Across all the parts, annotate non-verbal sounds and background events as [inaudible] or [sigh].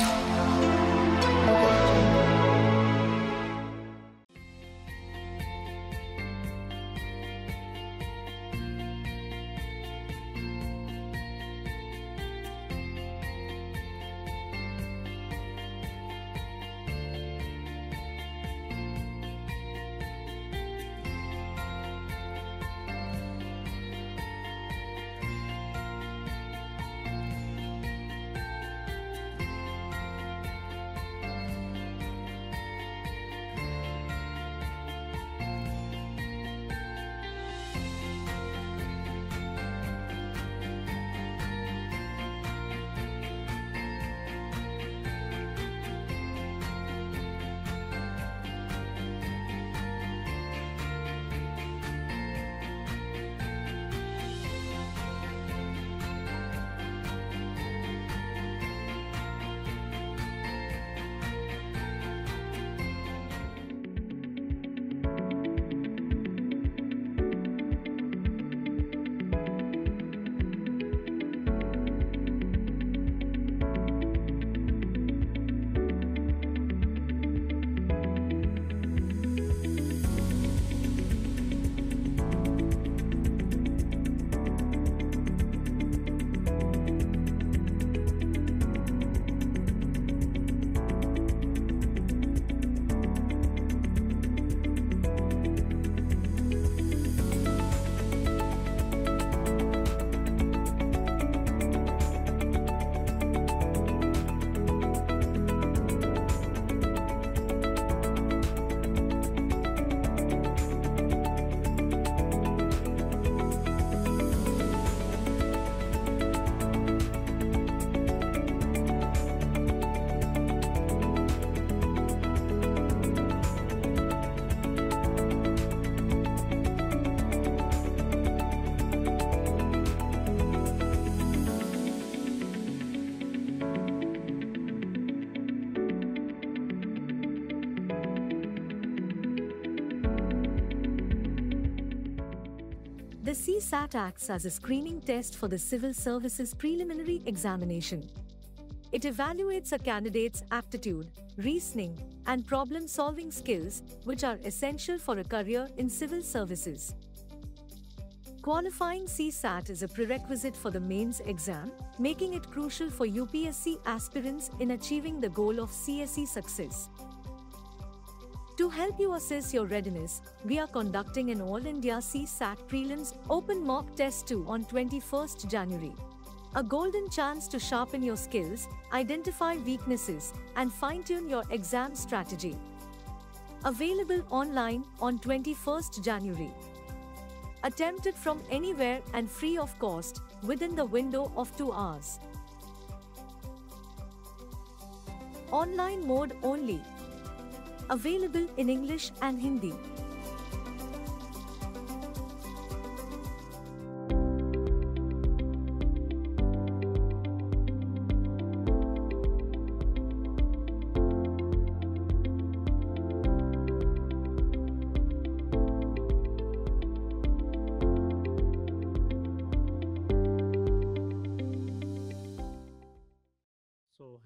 Thank you. CSAT acts as a screening test for the Civil Services Preliminary Examination. It evaluates a candidate's aptitude, reasoning, and problem solving skills, which are essential for a career in civil services. Qualifying CSAT is a prerequisite for the mains exam, making it crucial for UPSC aspirants in achieving the goal of CSE success. To help you assess your readiness, we are conducting an All India CSAT Prelims Open Mock Test 2 on 21st January. A golden chance to sharpen your skills, identify weaknesses, and fine-tune your exam strategy. Available online on 21st January. Attempted from anywhere and free of cost, within the window of 2 hours. Online mode only available in English and Hindi.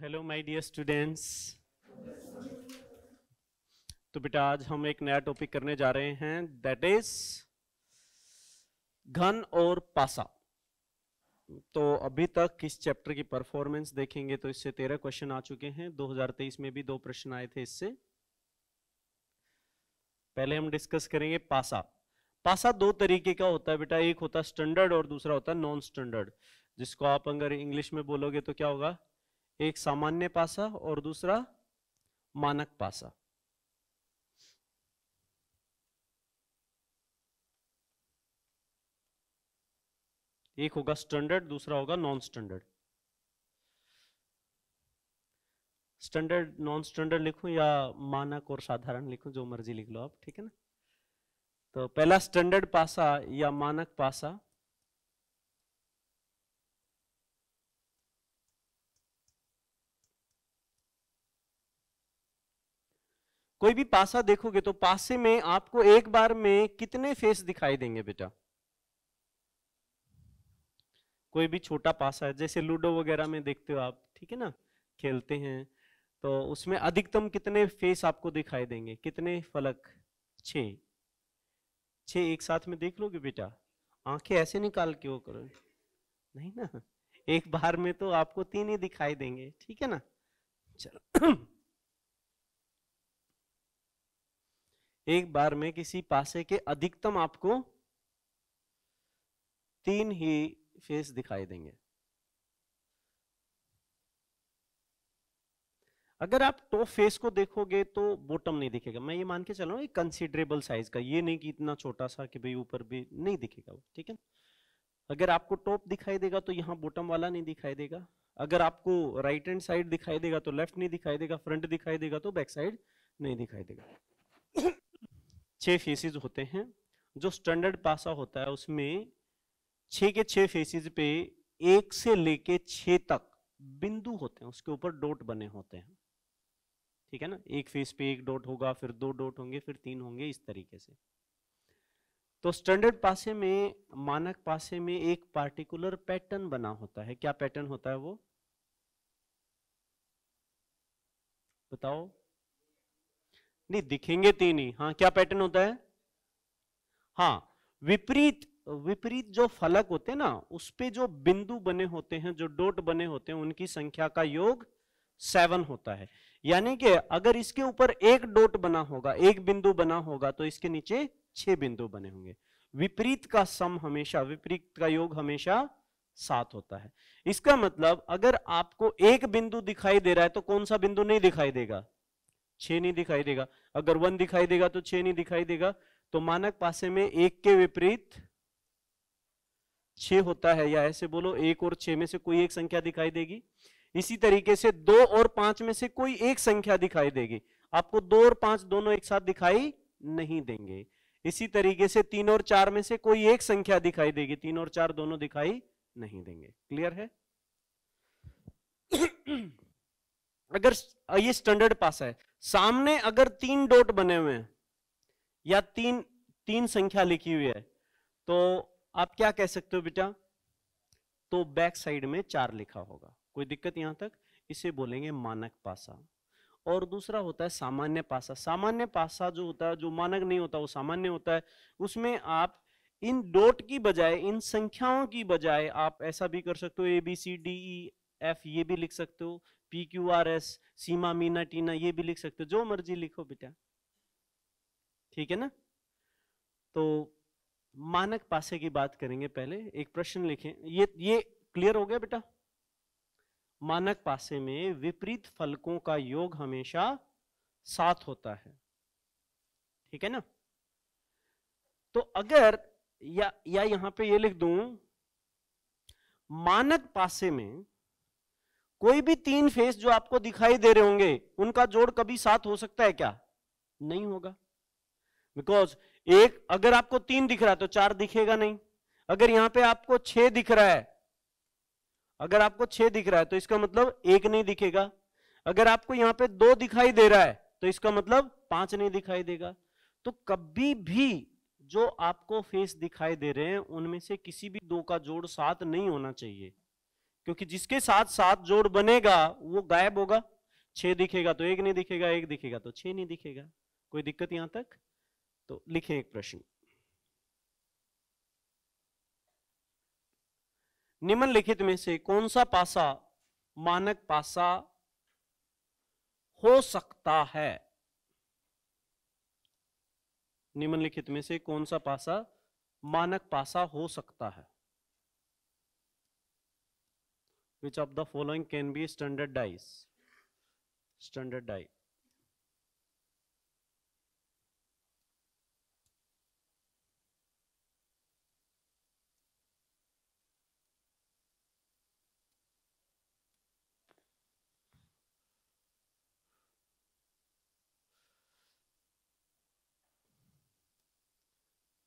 hello my dear students तो बेटा आज हम एक नया topic करने जा रहे हैं दैट इज घन और पासा तो अभी तक इस चैप्टर की परफॉर्मेंस देखेंगे तो इससे तेरह क्वेश्चन आ चुके हैं 2023 में भी दो प्रश्न आए थे इससे पहले हम डिस्कस करेंगे पासा पासा दो तरीके का होता है बेटा एक होता स्टैंडर्ड और दूसरा होता है नॉन स्टैंडर्ड जिसको आप अगर इंग्लिश में बोलोगे तो क्या होगा एक सामान्य पासा और दूसरा मानक पासा एक होगा स्टैंडर्ड दूसरा होगा non standard standard non standard लिखूं या मानक और साधारण लिखूं जो मर्जी लिख लो आप ठीक है ना तो पहला स्टैंडर्ड पासा या मानक पासा कोई भी पासा देखोगे तो पासे में आपको एक बार में कितने फेस दिखाई देंगे बेटा कोई भी छोटा पासा है जैसे लूडो वगैरह में देखते हो आप ठीक है ना खेलते हैं तो उसमें अधिकतम कितने फेस आपको दिखाई देंगे कितने फलक छ छे एक साथ में देख लोगे बेटा आंखें ऐसे निकाल के वो करो नहीं ना एक बार में तो आपको तीन ही दिखाई देंगे ठीक है ना चलो [clears throat] एक बार में किसी पासे के अधिकतम आपको तीन ही फेस दिखाई देंगे अगर आप टॉप फेस को देखोगे तो बॉटम नहीं दिखेगा मैं ये मान के चल रहा हूँ कंसिडरेबल साइज का ये नहीं कि इतना छोटा सा कि भाई ऊपर भी नहीं दिखेगा ठीक है अगर आपको टॉप दिखाई देगा तो यहाँ बॉटम वाला नहीं दिखाई देगा अगर आपको राइट हैंड साइड दिखाई देगा तो लेफ्ट नहीं दिखाई देगा फ्रंट दिखाई देगा तो बैक साइड नहीं दिखाई देगा छह फेसिस होते हैं जो स्टैंडर्ड पासा होता है उसमें छ के छ फेसिस पे एक से लेके छ तक बिंदु होते हैं उसके ऊपर डोट बने होते हैं ठीक है ना एक फेस पे एक डोट होगा फिर दो डोट होंगे फिर तीन होंगे इस तरीके से तो स्टैंडर्ड पासे में मानक पासे में एक पार्टिकुलर पैटर्न बना होता है क्या पैटर्न होता है वो बताओ नहीं दिखेंगे तीन ही हाँ क्या पैटर्न होता है हाँ विपरीत विपरीत जो फलक होते हैं ना उस पे जो बिंदु बने होते हैं जो डोट बने होते हैं उनकी संख्या का योग सेवन होता है यानी कि अगर इसके ऊपर एक डोट बना होगा एक बिंदु बना होगा तो इसके नीचे छह बिंदु बने होंगे विपरीत का सम हमेशा विपरीत का योग हमेशा सात होता है इसका मतलब अगर आपको एक बिंदु दिखाई दे रहा है तो कौन सा बिंदु नहीं दिखाई देगा छे नहीं दिखाई देगा अगर वन दिखाई देगा तो छे नहीं दिखाई देगा तो मानक पासे में एक के विपरीत छे होता है या ऐसे बोलो एक और छे में से कोई एक संख्या दिखाई देगी इसी तरीके से दो और पांच में से कोई एक संख्या दिखाई देगी आपको दो और पांच दोनों एक साथ दिखाई नहीं देंगे इसी तरीके से तीन और चार में से कोई एक संख्या दिखाई देगी तीन और चार दोनों दिखाई नहीं देंगे क्लियर है [coughs] अगर ये स्टैंडर्ड पास है सामने अगर तीन डॉट बने हुए हैं या तीन तीन संख्या लिखी हुई है तो आप क्या कह सकते हो बेटा तो बैक साइड में चार लिखा होगा कोई दिक्कत यहां तक इसे बोलेंगे मानक पासा और दूसरा होता है सामान्य पासा सामान्य पासा जो होता है जो मानक नहीं होता वो सामान्य होता है उसमें आप इन डॉट की बजाय इन संख्याओं की बजाय आप ऐसा भी कर सकते हो A B C D E F ये भी लिख सकते हो P Q R S Seema Meena Tina ये भी लिख सकते हो जो मर्जी लिखो बेटा ठीक है ना तो मानक पासे की बात करेंगे पहले एक प्रश्न लिखें ये ये क्लियर हो गया बेटा मानक पासे में विपरीत फलकों का योग हमेशा सात होता है ठीक है ना तो अगर या या यहां पे ये लिख दूं मानक पासे में कोई भी तीन फेस जो आपको दिखाई दे रहे होंगे उनका जोड़ कभी साथ हो सकता है क्या नहीं होगा बिकॉज एक अगर आपको तीन दिख रहा है तो चार दिखेगा नहीं अगर यहां पे आपको छह दिख रहा है अगर आपको छह दिख रहा है तो इसका मतलब एक नहीं दिखेगा अगर आपको यहां पे दो दिखाई दे रहा है तो इसका मतलब पांच नहीं दिखाई देगा तो कभी भी जो आपको फेस दिखाई दे रहे हैं उनमें से किसी भी दो का जोड़ सात नहीं होना चाहिए क्योंकि जिसके साथ सात जोड़ बनेगा वो गायब होगा छह दिखेगा तो एक नहीं दिखेगा एक दिखेगा तो छह नहीं दिखेगा कोई दिक्कत यहां तक तो लिखें एक प्रश्न निम्नलिखित में से कौन सा पासा मानक पासा हो सकता है निम्नलिखित में से कौन सा पासा मानक पासा हो सकता है of the following can be standard dice standard dice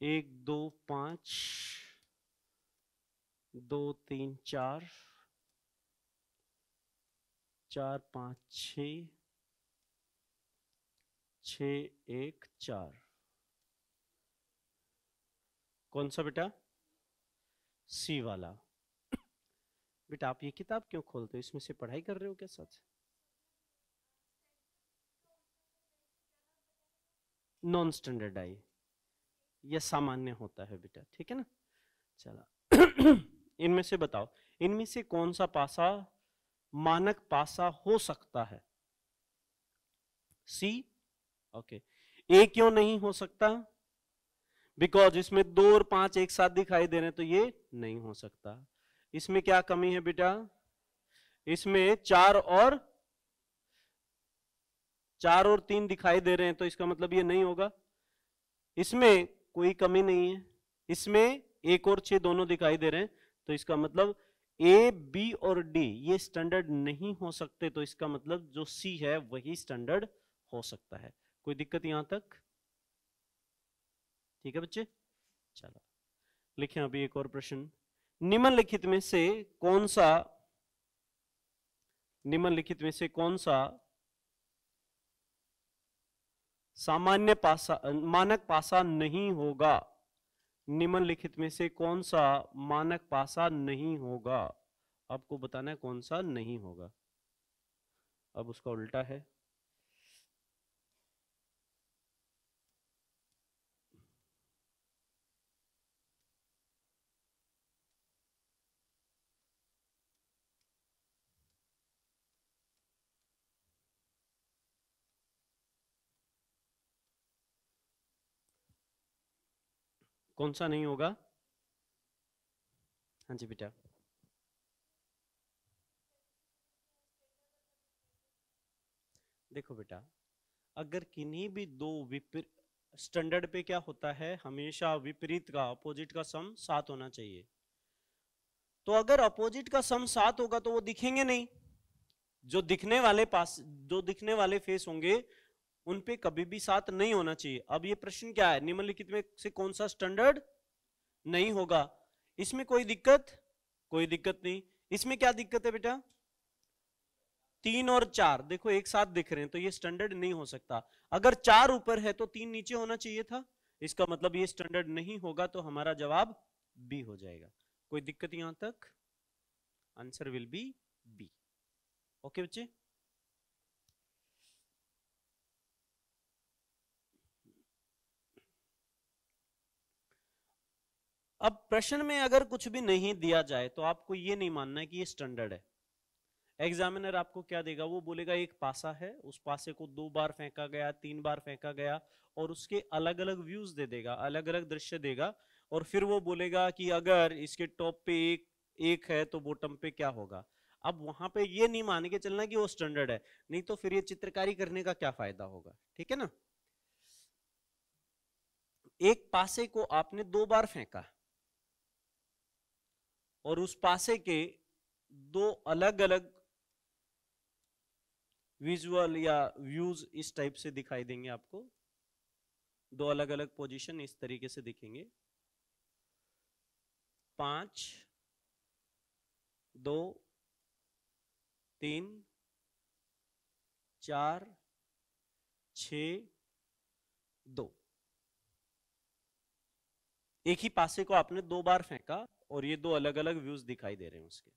एक दो पांच दो तीन चार चार पांच छ छ एक चार कौन सा बेटा सी वाला बेटा आप ये किताब क्यों खोलते हो इसमें से पढ़ाई कर रहे हो क्या सच नॉन स्टैंडर्ड आई यह सामान्य होता है बेटा ठीक है ना चला [clears throat] इनमें से बताओ इनमें से कौन सा पासा मानक पासा हो सकता है सी ओके ए क्यों नहीं हो सकता बिकॉज इसमें दो और पांच एक साथ दिखाई दे रहे हैं तो ये नहीं हो सकता इसमें क्या कमी है बेटा इसमें चार और चार और तीन दिखाई दे रहे हैं तो इसका मतलब ये नहीं होगा इसमें कोई कमी नहीं है इसमें एक और छह दोनों दिखाई दे रहे हैं तो इसका मतलब ए बी और डी ये स्टैंडर्ड नहीं हो सकते तो इसका मतलब जो सी है वही स्टैंडर्ड हो सकता है कोई दिक्कत यहां तक ठीक है बच्चे चलो लिखें अभी एक और प्रश्न निम्नलिखित में से कौन सा निम्नलिखित में से कौन सा सामान्य पासा मानक पासा नहीं होगा निम्नलिखित में से कौन सा मानक पासा नहीं होगा आपको बताना है कौन सा नहीं होगा अब उसका उल्टा है कौन सा नहीं होगा हाँ जी बेटा देखो बेटा अगर किन्हीं भी दो विपरीत स्टैंडर्ड पे क्या होता है हमेशा विपरीत का अपोजिट का सम सात होना चाहिए तो अगर अपोजिट का सम सात होगा तो वो दिखेंगे नहीं जो दिखने वाले पास जो दिखने वाले फेस होंगे उन पे कभी भी साथ नहीं होना चाहिए अब ये प्रश्न क्या है निम्नलिखित में से कौन सा स्टैंडर्ड नहीं होगा इसमें कोई दिक्कत कोई दिक्कत नहीं इसमें क्या दिक्कत है बेटा तीन और चार देखो एक साथ दिख रहे हैं तो ये स्टैंडर्ड नहीं हो सकता अगर चार ऊपर है तो तीन नीचे होना चाहिए था इसका मतलब ये स्टैंडर्ड नहीं होगा तो हमारा जवाब बी हो जाएगा कोई दिक्कत यहां तक answer will be B okay बच्चे अब प्रश्न में अगर कुछ भी नहीं दिया जाए तो आपको ये नहीं मानना है कि ये स्टैंडर्ड है एग्जामिनर आपको क्या देगा वो बोलेगा एक पासा है उस पासे को दो बार फेंका गया तीन बार फेंका गया और उसके अलग अलग व्यूज दे देगा अलग अलग दृश्य देगा और फिर वो बोलेगा कि अगर इसके टॉप पे एक एक है तो बॉटम पे क्या होगा अब वहां पे ये नहीं मान के चलना कि वो स्टैंडर्ड है नहीं तो फिर ये चित्रकारी करने का क्या फायदा होगा ठीक है ना एक पासे को आपने दो बार फेंका और उस पासे के दो अलग अलग विजुअल या व्यूज इस टाइप से दिखाई देंगे आपको दो अलग अलग पोजीशन इस तरीके से दिखेंगे पांच दो तीन चार छ दो एक ही पासे को आपने दो बार फेंका और ये दो अलग अलग व्यूज दिखाई दे रहे हैं उसके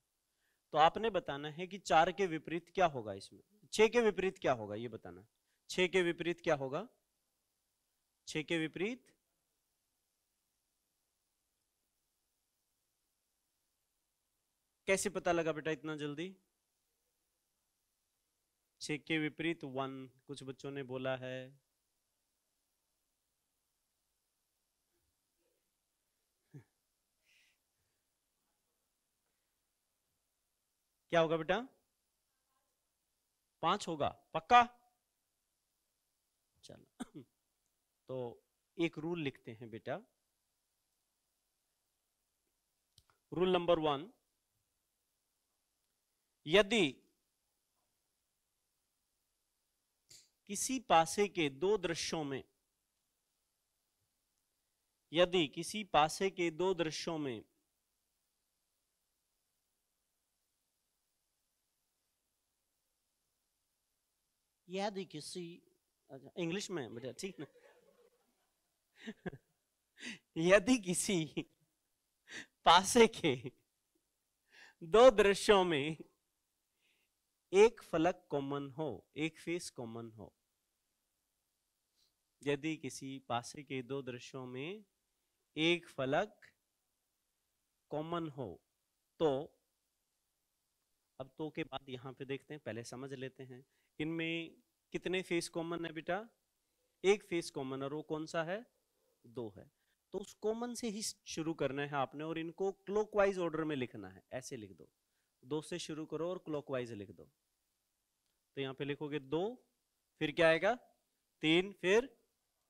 तो आपने बताना है कि चार के विपरीत क्या होगा इसमें छह के विपरीत क्या होगा ये बताना छह के विपरीत क्या होगा छ के विपरीत कैसे पता लगा बेटा इतना जल्दी छे के विपरीत वन कुछ बच्चों ने बोला है क्या होगा बेटा पांच होगा पक्का चलो [clears throat] तो एक रूल लिखते हैं बेटा रूल नंबर वन यदि किसी पासे के दो दृश्यों में यदि किसी पासे के दो दृश्यों में यदि किसी इंग्लिश अच्छा, में बेटा ठीक ना [laughs] यदि किसी पासे के दो दृश्यों में एक फलक कॉमन हो एक फेस कॉमन हो यदि किसी पासे के दो दृश्यों में एक फलक कॉमन हो तो अब तो के बाद यहाँ पे देखते हैं पहले समझ लेते हैं इनमें कितने फेस कॉमन है बेटा एक फेस कॉमन और वो कौन सा है दो है तो उस कॉमन से ही शुरू करना है आपने और इनको क्लॉकवाइज ऑर्डर में लिखना है ऐसे लिख दो दो से शुरू करो और क्लॉकवाइज लिख दो तो यहाँ पे लिखोगे दो फिर क्या आएगा तीन फिर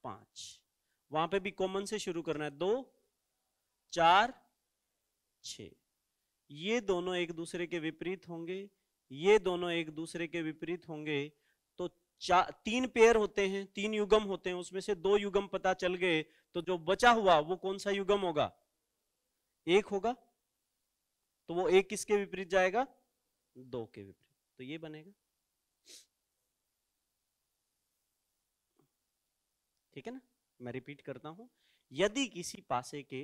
पांच वहां पे भी कॉमन से शुरू करना है दो चार छ ये दोनों एक दूसरे के विपरीत होंगे ये दोनों एक दूसरे के विपरीत होंगे तो तीन पेयर होते हैं तीन युगम होते हैं उसमें से दो युगम पता चल गए तो जो बचा हुआ वो कौन सा युगम होगा एक होगा तो वो एक किसके विपरीत जाएगा दो के विपरीत तो ये बनेगा ठीक है ना मैं रिपीट करता हूं यदि किसी पासे के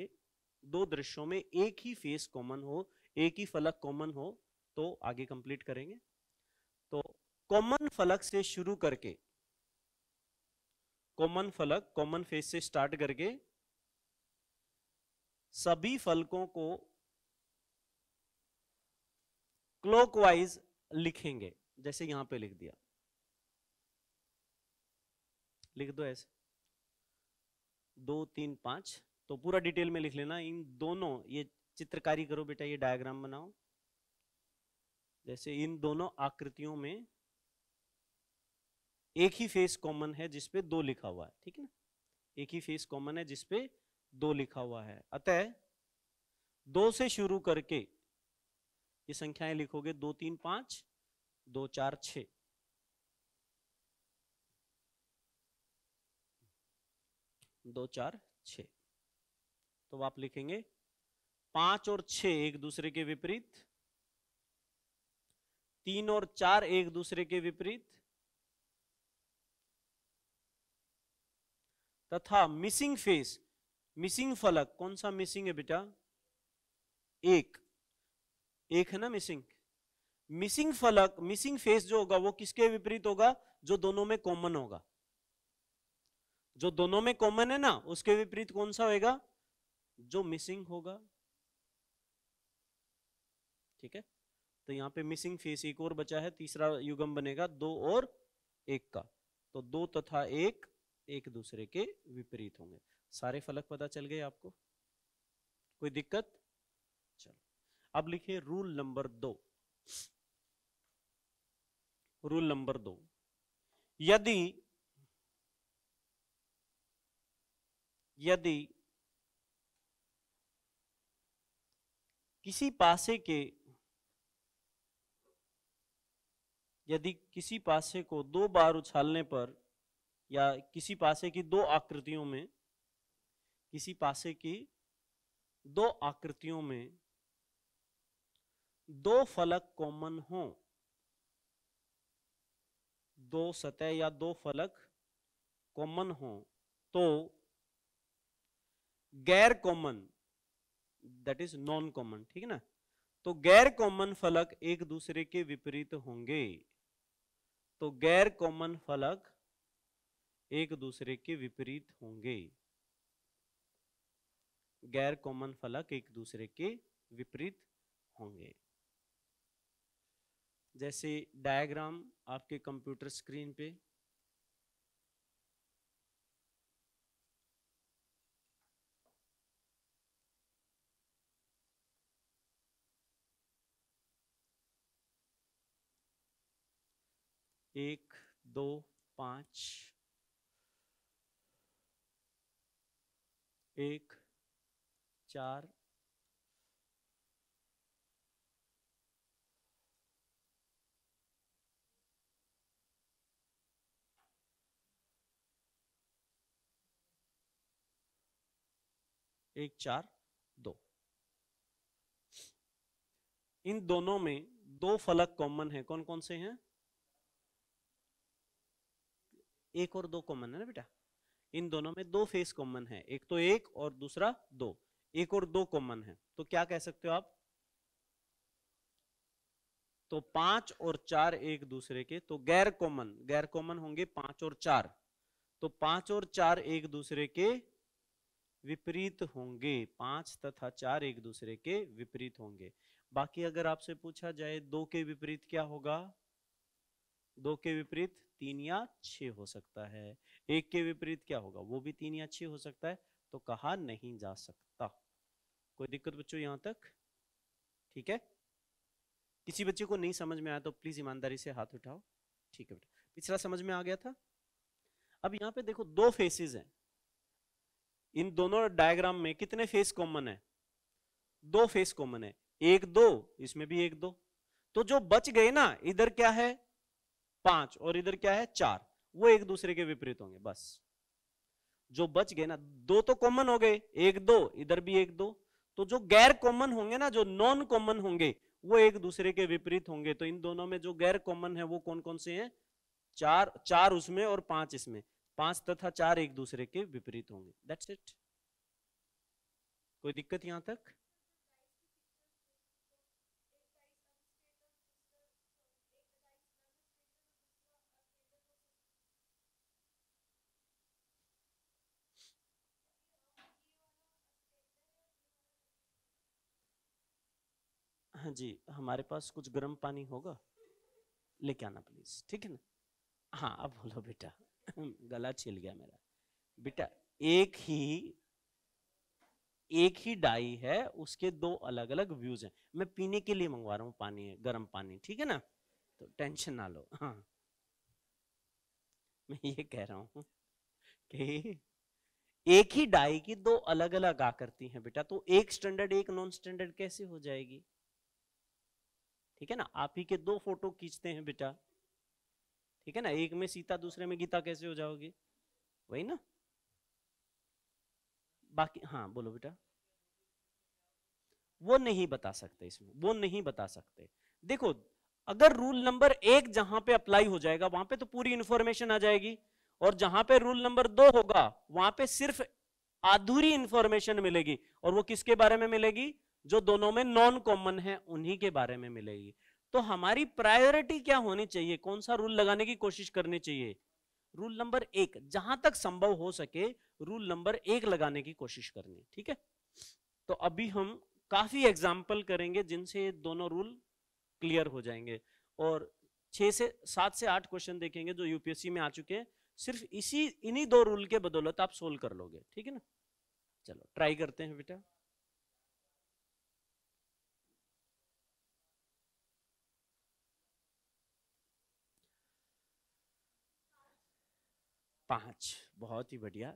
दो दृश्यों में एक ही फेस कॉमन हो एक ही फलक कॉमन हो तो आगे कंप्लीट करेंगे तो कॉमन फलक से शुरू करके कॉमन फलक कॉमन फेस से स्टार्ट करके सभी फलकों को क्लॉकवाइज लिखेंगे जैसे यहां पे लिख दिया लिख दो ऐसे दो तीन पांच तो पूरा डिटेल में लिख लेना इन दोनों ये चित्रकारी करो बेटा ये डायग्राम बनाओ जैसे इन दोनों आकृतियों में एक ही फेस कॉमन है जिसपे दो लिखा हुआ है ठीक है ना एक ही फेस कॉमन है जिसपे दो लिखा हुआ है अतः दो से शुरू करके ये संख्याएं लिखोगे दो तीन पांच दो चार छ दो चार छ तो आप लिखेंगे पांच और छ एक दूसरे के विपरीत तीन और चार एक दूसरे के विपरीत तथा मिसिंग फेस मिसिंग फलक कौन सा मिसिंग है बेटा एक एक है ना मिसिंग मिसिंग फलक मिसिंग फेस जो होगा वो किसके विपरीत होगा जो दोनों में कॉमन होगा जो दोनों में कॉमन है ना उसके विपरीत कौन सा होगा जो मिसिंग होगा ठीक है तो यहाँ पे मिसिंग फेस एक और बचा है तीसरा युगम बनेगा दो और एक का तो दो तथा एक एक दूसरे के विपरीत होंगे सारे फलक पता चल गए आपको कोई दिक्कत चलो अब लिखिए रूल नंबर दो रूल नंबर दो यदि यदि किसी पासे के यदि किसी पासे को दो बार उछालने पर या किसी पासे की दो आकृतियों में किसी पासे की दो आकृतियों में दो फलक कॉमन हो दो सतह या दो फलक कॉमन हो तो गैर common that is non common ठीक है ना तो गैर कॉमन फलक एक दूसरे के विपरीत होंगे तो गैर कॉमन फलक एक दूसरे के विपरीत होंगे गैर कॉमन फलक एक दूसरे के विपरीत होंगे जैसे डायग्राम आपके कंप्यूटर स्क्रीन पे एक दो पांच एक चार एक चार दो इन दोनों में दो फलक कॉमन है कौन कौन से हैं एक और दो कॉमन है ना बेटा इन दोनों में दो फेस कॉमन है एक तो एक और दूसरा दो एक और दो कॉमन है तो क्या कह सकते हो आप तो पांच और चार एक दूसरे के तो गैर कॉमन गैर कॉमन होंगे पांच और चार तो पांच और चार एक दूसरे के विपरीत होंगे पांच तथा चार एक दूसरे के विपरीत होंगे बाकी अगर आपसे पूछा जाए दो के विपरीत क्या होगा दो के विपरीत तीन या छ हो सकता है एक के विपरीत क्या होगा वो भी तीन या छ हो सकता है तो कहा नहीं जा सकता कोई दिक्कत बच्चों यहां तक ठीक है किसी बच्चे को नहीं समझ में आया तो प्लीज ईमानदारी से हाथ उठाओ ठीक है बेटा पिछला समझ में आ गया था अब यहाँ पे देखो दो फेसेस हैं इन दोनों डायग्राम में कितने फेस कॉमन है दो फेस कॉमन है एक दो इसमें भी एक दो तो जो बच गए ना इधर क्या है पांच और इधर क्या है चार वो एक दूसरे के विपरीत होंगे बस जो बच गए ना दो तो कॉमन हो गए एक दो इधर भी एक दो तो जो गैर कॉमन होंगे ना जो नॉन कॉमन होंगे वो एक दूसरे के विपरीत होंगे तो इन दोनों में जो गैर कॉमन है वो कौन कौन से हैं चार चार उसमें और पांच इसमें पांच तथा चार एक दूसरे के विपरीत होंगे दैट्स इट कोई दिक्कत यहां तक हाँ जी हमारे पास कुछ गर्म पानी होगा लेके आना प्लीज ठीक है ना हाँ अब बोलो बेटा गला छिल गया मेरा बेटा एक ही एक ही डाई है उसके दो अलग अलग व्यूज हैं मैं पीने के लिए मंगवा रहा हूँ पानी गर्म पानी ठीक है ना तो टेंशन ना लो हाँ मैं ये कह रहा हूँ कि एक ही डाई की दो अलग अलग आकृति हैं बेटा तो एक स्टैंडर्ड एक नॉन स्टैंडर्ड कैसे हो जाएगी ठीक है ना आप ही के दो फोटो खींचते हैं बेटा ठीक है ना एक में सीता दूसरे में गीता कैसे हो जाओगी वही ना बाकी हाँ बोलो बेटा वो नहीं बता सकते इसमें वो नहीं बता सकते देखो अगर रूल नंबर एक जहां पे अप्लाई हो जाएगा वहां पे तो पूरी इंफॉर्मेशन आ जाएगी और जहां पे रूल नंबर दो होगा वहां पे सिर्फ अधूरी इंफॉर्मेशन मिलेगी और वो किसके बारे में मिलेगी जो दोनों में नॉन कॉमन है उन्हीं के बारे में मिलेगी तो हमारी प्रायोरिटी क्या होनी चाहिए कौन सा रूल लगाने की कोशिश करनी चाहिए रूल नंबर एक जहां तक संभव हो सके रूल नंबर एक लगाने की कोशिश करनी ठीक है तो अभी हम काफी एग्जाम्पल करेंगे जिनसे दोनों रूल क्लियर हो जाएंगे और छह से सात से आठ क्वेश्चन देखेंगे जो यूपीएससी में आ चुके हैं सिर्फ इसी इन्हीं दो रूल के बदौलत आप सोल्व कर लोगे ठीक है ना चलो ट्राई करते हैं बेटा पांच बहुत ही बढ़िया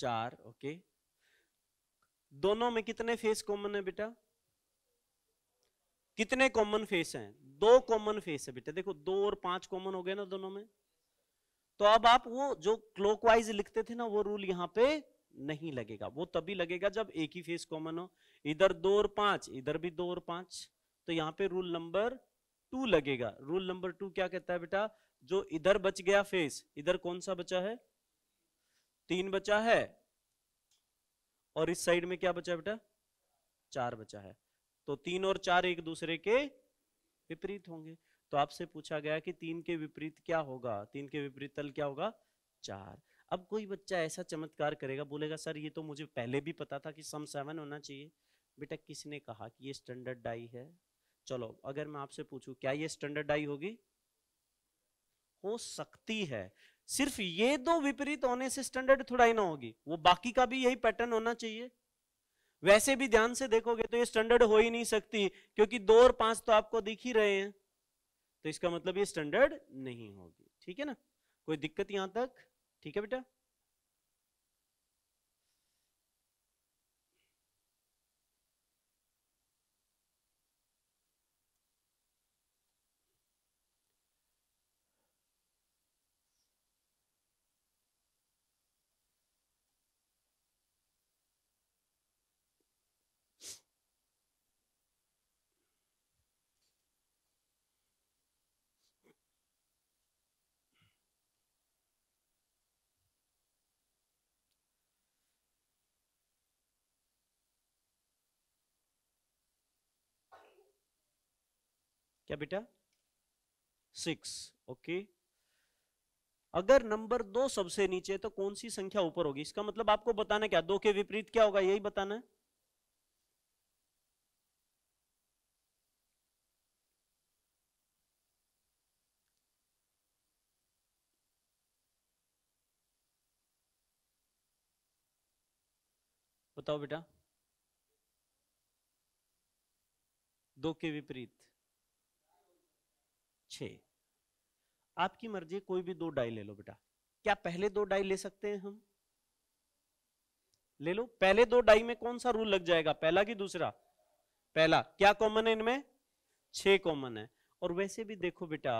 चार ओके दोनों में कितने फेस कॉमन है बेटा कितने कॉमन फेस हैं दो कॉमन फेस है बेटा देखो दो और पांच कॉमन हो गए ना दोनों में तो अब आप वो जो क्लोकवाइज लिखते थे ना वो रूल यहाँ पे नहीं लगेगा वो तभी लगेगा जब एक ही फेस कॉमन हो इधर दो और पांच इधर भी दो और पांच तो यहाँ पे रूल नंबर टू लगेगा रूल नंबर टू क्या कहता है बेटा जो इधर बच गया फेस इधर कौन सा बचा है तीन बचा है और इस साइड में क्या बचा बेटा चार बचा है तो तीन और चार एक दूसरे के विपरीत होंगे तो आपसे पूछा गया कि तीन के विपरीत क्या होगा तीन के विपरीत तल क्या होगा चार अब कोई बच्चा ऐसा चमत्कार करेगा बोलेगा सर ये तो मुझे पहले भी पता था कि सम सेवन होना चाहिए बेटा किसने कहा कि ये स्टैंडर्ड डाई है चलो अगर मैं आपसे पूछूं क्या ये स्टैंडर्ड डाई होगी हो सकती है सिर्फ ये दो विपरीत होने से स्टैंडर्ड थोड़ा ही ना होगी वो बाकी का भी यही पैटर्न होना चाहिए वैसे भी ध्यान से देखोगे तो ये स्टैंडर्ड हो ही नहीं सकती क्योंकि दो और पांच तो आपको दिख ही रहे हैं तो इसका मतलब ये स्टैंडर्ड नहीं होगी ठीक है ना कोई दिक्कत यहां तक ठीक है बेटा क्या बेटा सिक्स ओके अगर नंबर दो सबसे नीचे तो कौन सी संख्या ऊपर होगी इसका मतलब आपको बताना क्या दो के विपरीत क्या होगा यही बताना है बताओ बेटा दो के विपरीत छ आपकी मर्जी कोई भी दो डाई ले लो बेटा क्या पहले दो डाई ले सकते हैं हम ले लो पहले दो डाई में कौन सा रूल लग जाएगा पहला कि दूसरा पहला क्या कॉमन है इनमें छ कॉमन है और वैसे भी देखो बेटा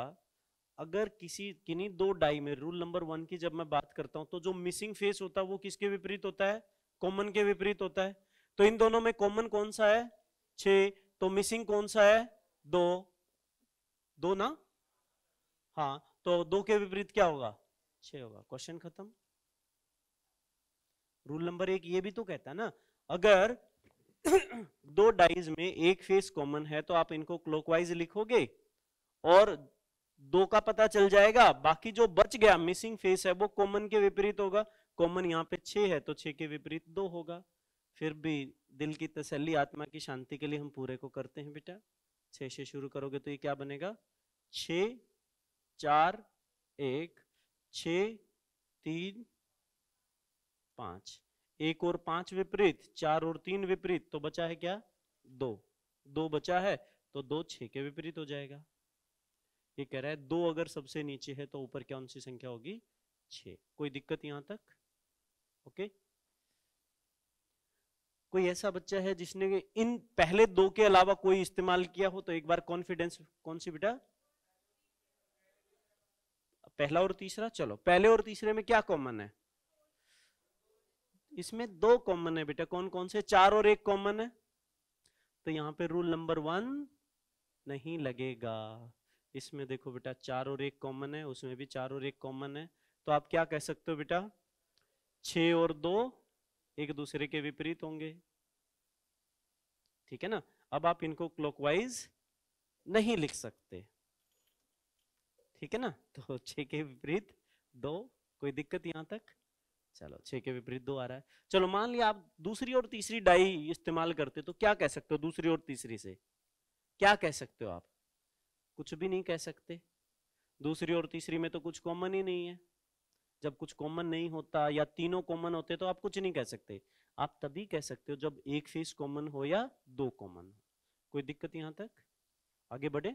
अगर किसी किनी दो डाई में रूल नंबर वन की जब मैं बात करता हूं तो जो मिसिंग फेस होता है वो किसके विपरीत होता है कॉमन के विपरीत होता है तो इन दोनों में कॉमन कौन सा है छ तो मिसिंग कौन सा है दो दो ना हाँ तो दो के विपरीत क्या होगा छ होगा क्वेश्चन खत्म रूल नंबर एक ये भी तो कहता है ना अगर [coughs] दो डाइज में एक फेस कॉमन है तो आप इनको क्लोकवाइज लिखोगे और दो का पता चल जाएगा बाकी जो बच गया मिसिंग फेस है वो कॉमन के विपरीत होगा कॉमन यहाँ पे छ है तो छ के विपरीत दो होगा फिर भी दिल की तसल्ली आत्मा की शांति के लिए हम पूरे को करते हैं बेटा छः से शुरू करोगे तो ये क्या बनेगा छ चार एक छ तीन पांच एक और पांच विपरीत चार और तीन विपरीत तो बचा है क्या दो दो बचा है तो दो छ के विपरीत हो जाएगा ये कह रहा है दो अगर सबसे नीचे है तो ऊपर क्या उनसी संख्या होगी छ कोई दिक्कत यहां तक ओके कोई ऐसा बच्चा है जिसने इन पहले दो के अलावा कोई इस्तेमाल किया हो तो एक बार कॉन्फिडेंस कौन सी बेटा पहला और तीसरा चलो पहले और तीसरे में क्या कॉमन है इसमें दो कॉमन है बेटा कौन कौन से चार और एक कॉमन है तो यहां पे रूल नंबर वन नहीं लगेगा इसमें देखो बेटा चार और एक कॉमन है उसमें भी चार और एक कॉमन है तो आप क्या कह सकते हो बेटा छ और दो एक दूसरे के विपरीत होंगे ठीक है ना अब आप इनको क्लॉकवाइज नहीं लिख सकते ठीक है ना तो छ के विपरीत दो कोई दिक्कत यहाँ तक चलो छ के विपरीत दो आ रहा है चलो मान लिया आप दूसरी और तीसरी डाई इस्तेमाल करते तो क्या कह सकते हो दूसरी और तीसरी से क्या कह सकते हो आप कुछ भी नहीं कह सकते दूसरी और तीसरी में तो कुछ कॉमन ही नहीं है जब कुछ कॉमन नहीं होता या तीनों कॉमन होते तो आप कुछ नहीं कह सकते आप तभी कह सकते हो जब एक फेस कॉमन हो या दो कॉमन हो कोई दिक्कत यहां तक आगे बढ़े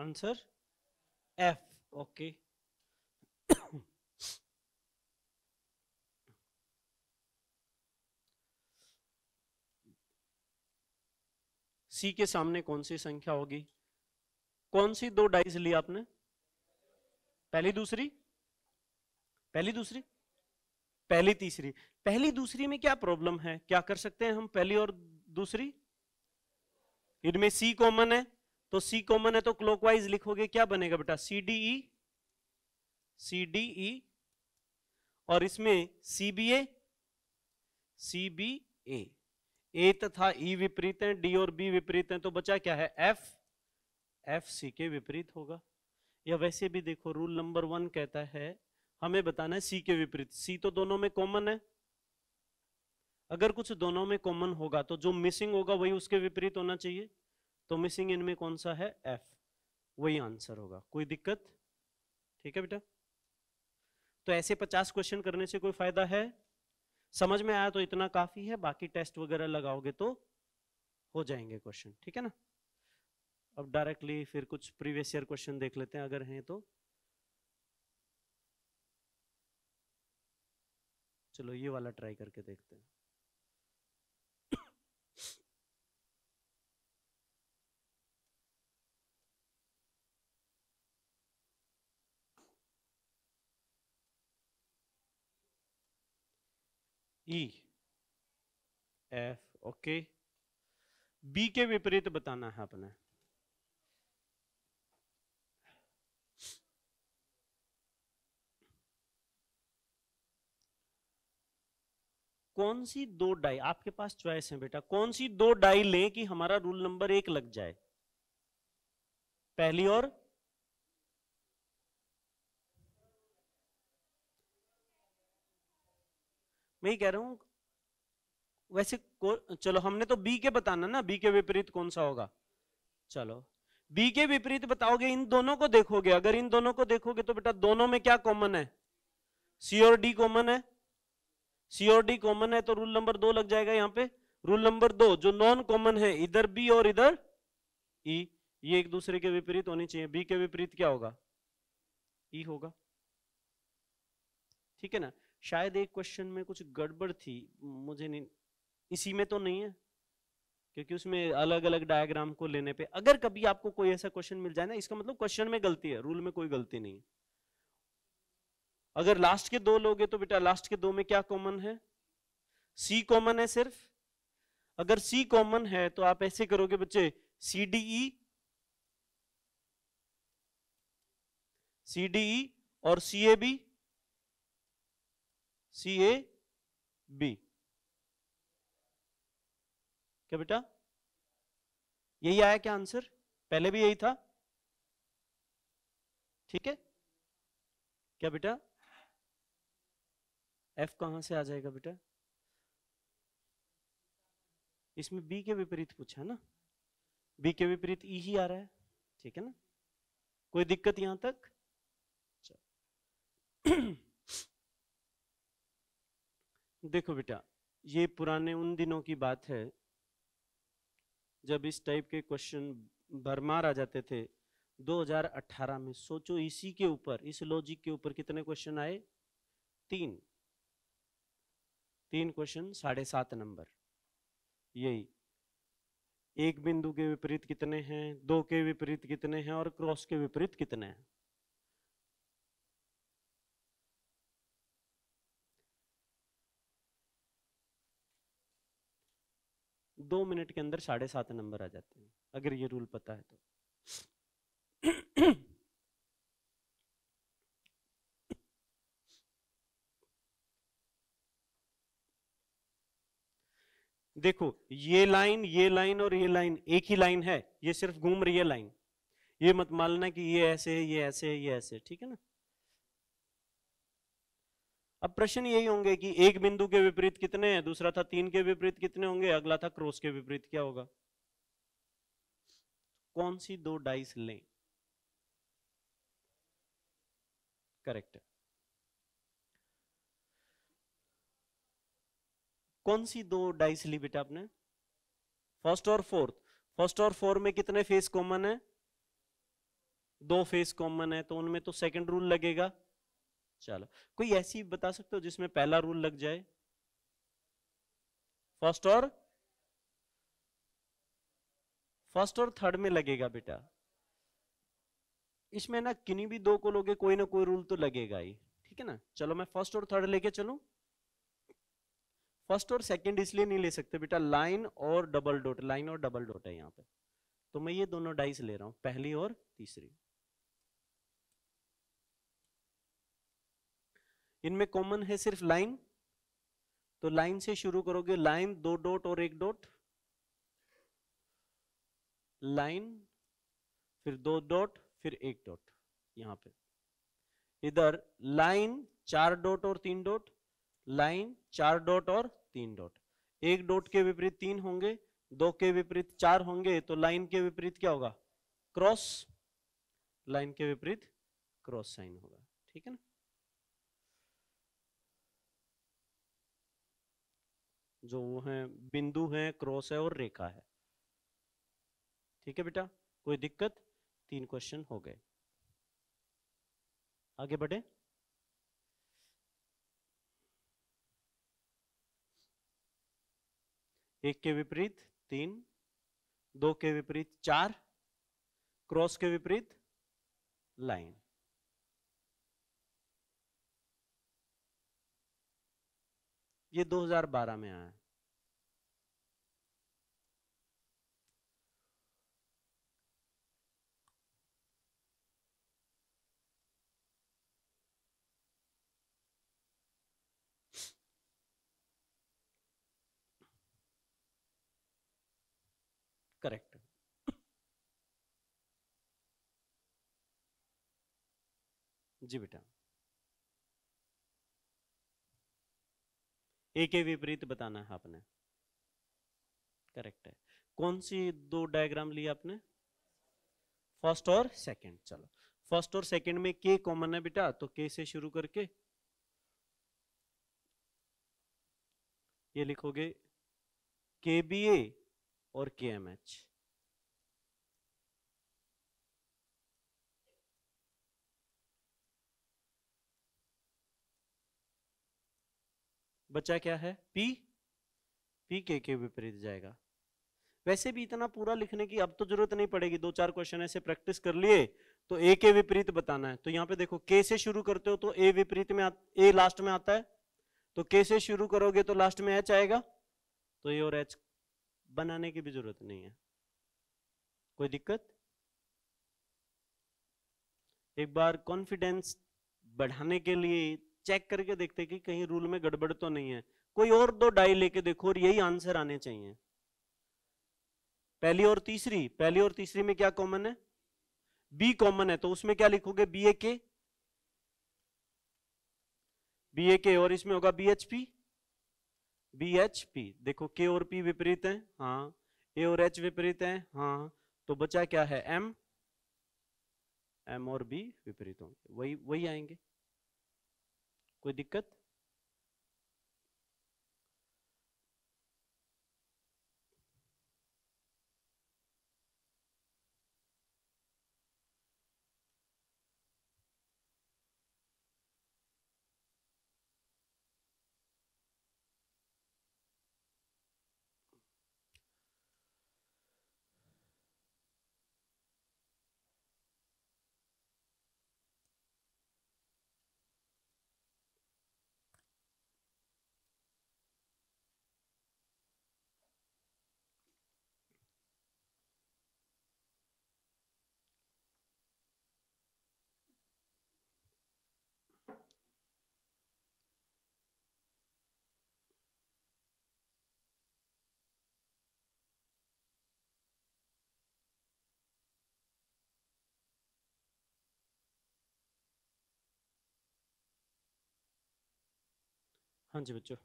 आंसर एफ ओके सी के सामने कौन सी संख्या होगी कौन सी दो डाइस ली आपने पहली दूसरी पहली दूसरी पहली तीसरी पहली दूसरी में क्या प्रॉब्लम है क्या कर सकते हैं हम पहली और दूसरी इनमें सी कॉमन है तो सी कॉमन है तो क्लॉकवाइज लिखोगे क्या बनेगा बेटा सी डी ई सी डी ई और इसमें सी बी ए सी बी ए ए तथा ई e विपरीत हैं डी और बी विपरीत हैं तो बचा क्या है एफ एफ सी के विपरीत होगा या वैसे भी देखो रूल नंबर वन कहता है हमें बताना है सी के विपरीत सी तो दोनों में कॉमन है अगर कुछ दोनों में कॉमन होगा तो जो मिसिंग होगा वही उसके विपरीत होना चाहिए तो मिसिंग इनमें कौन सा है एफ वही आंसर होगा कोई दिक्कत ठीक है बेटा तो ऐसे पचास क्वेश्चन करने से कोई फायदा है समझ में आया तो इतना काफी है बाकी टेस्ट वगैरह लगाओगे तो हो जाएंगे क्वेश्चन ठीक है ना अब डायरेक्टली फिर कुछ प्रीवियस ईयर क्वेश्चन देख लेते हैं अगर हैं तो चलो ये वाला ट्राई करके देखते हैं E, एफ ओके बी के विपरीत बताना है अपने कौन सी दो डाई आपके पास चॉइस है बेटा कौन सी दो डाई लें कि हमारा रूल नंबर एक लग जाए पहली और मैं ही कह रहा हूं वैसे चलो हमने तो बी के बताना ना बी के विपरीत कौन सा होगा चलो बी के विपरीत बताओगे इन दोनों को देखोगे अगर इन दोनों को देखोगे तो बेटा दोनों में क्या कॉमन है सी और डी कॉमन है सी और डी कॉमन है तो रूल नंबर दो लग जाएगा यहां पे रूल नंबर दो जो नॉन कॉमन है इधर बी और इधर ई e, ये एक दूसरे के विपरीत होनी चाहिए बी के विपरीत क्या होगा ई e होगा ठीक है ना शायद एक क्वेश्चन में कुछ गड़बड़ थी मुझे नहीं इसी में तो नहीं है क्योंकि उसमें अलग अलग डायग्राम को लेने पे अगर कभी आपको कोई ऐसा क्वेश्चन मिल जाए ना इसका मतलब क्वेश्चन में गलती है रूल में कोई गलती नहीं अगर लास्ट के दो लोगे तो बेटा लास्ट के दो में क्या कॉमन है सी कॉमन है सिर्फ अगर सी कॉमन है तो आप ऐसे करोगे बच्चे सी डी ई सी डी ई और सी ए बी सी ए बी क्या बेटा यही आया क्या आंसर पहले भी यही था ठीक है क्या बेटा एफ कहां से आ जाएगा बेटा इसमें बी के विपरीत पूछा है ना बी के विपरीत ई e ही आ रहा है ठीक है ना कोई दिक्कत यहां तक [clears throat] देखो बेटा ये पुराने उन दिनों की बात है जब इस टाइप के क्वेश्चन भरमार आ जाते थे 2018 में सोचो इसी के ऊपर इस लॉजिक के ऊपर कितने क्वेश्चन आए तीन तीन क्वेश्चन साढ़े सात नंबर यही एक बिंदु के विपरीत कितने हैं दो के विपरीत कितने हैं और क्रॉस के विपरीत कितने हैं दो मिनट के अंदर साढ़े सात नंबर आ जाते हैं अगर ये रूल पता है तो देखो ये लाइन ये लाइन और ये लाइन एक ही लाइन है ये सिर्फ घूम रही है लाइन ये मत मानना कि ये ऐसे है ये ऐसे है ये ऐसे ठीक है ना अब प्रश्न यही होंगे कि एक बिंदु के विपरीत कितने हैं दूसरा था तीन के विपरीत कितने होंगे अगला था क्रोस के विपरीत क्या होगा कौन सी दो डाइस लें करेक्ट कौन सी दो डाइस ली बेटा आपने फर्स्ट और फोर्थ फर्स्ट और फोर्थ में कितने फेस कॉमन है दो फेस कॉमन है तो उनमें तो सेकंड रूल लगेगा चलो कोई ऐसी बता सकते हो जिसमें पहला रूल लग जाए फर्स्ट और फर्स्ट और थर्ड में लगेगा बेटा इसमें ना किन्हीं भी दो को लोगे कोई ना कोई रूल तो लगेगा ही ठीक है ना चलो मैं फर्स्ट और थर्ड लेके चलू फर्स्ट और सेकंड इसलिए नहीं ले सकते बेटा लाइन और डबल डोट लाइन और डबल डोट है यहाँ पे तो मैं ये दोनों डाइस ले रहा हूं पहली और तीसरी इनमें कॉमन है सिर्फ लाइन तो लाइन से शुरू करोगे लाइन दो डॉट और एक डॉट लाइन फिर दो डॉट फिर एक डॉट यहां पे इधर लाइन चार डॉट और तीन डॉट लाइन चार डॉट और तीन डॉट एक डॉट के विपरीत तीन होंगे दो के विपरीत चार होंगे तो लाइन के विपरीत क्या होगा क्रॉस लाइन के विपरीत क्रॉस साइन होगा ठीक है ना जो वो है बिंदु है क्रॉस है और रेखा है ठीक है बेटा कोई दिक्कत तीन क्वेश्चन हो गए आगे बढ़े एक के विपरीत तीन दो के विपरीत चार क्रॉस के विपरीत लाइन ये 2012 में आया करेक्ट जी बेटा ए के विपरीत बताना है आपने करेक्ट है कौन सी दो डायग्राम लिए आपने फर्स्ट और सेकंड चलो फर्स्ट और सेकंड में के कॉमन है बेटा तो के से शुरू करके ये लिखोगे के बी ए और के एम एच बच्चा क्या है पी पी के के विपरीत जाएगा वैसे भी इतना पूरा लिखने की अब तो जरूरत नहीं पड़ेगी दो चार क्वेश्चन ऐसे प्रैक्टिस कर लिए तो ए के विपरीत बताना है तो यहाँ पे देखो के से शुरू करते हो तो ए विपरीत में ए लास्ट में आता है तो के से शुरू करोगे तो लास्ट में एच आएगा तो ये और एच बनाने की भी जरूरत नहीं है कोई दिक्कत एक बार कॉन्फिडेंस बढ़ाने के लिए चेक करके देखते कि कहीं रूल में गड़बड़ तो नहीं है कोई और दो डाई लेके देखो और यही आंसर आने चाहिए पहली और तीसरी पहली और तीसरी में क्या कॉमन है बी कॉमन है तो उसमें क्या लिखोगे बी ए के बी ए के और इसमें होगा B H P B H P देखो के और पी विपरीत है हाँ ए और एच विपरीत है हाँ तो बचा क्या है एम एम और बी विपरीत होंगे वही वही आएंगे कोई दिक्कत हाँ जी बच्चों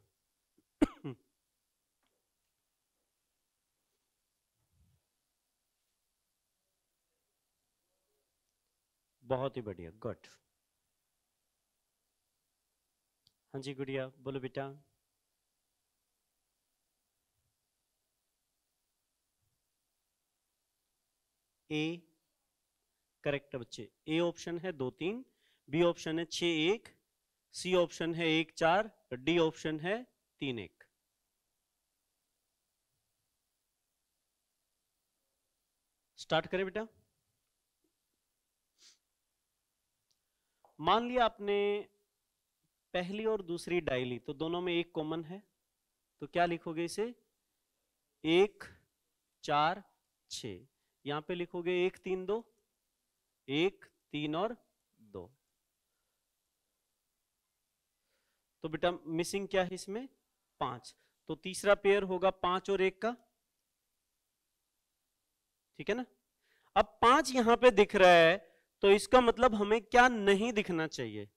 बहुत ही बढ़िया गुड हाँ जी गुड़िया बोलो बेटा ए करेक्ट बच्चे ए ऑप्शन है दो तीन बी ऑप्शन है छ एक सी ऑप्शन है एक चार डी ऑप्शन है तीन एक स्टार्ट करें बेटा मान लिया आपने पहली और दूसरी डाई ली तो दोनों में एक कॉमन है तो क्या लिखोगे इसे एक चार छ यहां पे लिखोगे एक तीन दो एक तीन और तो बेटा मिसिंग क्या है इसमें पांच तो तीसरा पेयर होगा पांच और एक का ठीक है ना अब पांच यहां पे दिख रहा है तो इसका मतलब हमें क्या नहीं दिखना चाहिए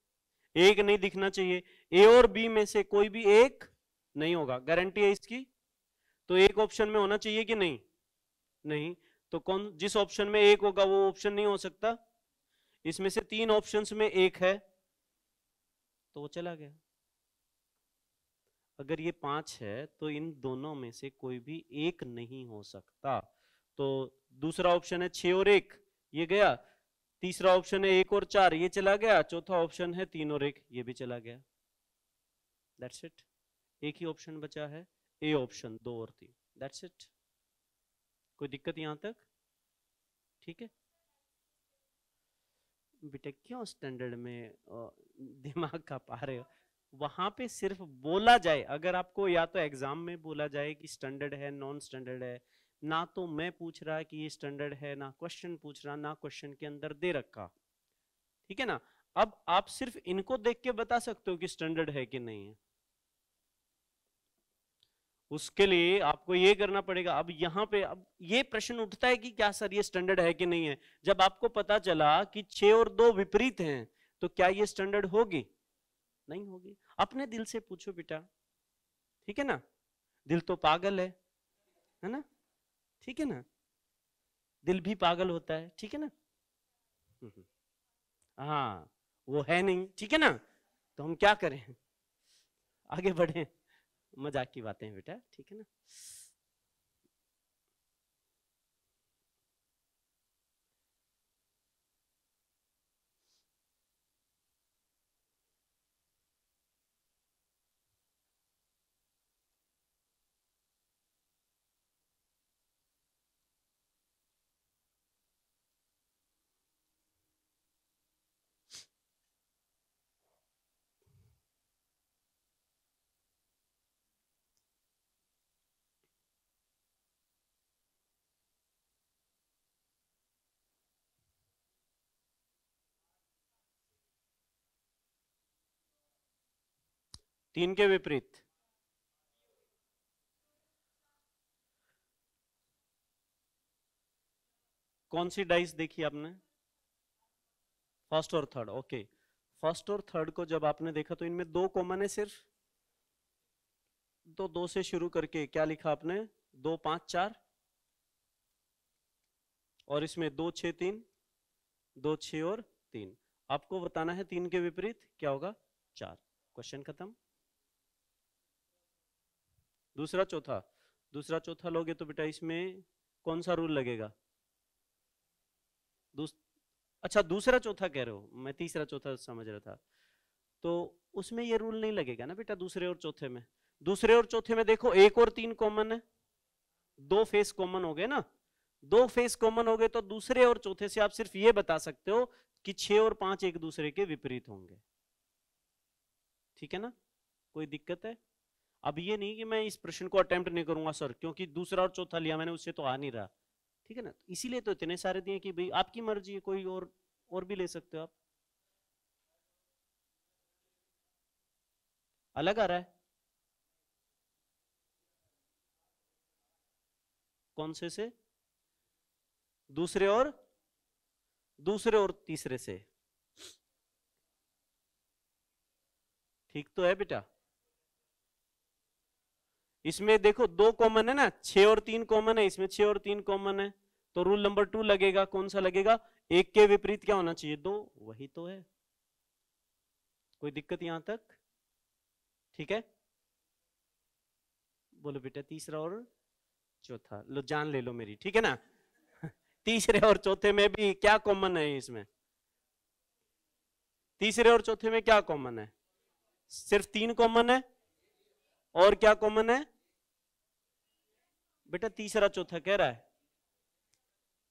एक नहीं दिखना चाहिए ए और बी में से कोई भी एक नहीं होगा गारंटी है इसकी तो एक ऑप्शन में होना चाहिए कि नहीं नहीं तो कौन जिस ऑप्शन में एक होगा वो ऑप्शन नहीं हो सकता इसमें से तीन ऑप्शंस में एक है तो वो चला गया अगर ये पांच है तो इन दोनों में से कोई भी एक नहीं हो सकता तो दूसरा ऑप्शन है छ और एक ये गया तीसरा ऑप्शन है एक और चार ये चला गया चौथा ऑप्शन है तीन और एक ये भी चला गया दैट्स इट एक ही ऑप्शन बचा है ए ऑप्शन दो और तीन दैट्स इट कोई दिक्कत यहां तक ठीक है बेटा क्यों स्टैंडर्ड में दिमाग का पा रहे हो वहां पे सिर्फ बोला जाए अगर आपको या तो एग्जाम में बोला जाए कि स्टैंडर्ड है नॉन स्टैंडर्ड है ना तो मैं पूछ रहा कि ये स्टैंडर्ड है ना क्वेश्चन पूछ रहा ना क्वेश्चन के अंदर दे रखा ठीक है ना अब आप सिर्फ इनको देख के बता सकते हो कि स्टैंडर्ड है कि नहीं है उसके लिए आपको ये करना पड़ेगा अब यहाँ पे अब ये प्रश्न उठता है कि क्या सर ये स्टैंडर्ड है कि नहीं है जब आपको पता चला कि छ और दो विपरीत हैं तो क्या ये स्टैंडर्ड होगी नहीं होगी अपने दिल से पूछो बेटा ठीक है ना दिल तो पागल है है ना ठीक है ना दिल भी पागल होता है ठीक है ना हम्म। हाँ वो है नहीं ठीक है ना तो हम क्या करें आगे बढ़े मजाक की बातें बेटा ठीक है ना तीन के विपरीत कौन सी डाइस देखी आपने फर्स्ट और थर्ड ओके फर्स्ट और थर्ड को जब आपने देखा तो इनमें दो कॉमन है सिर्फ तो दो से शुरू करके क्या लिखा आपने दो पांच चार और इसमें दो छ तीन दो छ और तीन आपको बताना है तीन के विपरीत क्या होगा चार क्वेश्चन खत्म दूसरा चौथा दूसरा चौथा लोगे तो बेटा इसमें कौन सा रूल लगेगा दूस, अच्छा दूसरा चौथा कह रहे हो मैं तीसरा चौथा समझ रहा था तो उसमें ये रूल नहीं लगेगा ना बेटा दूसरे और चौथे में दूसरे और चौथे में देखो एक और तीन कॉमन है दो फेस कॉमन हो गए ना दो फेस कॉमन हो गए तो दूसरे और चौथे से आप सिर्फ ये बता सकते हो कि छह और पांच एक दूसरे के विपरीत होंगे ठीक है ना कोई दिक्कत है अब ये नहीं कि मैं इस प्रश्न को अटेम्प्ट नहीं करूंगा सर क्योंकि दूसरा और चौथा लिया मैंने उससे तो आ नहीं रहा ठीक है ना तो इसीलिए तो इतने सारे दिए कि भाई आपकी मर्जी है कोई और और भी ले सकते हो आप अलग आ रहा है कौन से से दूसरे और दूसरे और तीसरे से ठीक तो है बेटा इसमें देखो दो कॉमन है ना छह और तीन कॉमन है इसमें छह और तीन कॉमन है तो रूल नंबर टू लगेगा कौन सा लगेगा एक के विपरीत क्या होना चाहिए दो वही तो है कोई दिक्कत यहां तक ठीक है बोलो बेटा तीसरा और चौथा लो जान ले लो मेरी ठीक है ना [laughs] तीसरे और चौथे में भी क्या कॉमन है इसमें तीसरे और चौथे में क्या कॉमन है सिर्फ तीन कॉमन है और क्या कॉमन है बेटा तीसरा चौथा कह रहा है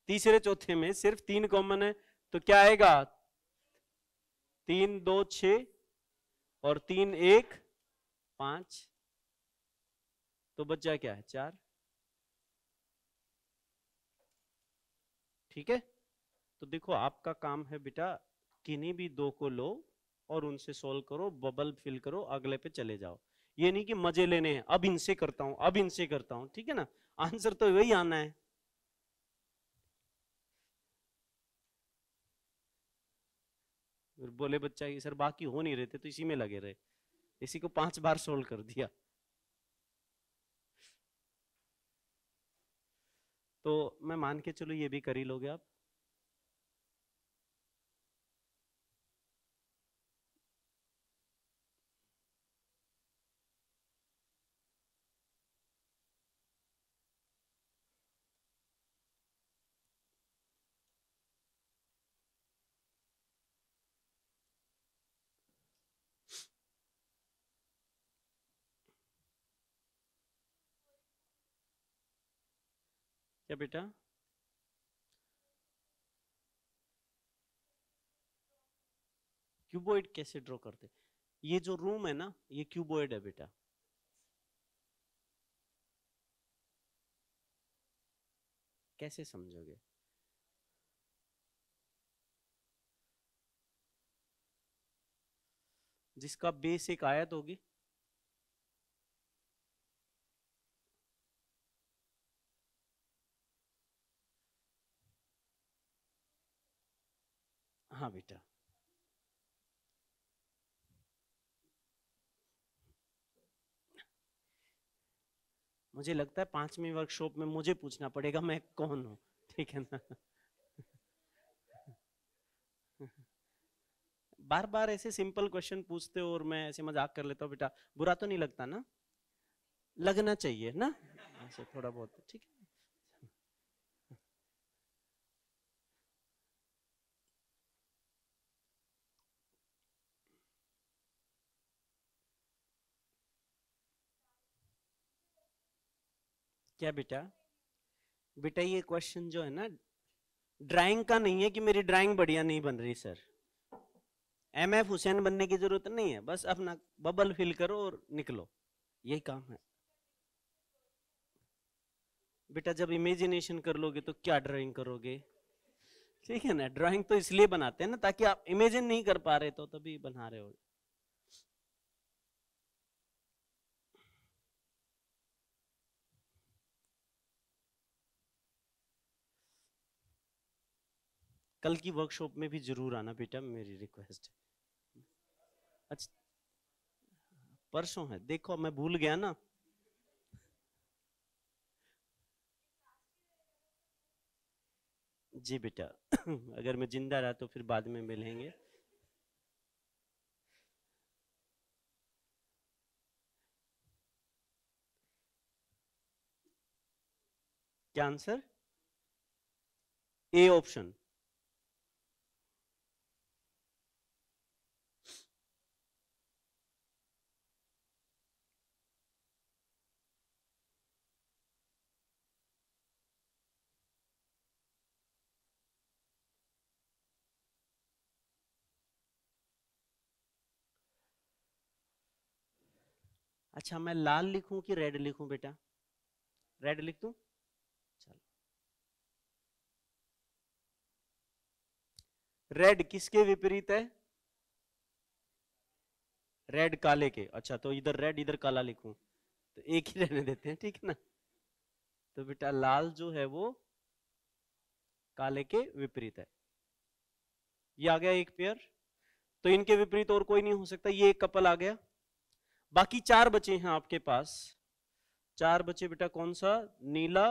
तीसरे चौथे में सिर्फ तीन कॉमन है तो क्या आएगा तीन दो छ और तीन एक पांच तो बच्चा क्या है चार ठीक है तो देखो आपका काम है बेटा किन्हीं भी दो को लो और उनसे सोल्व करो बबल फिल करो अगले पे चले जाओ ये नहीं कि मजे लेने हैं अब इनसे करता हूं अब इनसे करता हूं ठीक है ना आंसर तो वही आना है बोले बच्चा ये सर बाकी हो नहीं रहते तो इसी में लगे रहे इसी को पांच बार सोल्व कर दिया तो मैं मान के चलो ये भी कर ही लोगे आप क्या बेटा क्यूबोइड कैसे ड्रॉ करते ये जो रूम है ना ये क्यूबोइड है बेटा कैसे समझोगे जिसका बेस एक आयत होगी हाँ बेटा मुझे लगता है पांचवी वर्कशॉप में मुझे पूछना पड़ेगा मैं कौन हूं ठीक है ना बार बार ऐसे सिंपल क्वेश्चन पूछते हो और मैं ऐसे मजाक कर लेता हूँ बेटा बुरा तो नहीं लगता ना लगना चाहिए ना ऐसे अच्छा, थोड़ा बहुत ठीक है क्या बेटा बेटा ये क्वेश्चन जो है ना ड्राइंग का नहीं है कि मेरी ड्राइंग बढ़िया नहीं बन रही सर एम एफ हुसैन बनने की जरूरत नहीं है बस अपना बबल फिल करो और निकलो यही काम है बेटा जब इमेजिनेशन कर लोगे तो क्या ड्राइंग करोगे ठीक है ना ड्राइंग तो इसलिए बनाते हैं ना ताकि आप इमेजिन नहीं कर पा रहे तो तभी बना रहे हो कल की वर्कशॉप में भी जरूर आना बेटा मेरी रिक्वेस्ट है अच्छा परसों है देखो मैं भूल गया ना जी बेटा अगर मैं जिंदा रहा तो फिर बाद में मिलेंगे क्या आंसर ए ऑप्शन अच्छा मैं लाल लिखूं कि रेड लिखूं बेटा रेड लिख दूं चलो रेड किसके विपरीत है रेड काले के अच्छा तो इधर रेड इधर काला लिखूं तो एक ही रहने देते हैं ठीक है ना तो बेटा लाल जो है वो काले के विपरीत है ये आ गया एक पेयर तो इनके विपरीत और कोई नहीं हो सकता ये एक कपल आ गया बाकी चार बचे हैं आपके पास चार बचे बेटा कौन सा नीला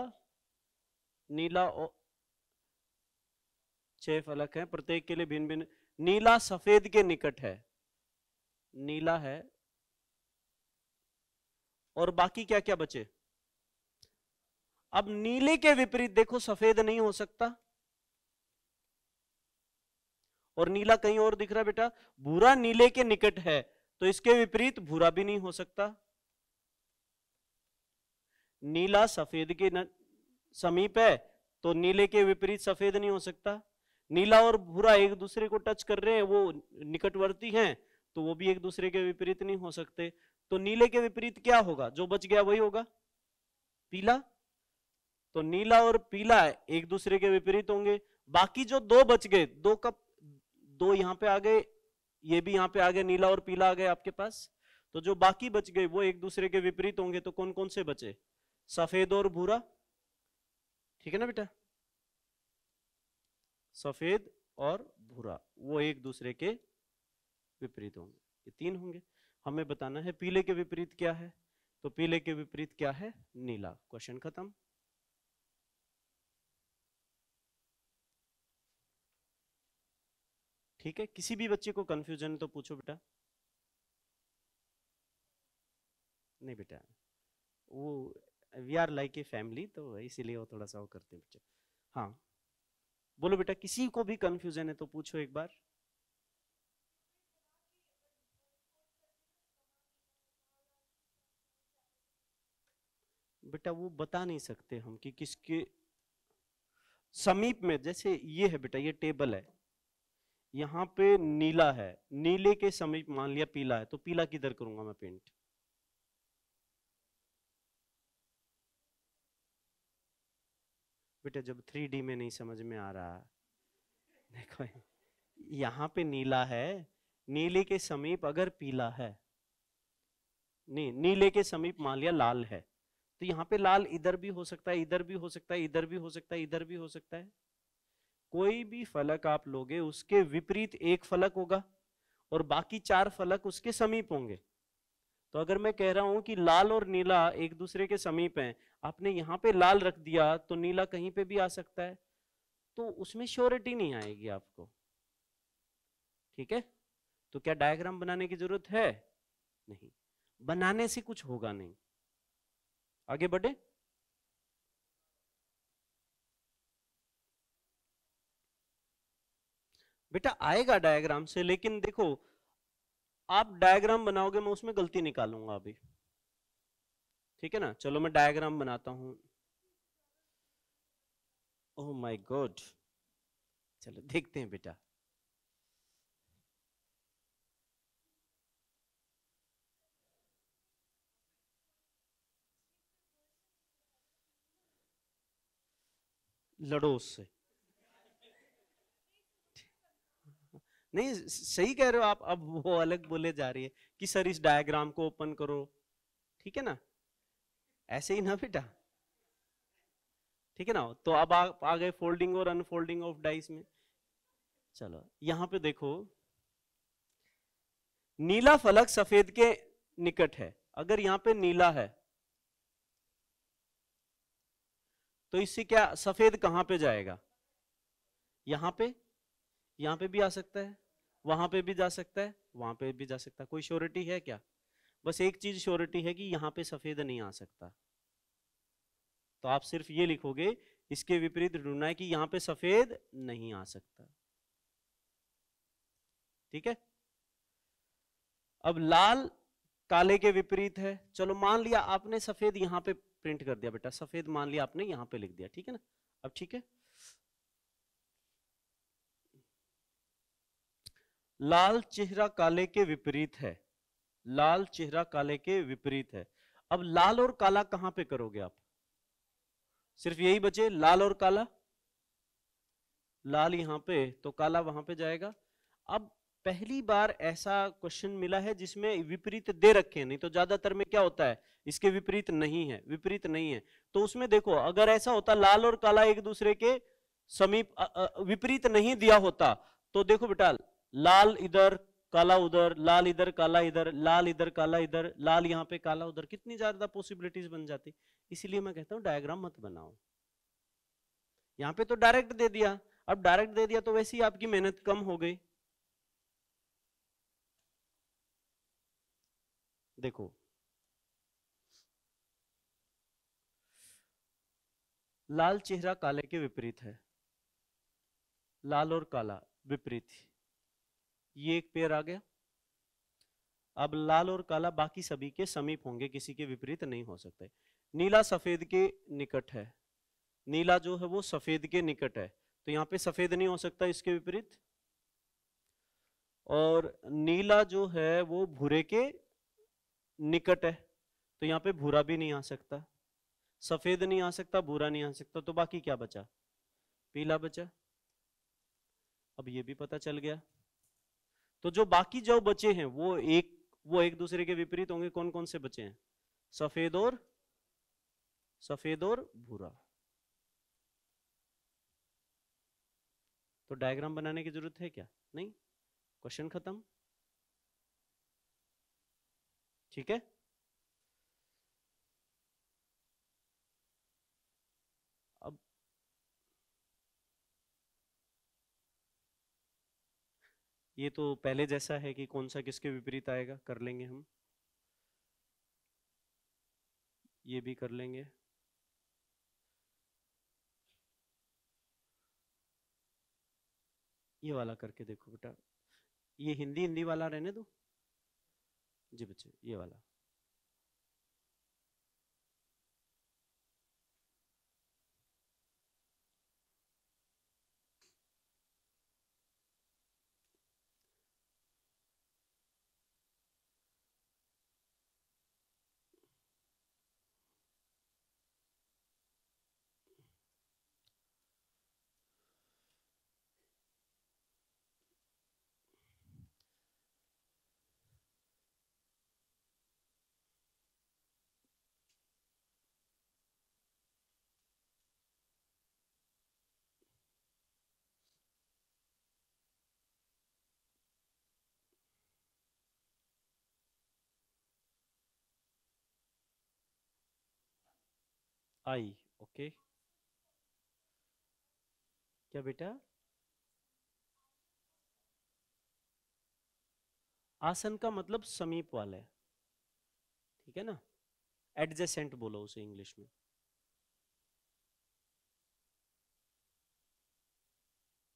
नीला और छह फलक हैं प्रत्येक के लिए भिन्न भिन्न नीला सफेद के निकट है नीला है और बाकी क्या क्या बचे अब नीले के विपरीत देखो सफेद नहीं हो सकता और नीला कहीं और दिख रहा बेटा भूरा नीले के निकट है तो इसके विपरीत भूरा भी नहीं हो सकता नीला सफेद के समीप है तो नीले के विपरीत सफेद नहीं हो सकता नीला और भूरा एक दूसरे को टच कर रहे हैं वो निकटवर्ती हैं तो वो भी एक दूसरे के विपरीत नहीं हो सकते तो नीले के विपरीत क्या होगा जो बच गया वही होगा पीला तो नीला और पीला एक दूसरे के विपरीत होंगे बाकी जो दो बच गए दो कप दो यहां पे आ गए ये भी यहाँ पे आ गया नीला और पीला आ गया आपके पास तो जो बाकी बच गए वो एक दूसरे के विपरीत होंगे तो कौन कौन से बचे सफेद और भूरा ठीक है ना बेटा सफेद और भूरा वो एक दूसरे के विपरीत होंगे ये तीन होंगे हमें बताना है पीले के विपरीत क्या है तो पीले के विपरीत क्या है नीला क्वेश्चन खत्म ठीक है किसी भी बच्चे को कंफ्यूजन तो पूछो बेटा नहीं बेटा वो we are like a family तो इसीलिए वो थोड़ा सा वो करते हैं बच्चे हाँ बोलो बेटा किसी को भी कंफ्यूजन है तो पूछो एक बार बेटा वो बता नहीं सकते हम कि किसके समीप में जैसे ये है बेटा ये टेबल है यहाँ पे नीला है नीले के समीप मान लिया पीला है तो पीला किधर करूंगा मैं पेंट बेटा जब थ्री डी में नहीं समझ में आ रहा देखो यहाँ पे नीला है नीले के समीप अगर पीला है नहीं नीले के समीप मान लिया लाल है तो यहाँ पे लाल इधर भी हो सकता है इधर भी हो सकता है इधर भी हो सकता है इधर भी हो सकता है कोई भी फलक आप लोगे उसके विपरीत एक फलक होगा और बाकी चार फलक उसके समीप होंगे तो अगर मैं कह रहा हूं कि लाल और नीला एक दूसरे के समीप हैं आपने यहां पे लाल रख दिया तो नीला कहीं पे भी आ सकता है तो उसमें श्योरिटी नहीं आएगी आपको ठीक है तो क्या डायग्राम बनाने की जरूरत है नहीं बनाने से कुछ होगा नहीं आगे बढ़े बेटा आएगा डायग्राम से लेकिन देखो आप डायग्राम बनाओगे मैं उसमें गलती निकालूंगा अभी ठीक है ना चलो मैं डायग्राम बनाता हूं ओह माय गॉड चलो देखते हैं बेटा लड़ो उससे नहीं सही कह रहे हो आप अब वो अलग बोले जा रही है कि सर इस डायग्राम को ओपन करो ठीक है ना ऐसे ही ना बेटा ठीक है ना तो अब आप आ गए फोल्डिंग और अनफोल्डिंग ऑफ डाइस में चलो यहां पे देखो नीला फलक सफेद के निकट है अगर यहां पे नीला है तो इससे क्या सफेद कहां पे जाएगा यहां पे यहाँ पे भी आ सकता है वहां पे भी जा सकता है वहां पे भी जा सकता है कोई श्योरिटी है क्या बस एक चीज श्योरिटी है कि यहाँ पे सफेद नहीं आ सकता तो आप सिर्फ ये लिखोगे इसके विपरीत ढूंढना है कि यहाँ पे सफेद नहीं आ सकता ठीक है अब लाल काले के विपरीत है चलो मान लिया आपने सफेद यहाँ पे प्रिंट कर दिया बेटा सफेद मान लिया आपने यहाँ पे लिख दिया ठीक है ना अब ठीक है लाल चेहरा काले के विपरीत है लाल चेहरा काले के विपरीत है अब लाल और काला कहां पे करोगे आप सिर्फ यही बचे लाल और काला लाल यहां पे तो काला वहां पे जाएगा अब पहली बार ऐसा क्वेश्चन मिला है जिसमें विपरीत दे रखे हैं नहीं तो ज्यादातर में क्या होता है इसके विपरीत नहीं है विपरीत नहीं है तो उसमें देखो अगर ऐसा होता लाल और काला एक दूसरे के समीप विपरीत नहीं दिया होता तो देखो बेटा लाल इधर काला उधर लाल इधर काला इधर लाल इधर काला इधर लाल यहाँ पे काला उधर कितनी ज्यादा पॉसिबिलिटीज बन जाती इसीलिए मैं कहता हूँ डायग्राम मत बनाओ यहाँ पे तो डायरेक्ट दे दिया अब डायरेक्ट दे दिया तो वैसे ही आपकी मेहनत कम हो गई देखो लाल चेहरा काले के विपरीत है लाल और काला विपरीत ये एक पेयर आ गया अब लाल और काला बाकी सभी के समीप होंगे किसी के विपरीत नहीं हो सकते नीला सफेद के निकट है नीला जो है वो सफेद के निकट है तो यहाँ पे सफेद नहीं हो सकता इसके विपरीत और नीला जो है वो भूरे के निकट है तो यहाँ पे भूरा भी नहीं आ सकता सफेद नहीं आ सकता भूरा नहीं आ सकता तो बाकी क्या बचा पीला बचा अब ये भी पता चल गया तो जो बाकी जो बचे हैं वो एक वो एक दूसरे के विपरीत होंगे कौन कौन से बचे हैं सफेद और सफेद और भूरा तो डायग्राम बनाने की जरूरत है क्या नहीं क्वेश्चन खत्म ठीक है ये तो पहले जैसा है कि कौन सा किसके विपरीत आएगा कर लेंगे हम ये भी कर लेंगे ये वाला करके देखो बेटा ये हिंदी हिंदी वाला रहने दो जी बच्चे ये वाला आई ओके क्या बेटा आसन का मतलब समीप वाला है ठीक है ना एडजेसेंट बोलो उसे इंग्लिश में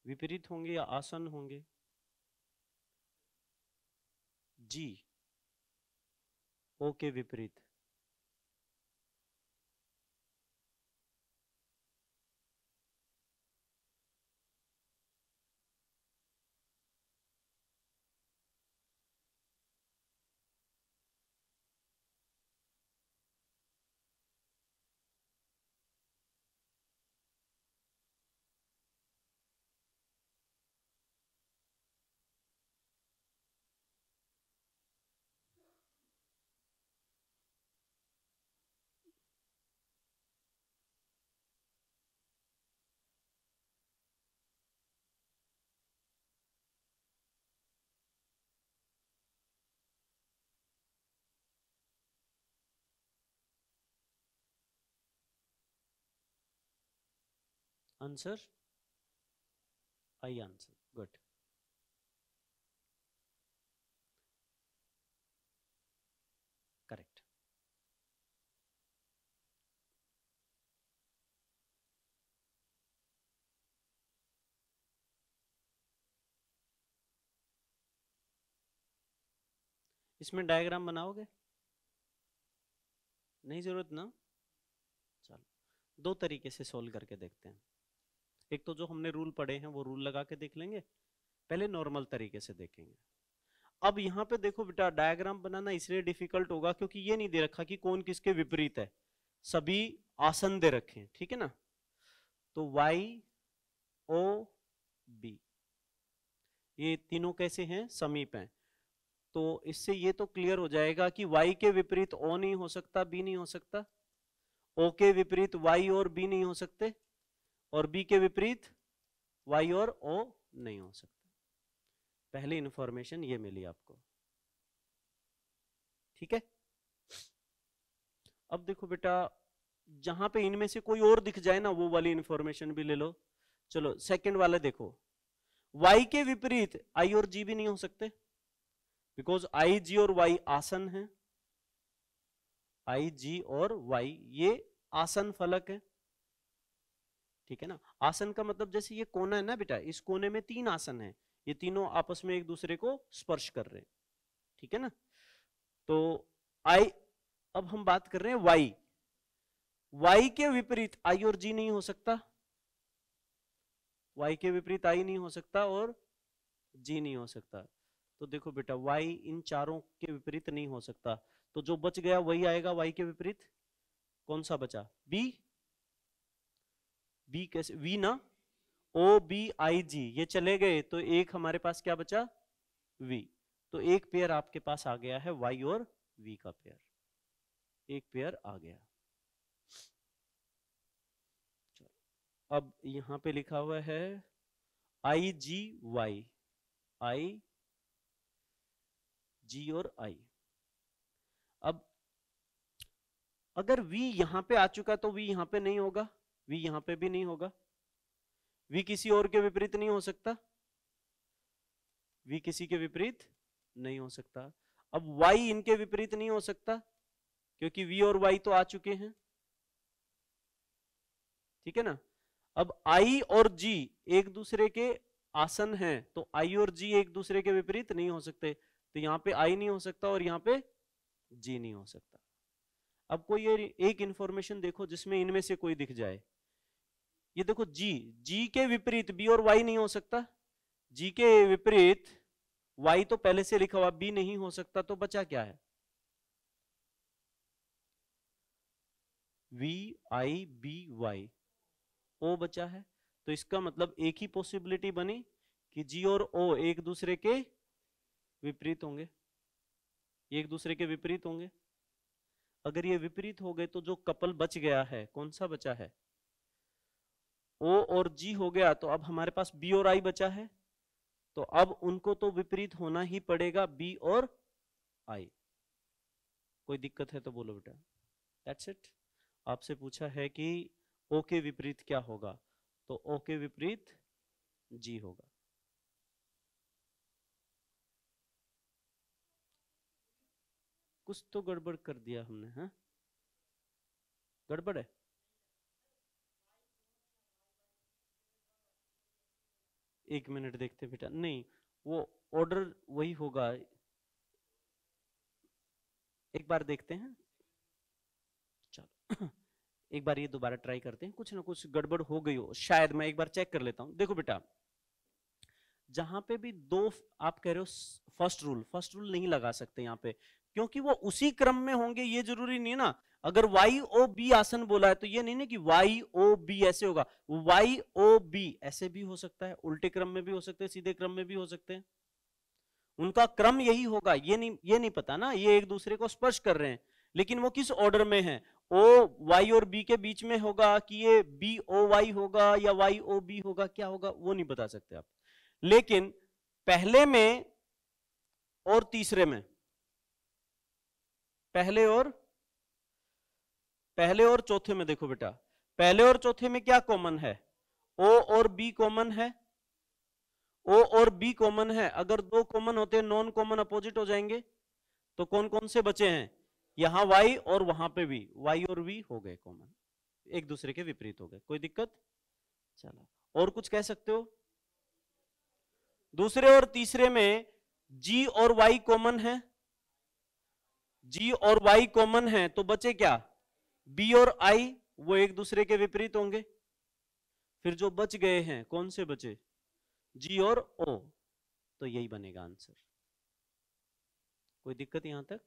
विपरीत होंगे या आसन होंगे जी ओके विपरीत answer i answer good correct इसमें डायग्राम बनाओगे नहीं जरूरत ना चलो दो तरीके से सोल्व करके देखते हैं एक तो जो हमने रूल पढ़े हैं वो रूल लगा के देख लेंगे पहले नॉर्मल तरीके से देखेंगे अब यहाँ पे देखो बेटा डायग्राम बनाना इसलिए डिफिकल्ट होगा क्योंकि ये नहीं दे रखा कि कौन किसके विपरीत है सभी आसन दे रखे हैं ठीक है ना तो वाई ओ बी ये तीनों कैसे हैं समीप हैं तो इससे ये तो क्लियर हो जाएगा कि वाई के विपरीत ओ नहीं हो सकता बी नहीं हो सकता ओ के विपरीत वाई और बी नहीं हो सकते और बी के विपरीत वाई और ओ नहीं हो सकता पहली इंफॉर्मेशन ये मिली आपको ठीक है अब देखो बेटा जहां पे इनमें से कोई और दिख जाए ना वो वाली इंफॉर्मेशन भी ले लो चलो सेकंड वाले देखो वाई के विपरीत आई और जी भी नहीं हो सकते बिकॉज आई जी और वाई आसन है आई जी और वाई ये आसन फलक है ठीक है ना आसन का मतलब जैसे ये कोना है ना बेटा इस कोने में तीन आसन है ये तीनों आपस में एक दूसरे को स्पर्श कर रहे हैं ठीक है ना तो आई अब हम बात कर रहे हैं वाई वाई के विपरीत आई और जी नहीं हो सकता वाई के विपरीत आई नहीं हो सकता और जी नहीं हो सकता तो देखो बेटा वाई इन चारों के विपरीत नहीं हो सकता तो जो बच गया वही आएगा वाई के विपरीत कौन सा बचा बी बी कैसे वी ना ओ बी आई जी ये चले गए तो एक हमारे पास क्या बचा वी तो एक पेयर आपके पास आ गया है वाई और वी का पेयर एक पेयर आ गया अब यहां पे लिखा हुआ है आई जी वाई आई जी और आई अब अगर v यहां पे आ चुका तो v यहां पे नहीं होगा वी यहां पे भी नहीं होगा वी किसी और के विपरीत नहीं हो सकता वी किसी के विपरीत नहीं हो सकता अब वाई इनके विपरीत नहीं हो सकता क्योंकि वी और वाई तो आ चुके हैं ठीक है ना अब आई और जी एक दूसरे के आसन हैं तो आई और जी एक दूसरे के विपरीत नहीं हो सकते तो यहां पे आई नहीं हो सकता और यहां पे जी नहीं हो सकता अब कोई एक इंफॉर्मेशन देखो जिसमें इनमें से कोई दिख जाए ये देखो जी जी के विपरीत बी और वाई नहीं हो सकता जी के विपरीत वाई तो पहले से लिखा हुआ बी नहीं हो सकता तो बचा क्या है V I B Y O बचा है तो इसका मतलब एक ही पॉसिबिलिटी बनी कि जी और ओ एक दूसरे के विपरीत होंगे एक दूसरे के विपरीत होंगे अगर ये विपरीत हो गए तो जो कपल बच गया है कौन सा बचा है ओ और जी हो गया तो अब हमारे पास बी और आई बचा है तो अब उनको तो विपरीत होना ही पड़ेगा बी और आई कोई दिक्कत है तो बोलो बेटा दैट्स इट आपसे पूछा है कि ओ के विपरीत क्या होगा तो ओ के विपरीत जी होगा कुछ तो गड़बड़ कर दिया हमने हाँ गड़बड़ है एक मिनट देखते बेटा नहीं वो ऑर्डर वही होगा एक बार देखते हैं चलो [clears throat] एक बार ये दोबारा ट्राई करते हैं कुछ ना कुछ गड़बड़ हो गई हो शायद मैं एक बार चेक कर लेता हूं देखो बेटा जहां पे भी दो आप कह रहे हो फर्स्ट रूल फर्स्ट रूल नहीं लगा सकते यहाँ पे क्योंकि वो उसी क्रम में होंगे ये जरूरी नहीं है ना अगर वाई ओ बी आसन बोला है तो ये नहीं ना कि वाई ओ बी ऐसे होगा वाई ओ बी ऐसे भी हो सकता है उल्टे क्रम में भी हो सकते हैं सीधे क्रम में भी हो सकते हैं उनका क्रम यही होगा ये नहीं ये नहीं पता ना ये एक दूसरे को स्पर्श कर रहे हैं लेकिन वो किस ऑर्डर में है ओ वाई और बी के बीच में होगा कि ये बी ओ वाई होगा या वाई ओ बी होगा क्या होगा वो नहीं बता सकते आप लेकिन पहले में और तीसरे में पहले और पहले और चौथे में देखो बेटा पहले और चौथे में क्या कॉमन है ओ और बी कॉमन है ओ और बी कॉमन है अगर दो कॉमन होते हैं नॉन कॉमन अपोजिट हो जाएंगे तो कौन कौन से बचे हैं यहां वाई और वहां पे भी वाई और वी हो गए कॉमन एक दूसरे के विपरीत हो गए कोई दिक्कत चलो और कुछ कह सकते हो दूसरे और तीसरे में जी और वाई कॉमन है जी और वाई कॉमन है तो बचे क्या बी और आई वो एक दूसरे के विपरीत होंगे फिर जो बच गए हैं कौन से बचे जी और ओ तो यही बनेगा आंसर कोई दिक्कत यहां तक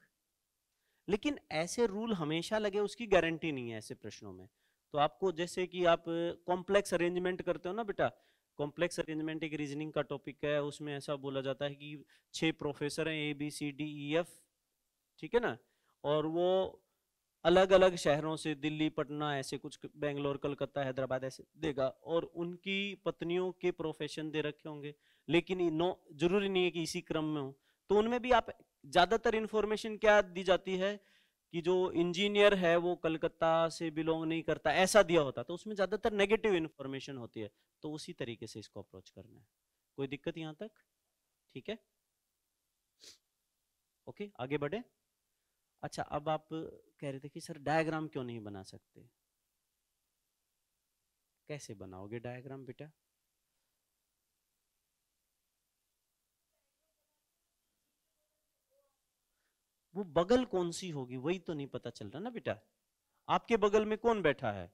लेकिन ऐसे रूल हमेशा लगे उसकी गारंटी नहीं है ऐसे प्रश्नों में तो आपको जैसे कि आप कॉम्प्लेक्स अरेंजमेंट करते हो ना बेटा कॉम्प्लेक्स अरेंजमेंट एक रीजनिंग का टॉपिक है उसमें ऐसा बोला जाता है कि छह प्रोफेसर हैं A B C D E F ठीक है ना और वो अलग अलग शहरों से दिल्ली पटना ऐसे कुछ बेंगलोर कलकत्ता हैदराबाद ऐसे देगा और उनकी पत्नियों के प्रोफेशन दे रखे होंगे लेकिन नो जरूरी नहीं है कि इसी क्रम में हो तो उनमें भी आप ज़्यादातर इन्फॉर्मेशन क्या दी जाती है कि जो इंजीनियर है वो कलकत्ता से बिलोंग नहीं करता ऐसा दिया होता तो उसमें ज़्यादातर नेगेटिव इन्फॉर्मेशन होती है तो उसी तरीके से इसको अप्रोच करना है कोई दिक्कत यहाँ तक ठीक है ओके आगे बढ़े अच्छा अब आप कह रहे थे कि सर डायग्राम क्यों नहीं बना सकते कैसे बनाओगे डायग्राम बेटा वो बगल कौन सी होगी वही तो नहीं पता चल रहा ना बेटा आपके बगल में कौन बैठा है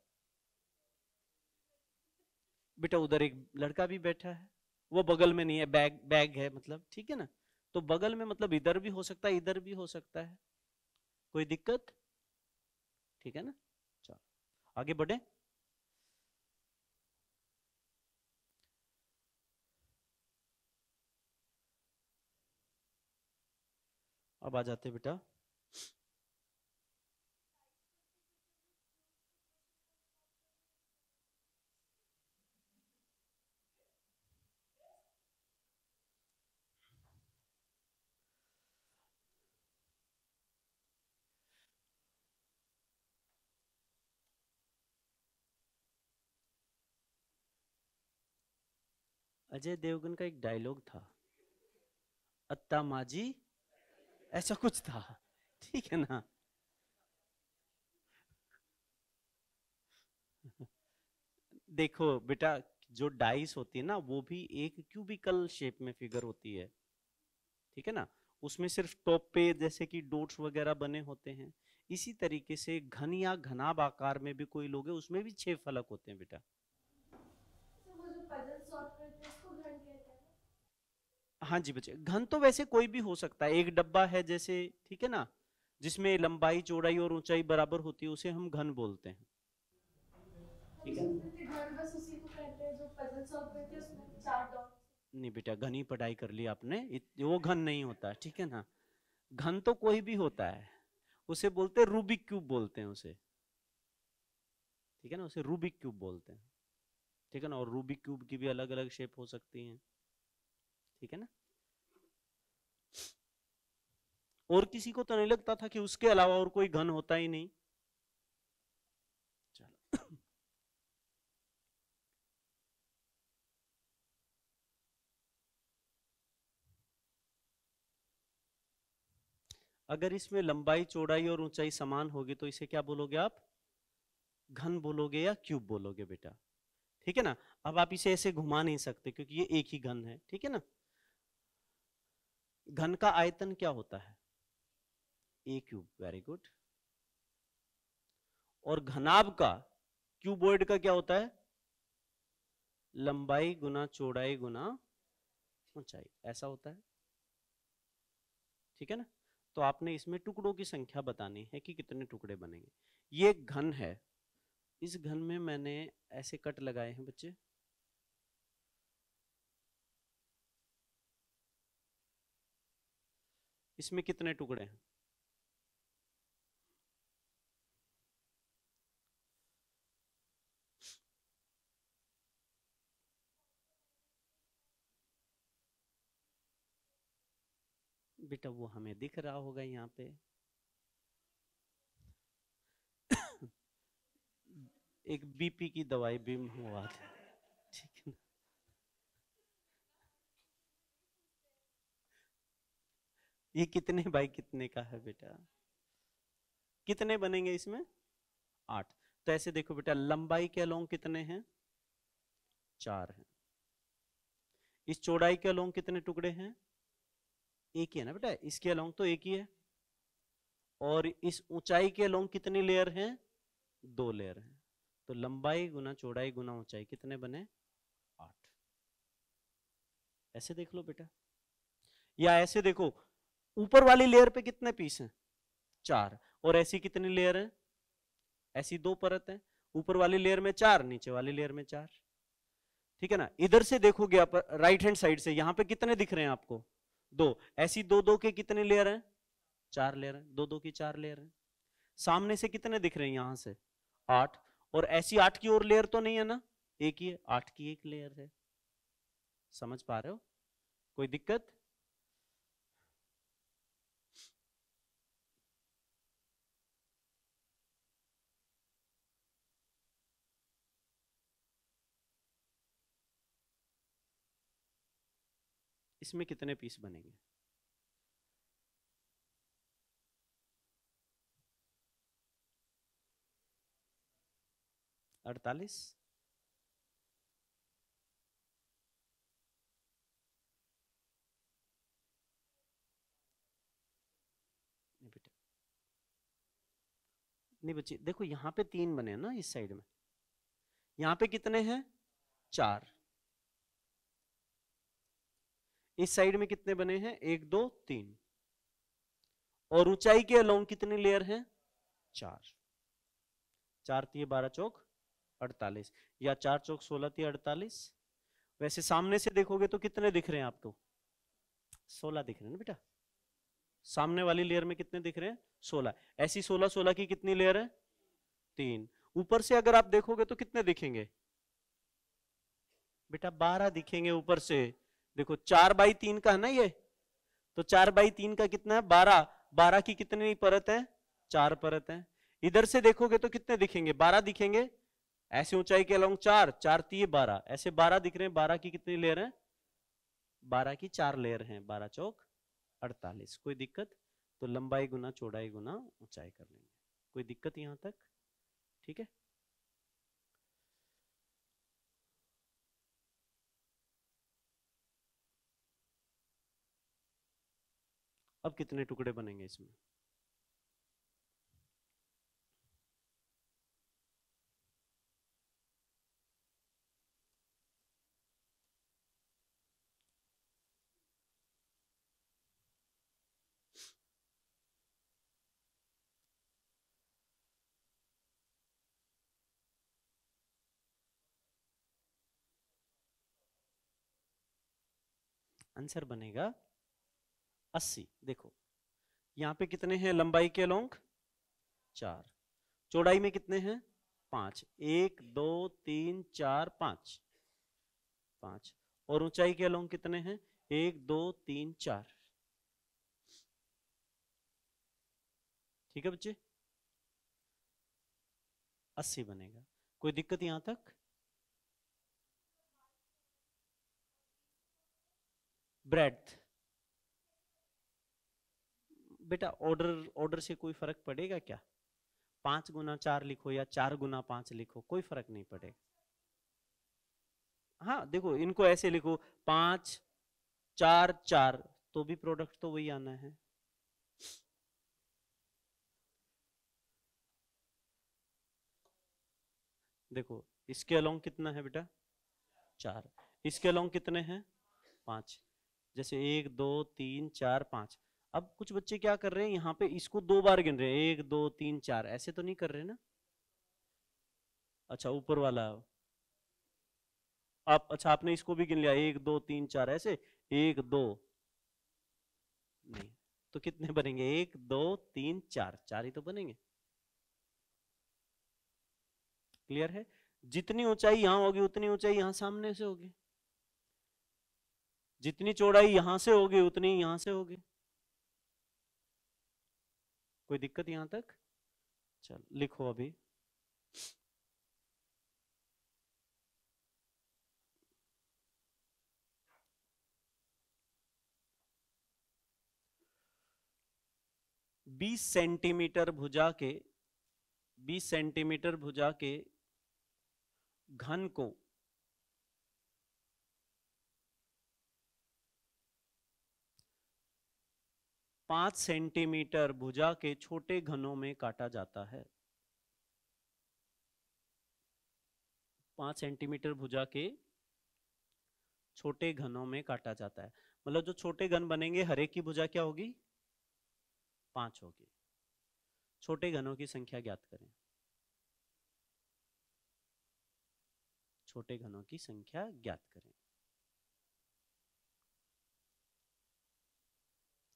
बेटा उधर एक लड़का भी बैठा है वो बगल में नहीं है बैग बैग है मतलब ठीक है ना तो बगल में मतलब इधर भी हो सकता है इधर भी हो सकता है कोई दिक्कत ठीक है ना चलो आगे बढ़े अब आ जाते बेटा अजय देवगन का एक डायलॉग था अत्ता माजी ऐसा कुछ था ठीक है ना देखो बेटा जो डाइस होती है ना वो भी एक क्यूबिकल शेप में फिगर होती है ठीक है ना उसमें सिर्फ टॉप पे जैसे कि डोट्स वगैरह बने होते हैं इसी तरीके से घन या घनाब आकार में भी कोई लोग है उसमें भी छह फलक होते हैं बेटा so, हाँ जी बच्चे घन तो वैसे कोई भी हो सकता है एक डब्बा है जैसे ठीक है ना जिसमें लंबाई चौड़ाई और ऊंचाई बराबर होती है उसे हम घन बोलते हैं नहीं बेटा घनी पढ़ाई कर ली आपने वो घन नहीं होता ठीक है ना घन तो कोई भी होता है उसे बोलते रूबिक क्यूब बोलते हैं उसे ठीक है ना उसे रूबिक क्यूब बोलते हैं ठीक है ना और रूबिक क्यूब की भी अलग अलग शेप हो सकती हैं ठीक है ना और किसी को तो नहीं लगता था कि उसके अलावा और कोई घन होता ही नहीं चलो अगर इसमें लंबाई चौड़ाई और ऊंचाई समान होगी तो इसे क्या बोलोगे आप घन बोलोगे या क्यूब बोलोगे बेटा ठीक है ना अब आप इसे ऐसे घुमा नहीं सकते क्योंकि ये एक ही घन है ठीक है ना घन का आयतन क्या होता है ए क्यूब वेरी गुड और घनाभ का क्यूबोर्ड का क्या होता है लंबाई गुना चौड़ाई गुना ऊंचाई ऐसा होता है ठीक है ना तो आपने इसमें टुकड़ों की संख्या बतानी है कि कितने टुकड़े बनेंगे ये घन है इस घन में मैंने ऐसे कट लगाए हैं बच्चे इसमें कितने टुकड़े हैं बेटा वो हमें दिख रहा होगा यहाँ पे एक बीपी की दवाई भी हुआ था ठीक है ना ये कितने भाई कितने का है बेटा कितने बनेंगे इसमें आठ तो ऐसे देखो बेटा लंबाई के अलोंग कितने हैं चार हैं इस चौड़ाई के अलोंग कितने टुकड़े हैं एक ही है ना बेटा इसके अलोंग तो एक ही है और इस ऊंचाई के अलोंग कितनी लेयर हैं दो लेयर हैं तो लंबाई गुना चौड़ाई गुना ऊंचाई कितने बने आठ ऐसे देख लो बेटा या ऐसे देखो ऊपर वाली लेयर पे कितने पीस हैं चार और ऐसी कितनी लेयर है ऐसी दो परत है ऊपर वाली लेयर में चार नीचे वाली लेयर में चार ठीक है ना इधर से देखोगे आप राइट हैंड साइड से यहां पे कितने दिख रहे हैं आपको दो ऐसी दो दो के कितने लेयर हैं चार लेयर हैं दो दो की चार लेयर हैं सामने से कितने दिख रहे हैं यहां से आठ और ऐसी आठ की और लेयर तो नहीं है ना एक ही आठ की एक लेयर है समझ पा रहे हो कोई दिक्कत इसमें कितने पीस बनेंगे अड़तालीस नहीं बच्चे बच्ची देखो यहाँ पे तीन बने ना इस साइड में यहाँ पे कितने हैं चार इस साइड में कितने बने हैं एक दो तीन और ऊंचाई के अलोंग कितने लेयर हैं चार चार तीय बारह चौक अड़तालीस या चार चौक सोलह तीय अड़तालीस वैसे सामने से देखोगे तो कितने दिख रहे हैं आपको सोलह दिख रहे हैं बेटा सामने वाली लेयर में कितने दिख रहे हैं सोलह ऐसी सोलह सोलह की कितनी लेयर है तीन ऊपर से अगर आप देखोगे तो कितने दिखेंगे बेटा बारह दिखेंगे ऊपर से देखो चार बाई तीन का है ना ये तो चार बाई तीन का कितना है बारह बारह की कितनी परत है चार परत है इधर से देखोगे तो कितने दिखेंगे बारह दिखेंगे ऐसी ऊंचाई के अलाउंग चार चार तीय तो बारह ऐसे बारह दिख रहे हैं बारह की कितनी लेयर है बारह की चार लेयर है बारह चौक अड़तालीस कोई दिक्कत तो लंबाई गुना चौड़ाई गुना ऊंचाई कर लेंगे कोई दिक्कत यहां तक ठीक है अब कितने टुकड़े बनेंगे इसमें आंसर बनेगा अस्सी देखो यहाँ पे कितने हैं लंबाई के लोंग चार चौड़ाई में कितने हैं पांच एक दो तीन चार पांच पांच और ऊंचाई के लोंग कितने हैं एक दो तीन चार ठीक है बच्चे अस्सी बनेगा कोई दिक्कत यहां तक ब्रेड बेटा ऑर्डर ऑर्डर से कोई फर्क पड़ेगा क्या पांच गुना चार लिखो या चार गुना पांच लिखो कोई फर्क नहीं पड़ेगा हाँ देखो इनको ऐसे लिखो पांच चार चार तो भी प्रोडक्ट तो वही आना है देखो इसके अलोंग कितना है बेटा चार इसके अलोंग कितने हैं पांच जैसे एक दो तीन चार पांच अब कुछ बच्चे क्या कर रहे हैं यहाँ पे इसको दो बार गिन रहे हैं एक दो तीन चार ऐसे तो नहीं कर रहे ना अच्छा ऊपर वाला आप अच्छा आपने इसको भी गिन लिया एक दो तीन चार ऐसे एक दो नहीं तो कितने बनेंगे एक दो तीन चार चार ही तो बनेंगे क्लियर है जितनी ऊंचाई यहां होगी उतनी ऊंचाई यहां सामने से होगी जितनी चौड़ाई यहां से होगी उतनी यहां से होगी कोई दिक्कत यहां तक चल लिखो अभी बीस सेंटीमीटर भुजा के बीस सेंटीमीटर भुजा के घन को पांच सेंटीमीटर भुजा के छोटे घनों में काटा जाता है पांच सेंटीमीटर भुजा के छोटे घनों में काटा जाता है मतलब जो छोटे घन बनेंगे हरे की भुजा क्या होगी पांच होगी छोटे घनों की संख्या ज्ञात करें छोटे घनों की संख्या ज्ञात करें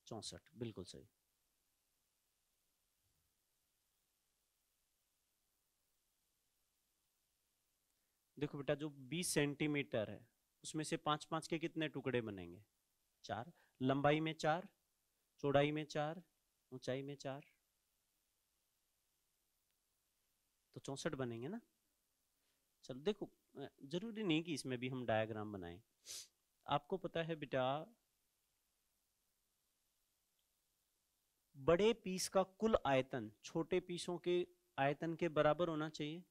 चौसठ बिल्कुल सही देखो बेटा जो 20 सेंटीमीटर है उसमें से पांच पांच के कितने टुकड़े बनेंगे चार लंबाई में चार चौड़ाई में चार ऊंचाई में चार तो चौसठ बनेंगे ना चलो देखो जरूरी नहीं कि इसमें भी हम डायग्राम बनाएं आपको पता है बेटा बड़े पीस का कुल आयतन छोटे पीसों के आयतन के बराबर होना चाहिए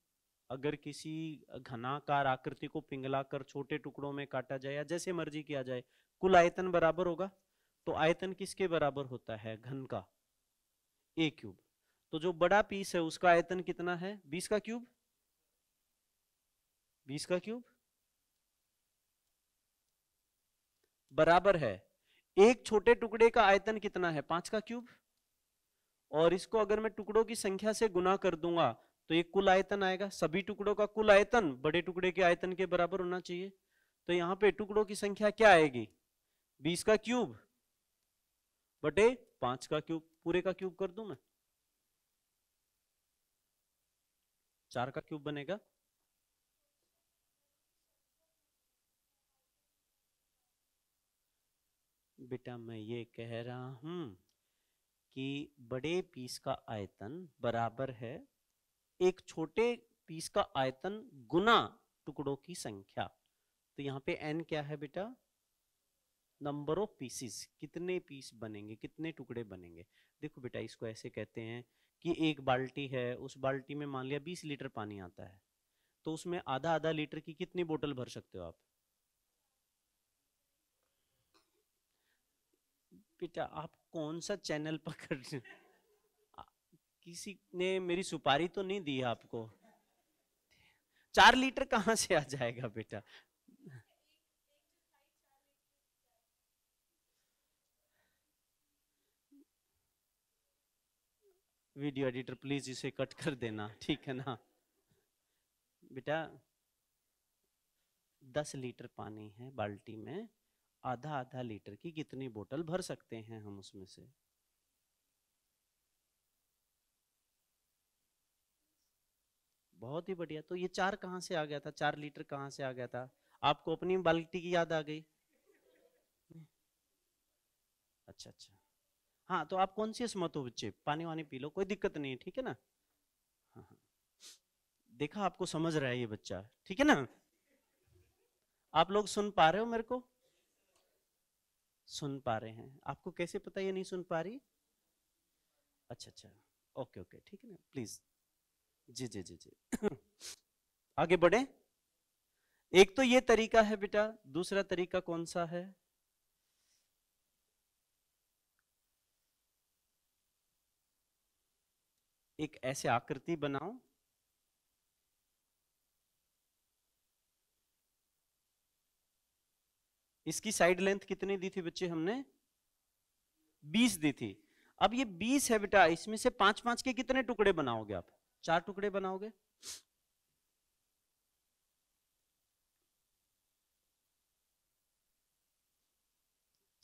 अगर किसी घनाकार आकृति को पिंगलाकर छोटे टुकड़ों में काटा जाए या जैसे मर्जी किया जाए कुल आयतन बराबर होगा तो आयतन किसके बराबर होता है घन का ए क्यूब तो जो बड़ा पीस है उसका आयतन कितना है बीस का क्यूब बीस का क्यूब बराबर है एक छोटे टुकड़े का आयतन कितना है पांच का क्यूब और इसको अगर मैं टुकड़ों की संख्या से गुना कर दूंगा तो ये कुल आयतन आएगा सभी टुकड़ों का कुल आयतन बड़े टुकड़े के आयतन के बराबर होना चाहिए तो यहाँ पे टुकड़ों की संख्या क्या आएगी बीस का क्यूब बटे पांच का क्यूब पूरे का क्यूब कर दू मैं चार का क्यूब बनेगा बेटा मैं ये कह रहा हूं कि बड़े पीस का आयतन बराबर है एक छोटे पीस का आयतन गुना टुकड़ों की संख्या तो यहाँ पे एन क्या है बेटा नंबर ऑफ पीसेस कितने पीस बनेंगे कितने टुकड़े बनेंगे देखो बेटा इसको ऐसे कहते हैं कि एक बाल्टी है उस बाल्टी में मान लिया बीस लीटर पानी आता है तो उसमें आधा आधा लीटर की कितनी बोतल भर सकते हो आप बेटा आप कौन सा चैनल पकड़ किसी ने मेरी सुपारी तो नहीं दी आपको चार लीटर कहां से आ जाएगा बेटा वीडियो एडिटर प्लीज इसे कट कर देना ठीक है ना बेटा दस लीटर पानी है बाल्टी में आधा आधा लीटर की कितनी बोतल भर सकते हैं हम उसमें से बहुत ही बढ़िया तो ये चार कहां से आ गया था चार लीटर कहां से आ गया था आपको अपनी बाल्टी की याद आ गई अच्छा अच्छा हाँ तो आप कौन सी मत हो बच्चे पानी वानी पी लो कोई दिक्कत नहीं है ठीक है ना हाँ, हाँ। देखा आपको समझ रहा है ये बच्चा ठीक है ना आप लोग सुन पा रहे हो मेरे को सुन पा रहे हैं आपको कैसे पता ये नहीं सुन पा रही अच्छा अच्छा ओके ओके ठीक है ना प्लीज जी जी जी जी [coughs] आगे बढ़े एक तो ये तरीका है बेटा दूसरा तरीका कौन सा है एक ऐसे आकृति बनाओ इसकी साइड लेंथ कितनी दी थी बच्चे हमने बीस दी थी अब ये बीस है बेटा इसमें से पांच पांच के कितने टुकड़े बनाओगे आप चार टुकड़े बनाओगे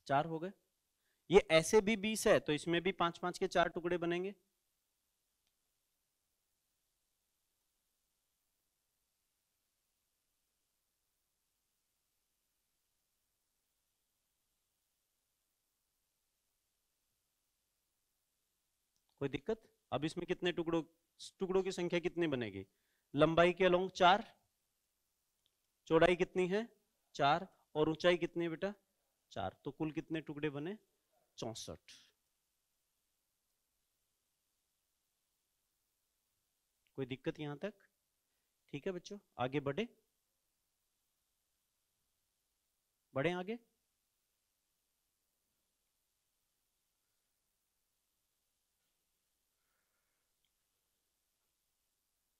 चार हो गए ये ऐसे भी बीस है तो इसमें भी पांच पांच के चार टुकड़े बनेंगे कोई दिक्कत अब इसमें कितने टुकड़ों टुकड़ों की संख्या कितनी बनेगी लंबाई के अलोंग चार चौड़ाई कितनी है चार और ऊंचाई कितनी है बेटा चार तो कुल कितने टुकड़े बने चौसठ कोई दिक्कत यहां तक ठीक है बच्चों आगे बढ़े बढ़े आगे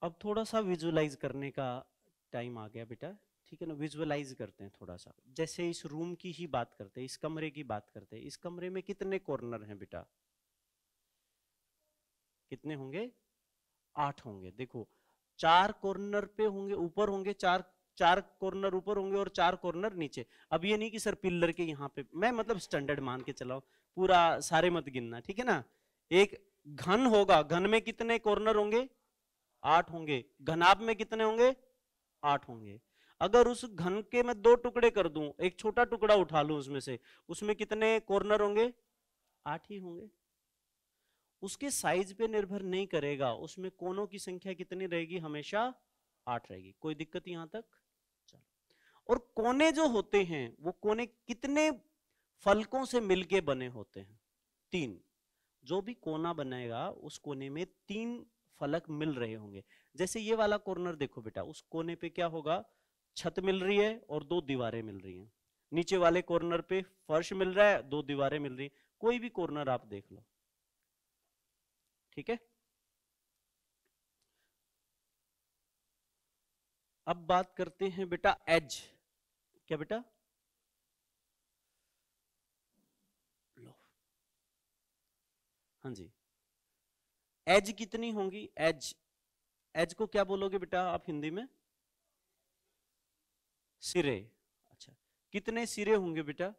अब थोड़ा सा विजुअलाइज करने का टाइम आ गया बेटा ठीक है ना विजुअलाइज करते हैं थोड़ा सा जैसे इस रूम की ही बात करते हैं इस कमरे की बात करते हैं इस कमरे में कितने कॉर्नर हैं बेटा कितने होंगे आठ होंगे देखो चार कॉर्नर पे होंगे ऊपर होंगे चार चार कॉर्नर ऊपर होंगे और चार कॉर्नर नीचे अब ये नहीं कि सर पिल्लर के यहाँ पे मैं मतलब स्टैंडर्ड मान के चलाओ पूरा सारे मत गिनना ठीक है ना एक घन होगा घन में कितने कॉर्नर होंगे आठ होंगे घनाब में कितने होंगे आठ होंगे अगर उस घन के मैं दो टुकड़े कर दूं एक छोटा टुकड़ा उठा लूं उसमें से उसमें कितने कॉर्नर होंगे आठ ही होंगे उसके साइज पे निर्भर नहीं करेगा उसमें कोनों की संख्या कितनी रहेगी हमेशा आठ रहेगी कोई दिक्कत यहां तक चलो और कोने जो होते हैं वो कोने कितने फलकों से मिलके बने होते हैं तीन जो भी कोना बनाएगा उस कोने में तीन फलक मिल रहे होंगे जैसे ये वाला कॉर्नर देखो बेटा उस कोने पे क्या होगा छत मिल रही है और दो दीवारें मिल रही हैं नीचे वाले कॉर्नर पे फर्श मिल रहा है दो दीवारें मिल रही कोई भी कॉर्नर आप देख लो ठीक है अब बात करते हैं बेटा एज क्या बेटा लो हाँ जी एज कितनी होंगी एज एज को क्या बोलोगे बेटा आप हिंदी में सिरे अच्छा कितने सिरे होंगे बेटा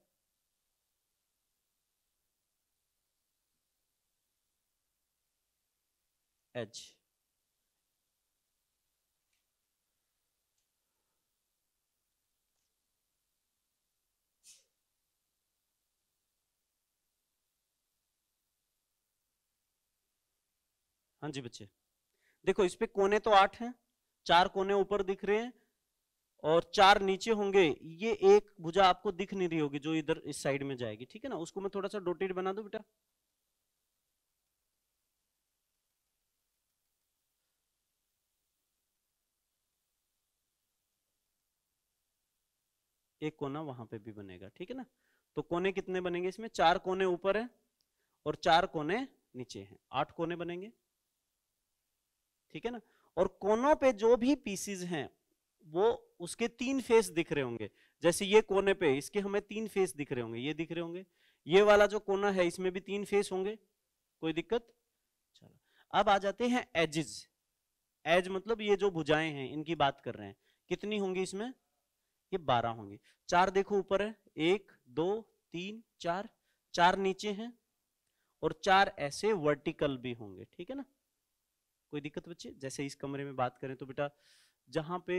एज हाँ जी बच्चे देखो इस पे कोने तो आठ हैं चार कोने ऊपर दिख रहे हैं और चार नीचे होंगे ये एक भुजा आपको दिख नहीं रही होगी जो इधर इस साइड में जाएगी ठीक है ना उसको मैं थोड़ा सा डोटेड बना दू बेटा एक कोना वहां पे भी बनेगा ठीक है ना तो कोने कितने बनेंगे इसमें चार कोने ऊपर है और चार कोने नीचे हैं आठ कोने बनेंगे ठीक है ना और कोनों पे जो भी पीसीज हैं वो उसके तीन फेस दिख रहे होंगे जैसे ये कोने पे इसके हमें तीन फेस दिख रहे होंगे ये दिख रहे होंगे ये वाला जो कोना है इसमें भी तीन फेस होंगे कोई दिक्कत चलो अब आ जाते हैं एजिज एज मतलब ये जो भुजाएं हैं इनकी बात कर रहे हैं कितनी होंगी इसमें ये बारह होंगी चार देखो ऊपर है एक दो तीन चार चार नीचे हैं और चार ऐसे वर्टिकल भी होंगे ठीक है ना कोई दिक्कत बच्चे जैसे इस कमरे में बात करें तो बेटा जहां पे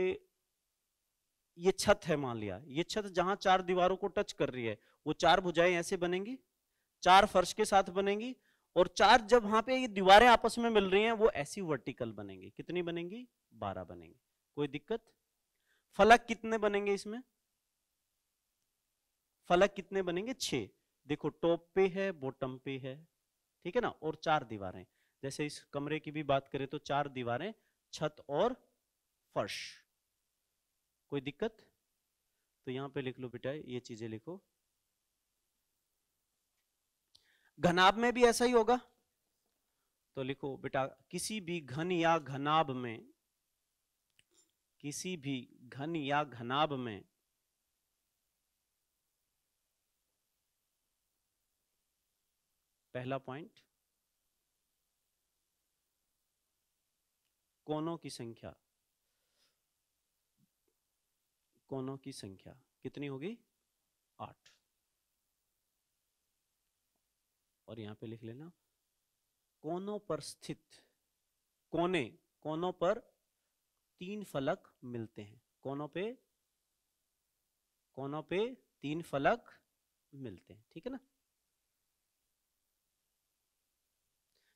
ये छत है मान लिया ये छत जहां चार दीवारों को टच कर रही है वो चार भुजाएं ऐसे बनेंगी चार फर्श के साथ बनेंगी और चार जब वहां पे ये दीवारें आपस में मिल रही हैं वो ऐसी वर्टिकल बनेंगी कितनी बनेंगी बारह बनेंगी कोई दिक्कत फलक कितने बनेंगे इसमें फलक कितने बनेंगे छे देखो टॉप पे है बॉटम पे है ठीक है ना और चार दीवारें जैसे इस कमरे की भी बात करें तो चार दीवारें छत और फर्श कोई दिक्कत तो यहां पे लिख लो बेटा ये चीजें लिखो घनाब में भी ऐसा ही होगा तो लिखो बेटा किसी भी घन या घनाब में किसी भी घन या घनाब में पहला पॉइंट कोनों की संख्या कोनों की संख्या कितनी होगी आठ और यहां पे लिख लेना कोनों पर स्थित कोने कोनों पर तीन फलक मिलते हैं कोनों पे कोनों पे तीन फलक मिलते हैं ठीक है ना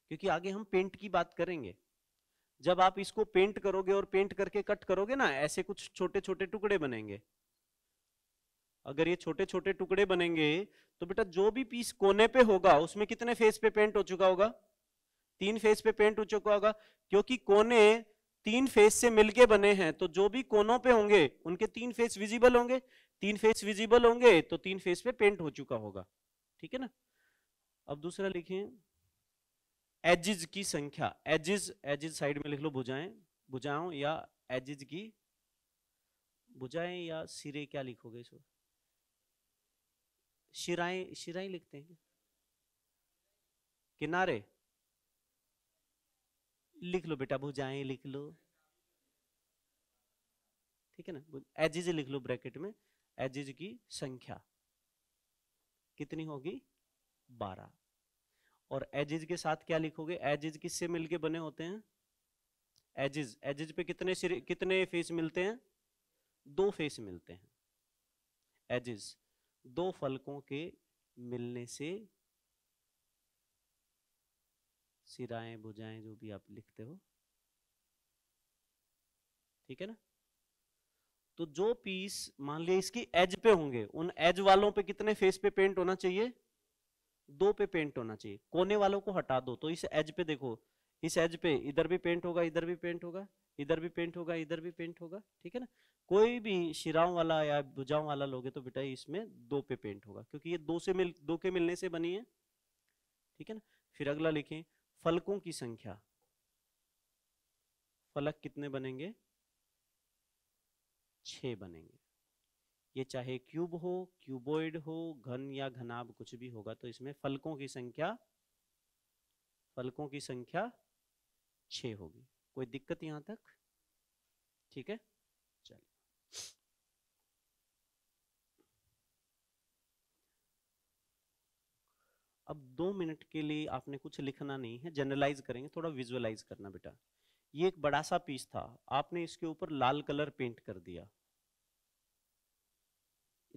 क्योंकि आगे हम पेंट की बात करेंगे जब आप इसको पेंट करोगे और पेंट करके कट करोगे ना ऐसे कुछ छोटे छोटे टुकड़े बनेंगे अगर ये छोटे छोटे टुकड़े बनेंगे तो बेटा जो भी पीस कोने पे होगा उसमें कितने फेस पे पेंट हो चुका होगा तीन फेस पे पेंट हो चुका होगा क्योंकि कोने तीन फेस से मिलके बने हैं तो जो भी कोनों पे होंगे उनके तीन फेस विजिबल होंगे तीन फेस विजिबल होंगे तो तीन फेस पे पेंट हो चुका होगा ठीक है ना अब दूसरा लिखिए एजिज की संख्या एजिज एजिज साइड में लिख लो भुजाएं भुजाओं या एजिज की भुजाएं या सिरे क्या लिखोगे इसको शिराएं शिराएं लिखते हैं किनारे लिख लो बेटा भुजाएं लिख लो ठीक है ना एजिज लिख लो ब्रैकेट में एजिज की संख्या कितनी होगी बारह और एजिज के साथ क्या लिखोगे एजिज किससे मिलके बने होते हैं एजिज एजिज पे कितने कितने फेस मिलते हैं दो फेस मिलते हैं एजिज दो फलकों के मिलने से सिराएं बुझाएं जो भी आप लिखते हो ठीक है ना तो जो पीस मान लिया इसकी एज पे होंगे उन एज वालों पे कितने फेस पे पेंट होना चाहिए दो पे पेंट होना चाहिए कोने वालों को हटा दो तो इस एज पे देखो इस एज पे इधर भी पेंट होगा इधर भी पेंट होगा इधर भी पेंट होगा इधर भी पेंट होगा ठीक है ना कोई भी शिराओं वाला या भुजाओं वाला लोगे तो बेटा इसमें दो पे पेंट होगा क्योंकि ये दो से मिल दो के मिलने से बनी है ठीक है ना फिर अगला लिखें फलकों की संख्या फलक कितने बनेंगे छ बनेंगे ये चाहे क्यूब हो क्यूबोइड हो घन या घनाभ कुछ भी होगा तो इसमें फलकों की संख्या फलकों की संख्या छ होगी कोई दिक्कत यहां तक ठीक है चलिए अब दो मिनट के लिए आपने कुछ लिखना नहीं है जनरलाइज करेंगे थोड़ा विजुअलाइज करना बेटा ये एक बड़ा सा पीस था आपने इसके ऊपर लाल कलर पेंट कर दिया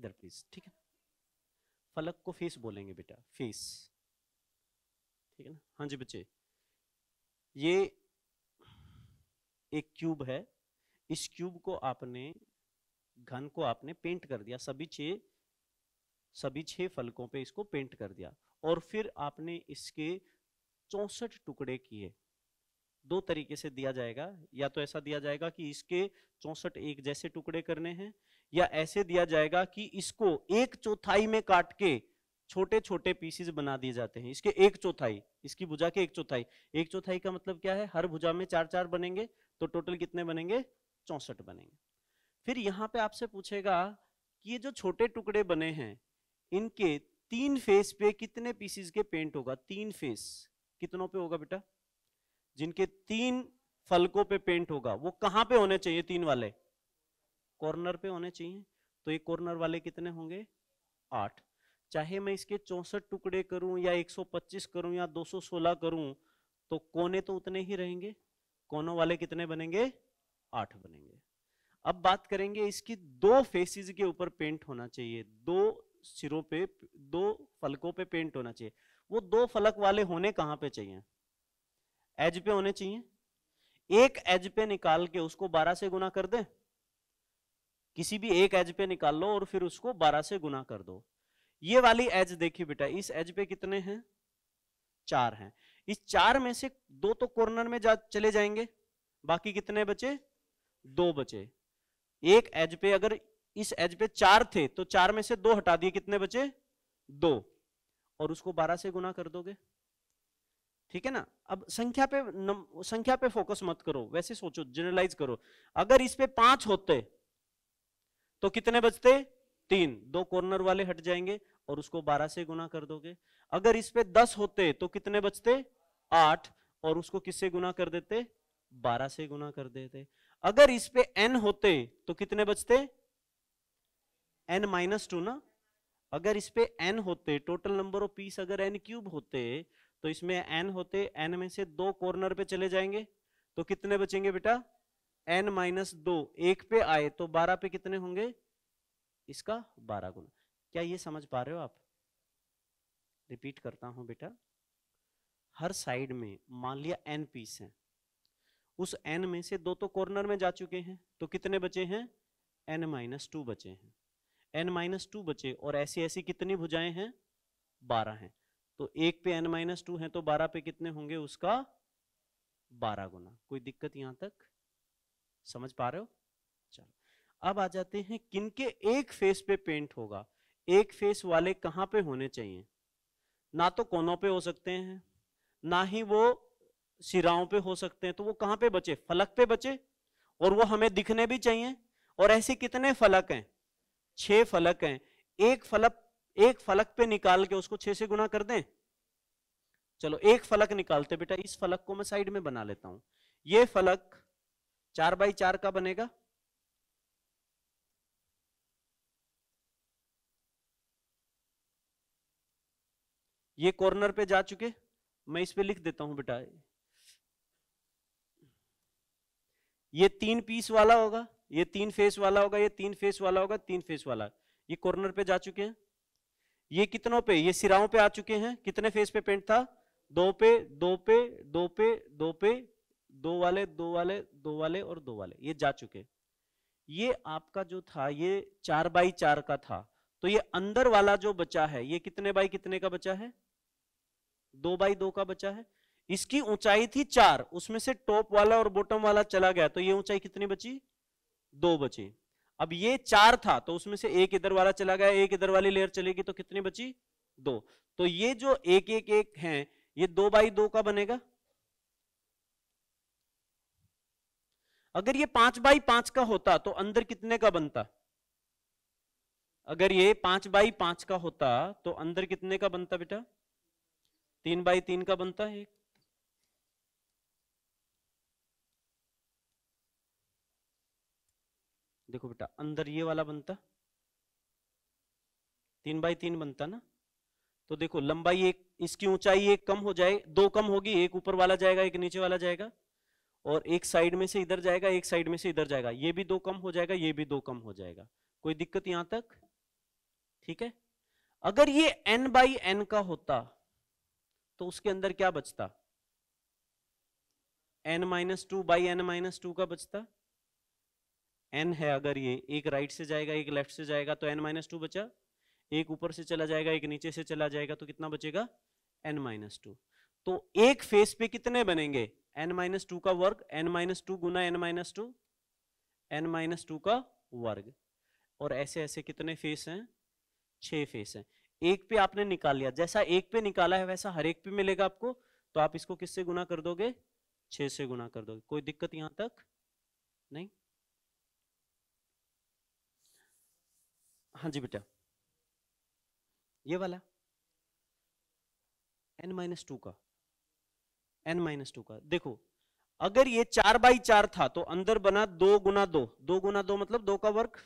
इधर प्लीज ठीक है फलक को फेस बोलेंगे बेटा फेस ठीक है ना हाँ जी बच्चे ये एक क्यूब है इस क्यूब को आपने घन को आपने पेंट कर दिया सभी छे सभी छः फलकों पे इसको पेंट कर दिया और फिर आपने इसके चौसठ टुकड़े किए दो तरीके से दिया जाएगा या तो ऐसा दिया जाएगा कि इसके चौसठ एक जैसे टुकड़े करने हैं या ऐसे दिया जाएगा कि इसको एक चौथाई में काट के छोटे छोटे पीसीज बना दिए जाते हैं इसके एक चौथाई इसकी भुजा के एक चौथाई एक चौथाई का मतलब क्या है हर भुजा में चार चार बनेंगे तो टोटल कितने बनेंगे चौसठ बनेंगे फिर यहाँ पे आपसे पूछेगा कि ये जो छोटे टुकड़े बने हैं इनके तीन फेस पे कितने पीसीज के पेंट होगा तीन फेस कितनों पे होगा बेटा जिनके तीन फलकों पे पेंट होगा वो कहाँ पे होने चाहिए तीन वाले कॉर्नर पे होने चाहिए तो ये कॉर्नर वाले कितने होंगे आठ चाहे मैं इसके चौसठ टुकड़े करूं या 125 करूं या 216 करूं तो कोने तो उतने ही रहेंगे कोनों वाले कितने बनेंगे आठ बनेंगे अब बात करेंगे इसकी दो फेसिस के ऊपर पेंट होना चाहिए दो सिरों पे दो फलकों पे पेंट होना चाहिए वो दो फलक वाले होने कहाँ पे चाहिए एज पे होने चाहिए एक एज पे निकाल के उसको 12 से गुना कर दें किसी भी एक एज पे निकाल लो और फिर उसको 12 से गुना कर दो ये वाली एज देखिए बेटा इस एज पे कितने हैं चार हैं इस चार में से दो तो कॉर्नर में जा चले जाएंगे बाकी कितने बचे दो बचे एक एज पे अगर इस एज पे चार थे तो चार में से दो हटा दिए कितने बचे दो और उसको बारह से गुना कर दोगे ठीक है ना अब संख्या पे नम, संख्या पे फोकस मत करो वैसे सोचो जनरलाइज करो अगर इस पे पांच होते तो कितने बचते तीन दो कॉर्नर वाले हट जाएंगे और उसको बारह से गुना कर दोगे अगर इस पे दस होते तो कितने बचते आठ और उसको किससे गुना कर देते बारह से गुना कर देते अगर इस पे एन होते तो कितने बचते एन माइनस टू ना अगर इस पे एन होते टोटल नंबर ऑफ पीस अगर एन क्यूब होते तो इसमें एन होते एन में से दो कॉर्नर पे चले जाएंगे तो कितने बचेंगे बेटा एन माइनस दो एक पे आए तो बारह पे कितने होंगे इसका बारह गुना क्या ये समझ पा रहे हो आप रिपीट करता हूं बेटा हर साइड में मान लिया एन पीस है उस एन में से दो तो कॉर्नर में जा चुके हैं तो कितने बचे हैं एन माइनस टू बचे हैं एन माइनस टू बचे और ऐसी ऐसी कितनी भुजाएं हैं बारह हैं तो एक पे एन माइनस टू है तो बारह पे कितने होंगे उसका बारह गुना कोई दिक्कत यहां तक समझ पा रहे हो चलो अब आ जाते हैं किनके एक फेस पे पेंट होगा एक फेस वाले कहां पे होने चाहिए ना तो कोनों पे हो सकते हैं ना ही वो सिराओं पे हो सकते हैं तो वो कहां पे बचे फलक पे बचे और वो हमें दिखने भी चाहिए और ऐसे कितने फलक हैं छह फलक हैं एक फलक एक फलक पे निकाल के उसको छह से गुना कर दें चलो एक फलक निकालते बेटा इस फलक को मैं साइड में बना लेता हूं ये फलक चार बाई चार का बनेगा ये कॉर्नर पे जा चुके मैं इस पे लिख देता हूं बेटा ये तीन पीस वाला होगा ये तीन फेस वाला होगा ये तीन फेस वाला होगा तीन फेस वाला ये कॉर्नर पे जा चुके हैं ये कितनों पे ये सिराओं पे आ चुके हैं कितने फेस पे पेंट था दो पे दो पे दो पे दो पे दो वाले दो वाले दो वाले और दो वाले ये जा चुके ये आपका जो था ये चार बाई चार का था तो ये अंदर वाला जो बचा है ये कितने बाई कितने का बचा है दो बाई दो का बचा है इसकी ऊंचाई थी चार उसमें से टॉप वाला और बॉटम वाला चला गया तो ये ऊंचाई कितनी बची दो बची अब ये चार था तो उसमें से एक इधर वाला चला गया एक इधर वाली लेयर चलेगी तो कितनी बची दो तो ये जो एक एक एक है ये दो बाई दो का बनेगा अगर ये पांच बाई पांच का होता तो अंदर कितने का बनता अगर ये पांच बाई पांच का होता तो अंदर कितने का बनता बेटा तीन बाई तीन का बनता है देखो बेटा अंदर ये वाला बनता तीन बाई तीन बनता ना तो देखो लंबाई एक इसकी ऊंचाई एक कम हो जाए दो कम होगी एक ऊपर वाला जाएगा एक नीचे वाला जाएगा और एक साइड में से इधर जाएगा एक साइड में से इधर जाएगा ये भी दो कम हो जाएगा ये भी दो कम हो जाएगा कोई दिक्कत यहां तक ठीक है अगर ये एन बाई एन का होता तो उसके अंदर क्या बचता N minus two by N minus two का बचता एन है अगर ये एक राइट से जाएगा एक लेफ्ट से जाएगा तो एन माइनस टू बचा एक ऊपर से चला जाएगा एक नीचे से चला जाएगा तो कितना बचेगा एन माइनस टू तो एक फेस पे कितने बनेंगे एन माइनस टू का वर्ग एन माइनस टू गुना N minus two N minus two का वर्ग और ऐसे ऐसे कितने फेस हैं छह फेस हैं एक पे आपने निकाल लिया जैसा एक पे निकाला है वैसा हर एक पे मिलेगा आपको तो आप इसको किससे गुना कर दोगे छह से गुना कर दोगे कोई दिक्कत यहां तक नहीं हाँ जी बेटा ये वाला एन माइनस टू का एन माइनस टू का देखो अगर ये चार बाई चार था तो अंदर बना दो गुना दो दो गुना दो मतलब दो का वर्ग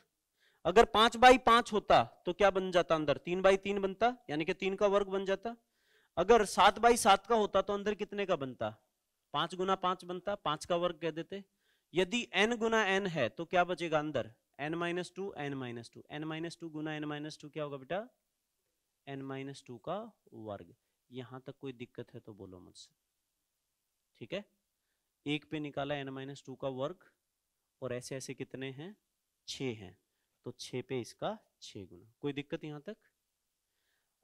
अगर पांच बाई पांच होता तो क्या बन जाता अंदर तीन बाई तीन बनता यानी कि तीन का वर्ग बन जाता अगर सात बाई सात का होता तो अंदर कितने का बनता पांच गुना पांच बनता पांच का वर्ग कह देते यदि एन गुना एन है तो क्या बचेगा अंदर N minus two N minus two N minus two गुना एन माइनस टू क्या होगा बेटा एन माइनस टू का वर्ग यहां तक कोई दिक्कत है तो बोलो मुझसे ठीक है एक पे निकाला एन माइनस टू का वर्ग और ऐसे ऐसे कितने हैं छ हैं तो छ पे इसका छ गुना कोई दिक्कत यहां तक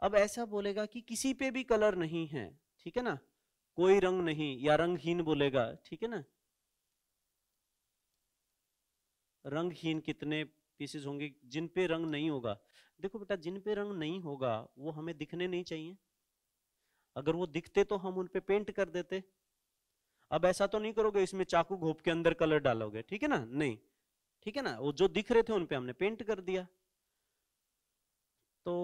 अब ऐसा बोलेगा कि किसी पे भी कलर नहीं है ठीक है ना कोई रंग नहीं या रंगहीन बोलेगा ठीक है ना रंगहीन कितने पीसेस होंगे जिन पे रंग नहीं होगा देखो बेटा जिन पे रंग नहीं होगा वो हमें दिखने नहीं चाहिए अगर वो दिखते तो हम उन पे पेंट कर देते अब ऐसा तो नहीं करोगे इसमें चाकू घोप के अंदर कलर डालोगे ठीक है ना नहीं ठीक है ना वो जो दिख रहे थे उनपे हमने पेंट कर दिया तो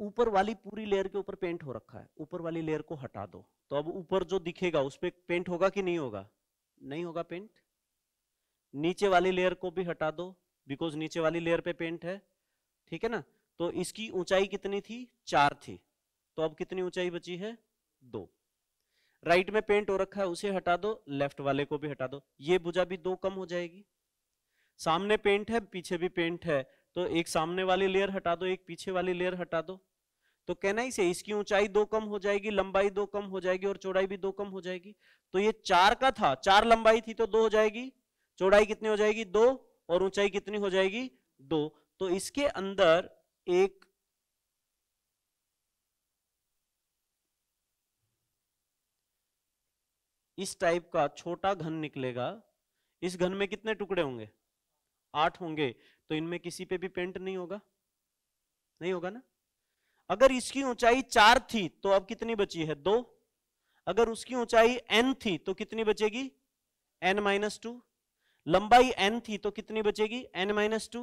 ऊपर वाली पूरी लेयर के ऊपर पेंट हो रखा है ऊपर वाली लेयर को हटा दो तो अब ऊपर जो दिखेगा उस पर पेंट होगा कि नहीं होगा नहीं होगा पेंट नीचे वाली लेयर को भी हटा दो बिकॉज नीचे वाली लेयर पे पेंट है ठीक है ना तो इसकी ऊंचाई कितनी थी चार थी तो अब कितनी ऊंचाई बची है दो राइट में पेंट हो रखा है उसे हटा दो लेफ्ट वाले को भी हटा दो ये भुजा भी दो कम हो जाएगी सामने पेंट है पीछे भी पेंट है तो एक सामने वाली लेयर हटा दो एक पीछे वाली लेयर हटा दो तो कहना ही से इसकी ऊंचाई दो कम हो जाएगी लंबाई दो कम हो जाएगी और चौड़ाई भी दो कम हो जाएगी तो ये चार का था चार लंबाई थी तो दो हो जाएगी चौड़ाई कितनी हो जाएगी दो और ऊंचाई कितनी हो जाएगी दो तो इसके अंदर एक इस टाइप का छोटा घन निकलेगा इस घन में कितने टुकड़े होंगे आठ होंगे तो इनमें किसी पे भी पेंट नहीं होगा नहीं होगा ना अगर इसकी ऊंचाई चार थी तो अब कितनी बची है दो अगर उसकी ऊंचाई एन थी तो कितनी बचेगी एन माइनस टू लंबाई एन थी तो कितनी बचेगी एन माइनस टू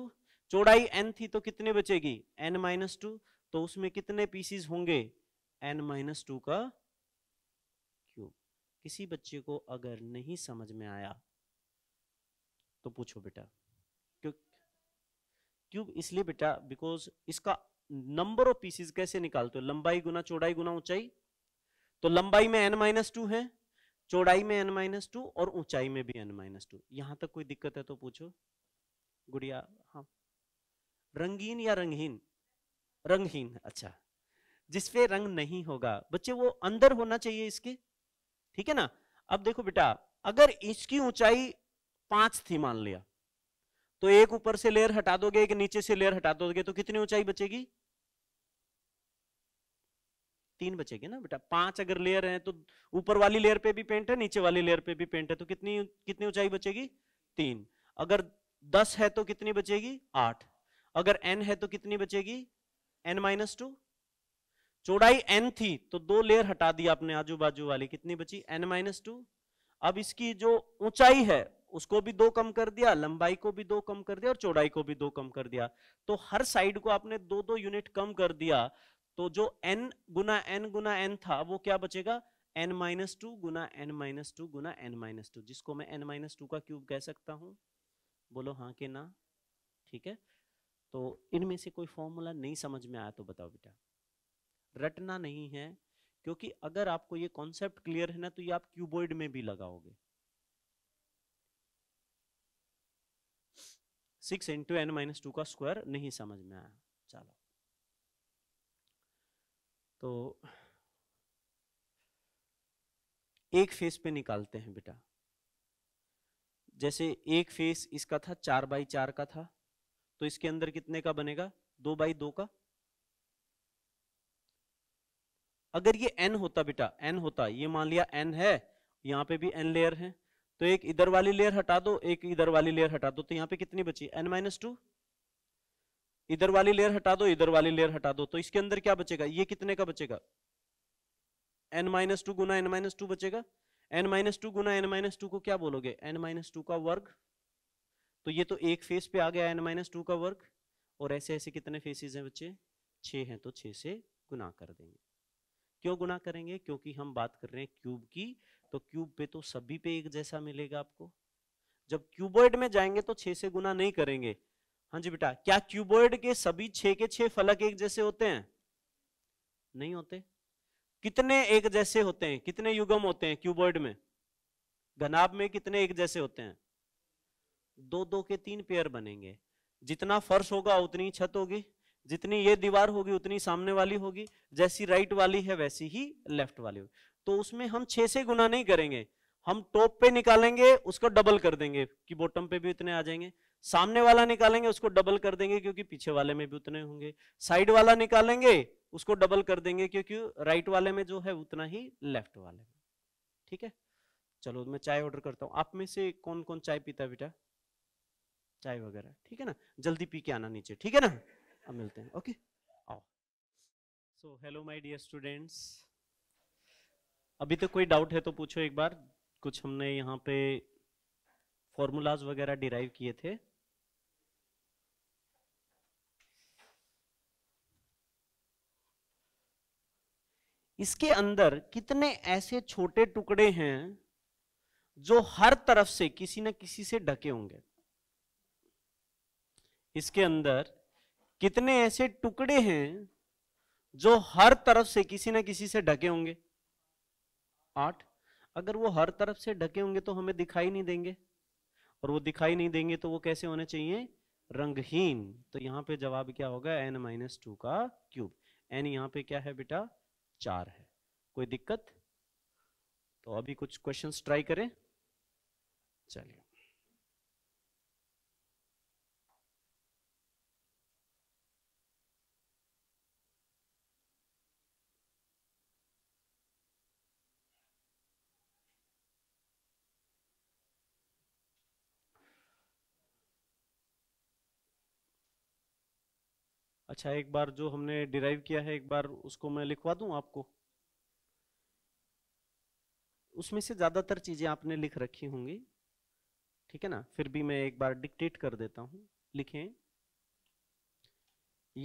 चौड़ाई एन थी तो कितनी बचेगी एन माइनस टू तो उसमें कितने पीसीज होंगे एन माइनस टू का किसी बच्चे को अगर नहीं समझ में आया तो पूछो बेटा क्यों क्यों इसलिए बेटा बिकॉज इसका नंबर ऑफ पीसीज कैसे निकालते हो लंबाई गुना चौड़ाई गुना ऊंचाई तो लंबाई में एन माइनस टू है चौड़ाई में एन माइनस टू और ऊंचाई में भी एन माइनस टू यहां तक कोई दिक्कत है तो पूछो गुड़िया हाँ रंगीन या रंगहीन रंगहीन अच्छा जिसपे रंग नहीं होगा बच्चे वो अंदर होना चाहिए इसके ठीक है ना अब देखो बेटा अगर इसकी ऊंचाई पांच थी मान लिया तो एक ऊपर से लेयर हटा दोगे एक नीचे से लेयर हटा दोगे तो कितनी ऊंचाई बचेगी तीन बचेगी ना बेटा पांच अगर लेयर है तो ऊपर वाली लेयर पे भी पेंट है नीचे वाली लेयर पे भी पेंट है तो कितनी कितनी ऊंचाई बचेगी तीन अगर दस है तो कितनी बचेगी आठ अगर एन है तो कितनी बचेगी एन माइनस टू चौड़ाई एन थी तो दो लेयर हटा दी आपने आजू बाजू वाली कितनी बची एन माइनस टू अब इसकी जो ऊंचाई है उसको भी दो कम कर दिया लंबाई को भी दो कम कर दिया और चौड़ाई को भी दो कम कर दिया तो हर साइड को आपने दो दो यूनिट कम कर दिया तो जो एन गुना एन गुना एन था वो क्या बचेगा एन माइनस टू गुना एन माइनस टू गुना एन माइनस टू जिसको मैं एन माइनस टू का क्यूब कह सकता हूं बोलो हाँ के ना ठीक है तो इनमें से कोई फॉर्मूला नहीं समझ में आया तो बताओ बेटा रटना नहीं है क्योंकि अगर आपको ये कॉन्सेप्ट क्लियर है ना तो ये आप क्यूबोइड में भी लगाओगे six into N minus two का स्क्वायर नहीं समझ में आया चलो तो एक फेस पे निकालते हैं बेटा जैसे एक फेस इसका था चार बाई चार का था तो इसके अंदर कितने का बनेगा दो बाई दो का अगर ये एन होता बेटा एन होता ये मान लिया एन है यहाँ पे भी एन लेयर है तो एक इधर वाली लेयर हटा दो एक इधर वाली लेयर हटा दो तो यहाँ पे कितनी बची एन माइनस टू इधर वाली लेयर हटा दो इधर वाली लेयर हटा दो तो इसके अंदर क्या बचेगा ये कितने का बचेगा एन माइनस टू गुना एन माइनस टू बचेगा एन माइनस टू गुना एन माइनस टू को क्या बोलोगे एन माइनस टू का वर्ग तो ये तो एक फेस पे आ गया एन माइनस टू का वर्ग और ऐसे ऐसे कितने फेसेस हैं बच्चे छे हैं तो छे से गुना कर देंगे क्यों गुना करेंगे क्योंकि हम बात कर रहे हैं क्यूब की तो क्यूब पे तो सभी पे एक जैसा मिलेगा आपको जब क्यूबोर्ड में जाएंगे तो छह से गुना नहीं करेंगे हाँ जी बेटा क्या क्यूबोर्ड के सभी छह के छह फलक एक जैसे होते हैं नहीं होते कितने एक जैसे होते हैं कितने युगम होते हैं क्यूबोर्ड में घनाभ में कितने एक जैसे होते हैं दो दो के तीन पेयर बनेंगे जितना फर्श होगा उतनी छत होगी जितनी ये दीवार होगी उतनी सामने वाली होगी जैसी राइट वाली है वैसी ही लेफ्ट वाली होगी तो उसमें हम छः से गुना नहीं करेंगे हम टॉप पे निकालेंगे उसको डबल कर देंगे कि बॉटम पे भी उतने आ जाएंगे सामने वाला निकालेंगे उसको डबल कर देंगे क्योंकि पीछे वाले में भी उतने होंगे साइड वाला निकालेंगे उसको डबल कर देंगे क्योंकि राइट वाले में जो है उतना ही लेफ्ट वाले में ठीक है चलो मैं चाय ऑर्डर करता हूँ आप में से कौन कौन चाय पीता बेटा चाय वगैरह ठीक है ना जल्दी पी के आना नीचे ठीक है ना हम मिलते हैं ओके आओ so hello my dear students अभी तक तो कोई डाउट है तो पूछो एक बार कुछ हमने यहाँ पे फॉर्मूलाज वगैरह डिराइव किए थे इसके अंदर कितने ऐसे छोटे टुकड़े हैं जो हर तरफ से किसी न किसी से ढके होंगे इसके अंदर कितने ऐसे टुकड़े हैं जो हर तरफ से किसी ना किसी से ढके होंगे आठ अगर वो हर तरफ से ढके होंगे तो हमें दिखाई नहीं देंगे और वो दिखाई नहीं देंगे तो वो कैसे होने चाहिए रंगहीन तो यहाँ पे जवाब क्या होगा एन माइनस टू का क्यूब एन यहाँ पे क्या है बेटा चार है कोई दिक्कत तो अभी कुछ क्वेश्चंस ट्राई करें चलिए अच्छा एक बार जो हमने डिराइव किया है एक बार उसको मैं लिखवा दूं आपको उसमें से ज़्यादातर चीज़ें आपने लिख रखी होंगी ठीक है ना फिर भी मैं एक बार डिक्टेट कर देता हूं लिखें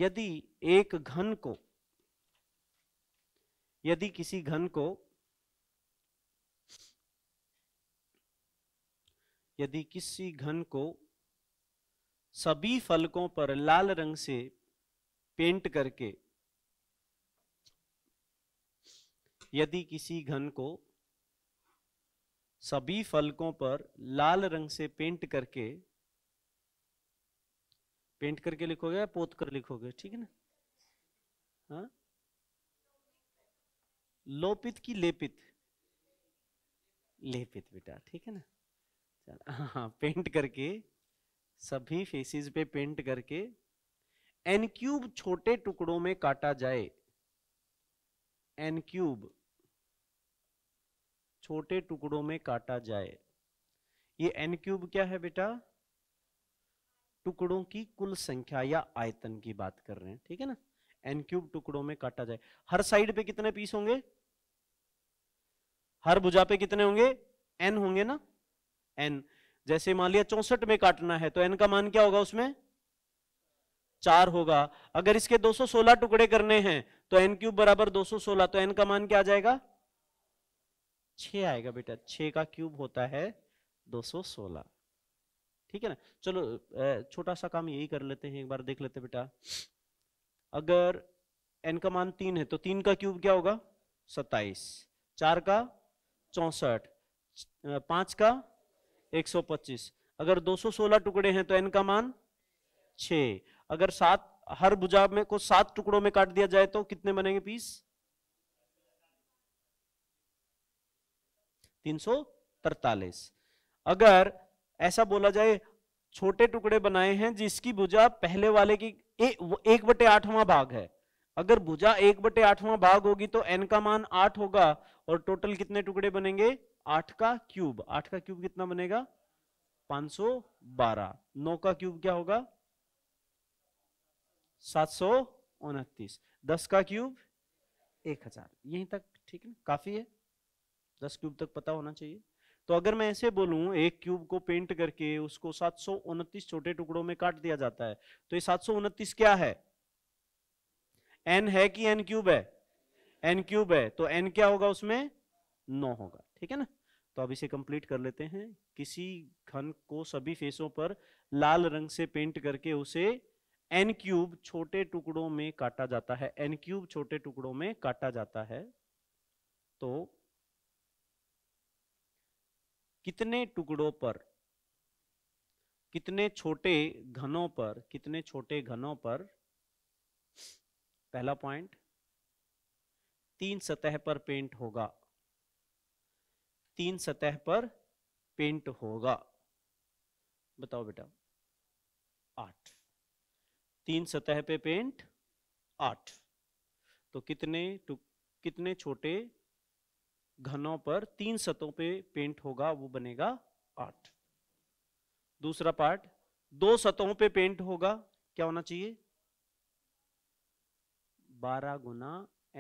यदि एक घन को यदि किसी घन को यदि किसी घन को सभी फलकों पर लाल रंग से पेंट करके यदि किसी घन को सभी फलकों पर लाल रंग से पेंट करके पेंट करके लिखोगे या पोत कर लिखोगे ठीक है ना हाँ लोपित की लेपित लेपित बेटा ठीक है ना चल हाँ, हाँ पेंट करके सभी फेसिस पे पेंट करके एन क्यूब छोटे टुकड़ों में काटा जाए एन क्यूब छोटे टुकड़ों में काटा जाए ये एन क्यूब क्या है बेटा टुकड़ों की कुल संख्या या आयतन की बात कर रहे हैं ठीक है ना एन क्यूब टुकड़ों में काटा जाए हर साइड पे कितने पीस होंगे हर भुजा पे कितने होंगे एन होंगे ना एन जैसे मान लिया चौसठ में काटना है तो एन का मान क्या होगा उसमें चार होगा अगर इसके 216 टुकड़े करने हैं तो एन क्यूब बराबर 216 तो एन का मान क्या आ जाएगा छ आएगा बेटा छ का क्यूब होता है 216 ठीक है ना चलो छोटा सा काम यही कर लेते हैं एक बार देख लेते बेटा अगर एन का मान तीन है तो तीन का क्यूब क्या होगा सत्ताईस चार का चौसठ पांच का पच्चीस अगर 216 टुकड़े हैं तो एन का मान छ अगर सात हर भुजा में को सात टुकड़ों में काट दिया जाए तो कितने बनेंगे पीस तीन सौ तरतालीस अगर ऐसा बोला जाए छोटे टुकड़े बनाए हैं जिसकी भुजा पहले वाले की ए, एक बटे आठवां भाग है अगर भुजा एक बटे आठवां भाग होगी तो एन का मान आठ होगा और टोटल कितने टुकड़े बनेंगे आठ का क्यूब आठ का क्यूब कितना बनेगा 512 नौ का क्यूब क्या होगा सात सौ उनतीस दस का क्यूब एक हजार यही तक ठीक है ना काफी है दस क्यूब तक पता होना चाहिए तो अगर मैं ऐसे बोलूं एक क्यूब को पेंट करके उसको सात सौ उनतीस छोटे टुकड़ों में काट दिया जाता है तो ये सात सौ उनतीस क्या है एन है कि एन क्यूब है एन क्यूब है तो एन क्या होगा उसमें नौ होगा ठीक है ना तो अब इसे कंप्लीट कर लेते हैं किसी घन को सभी फेसों पर लाल रंग से पेंट करके उसे एन क्यूब छोटे टुकड़ों में काटा जाता है एन क्यूब छोटे टुकड़ों में काटा जाता है तो कितने टुकड़ों पर कितने छोटे घनों पर कितने छोटे घनों पर पहला पॉइंट तीन सतह पर पेंट होगा तीन सतह पर पेंट होगा बताओ बेटा आठ तीन सतह पे पेंट आठ तो कितने कितने छोटे घनों पर तीन सतहों पे पेंट होगा वो बनेगा आठ दूसरा पार्ट दो सतहों पे पेंट होगा क्या होना चाहिए बारह गुना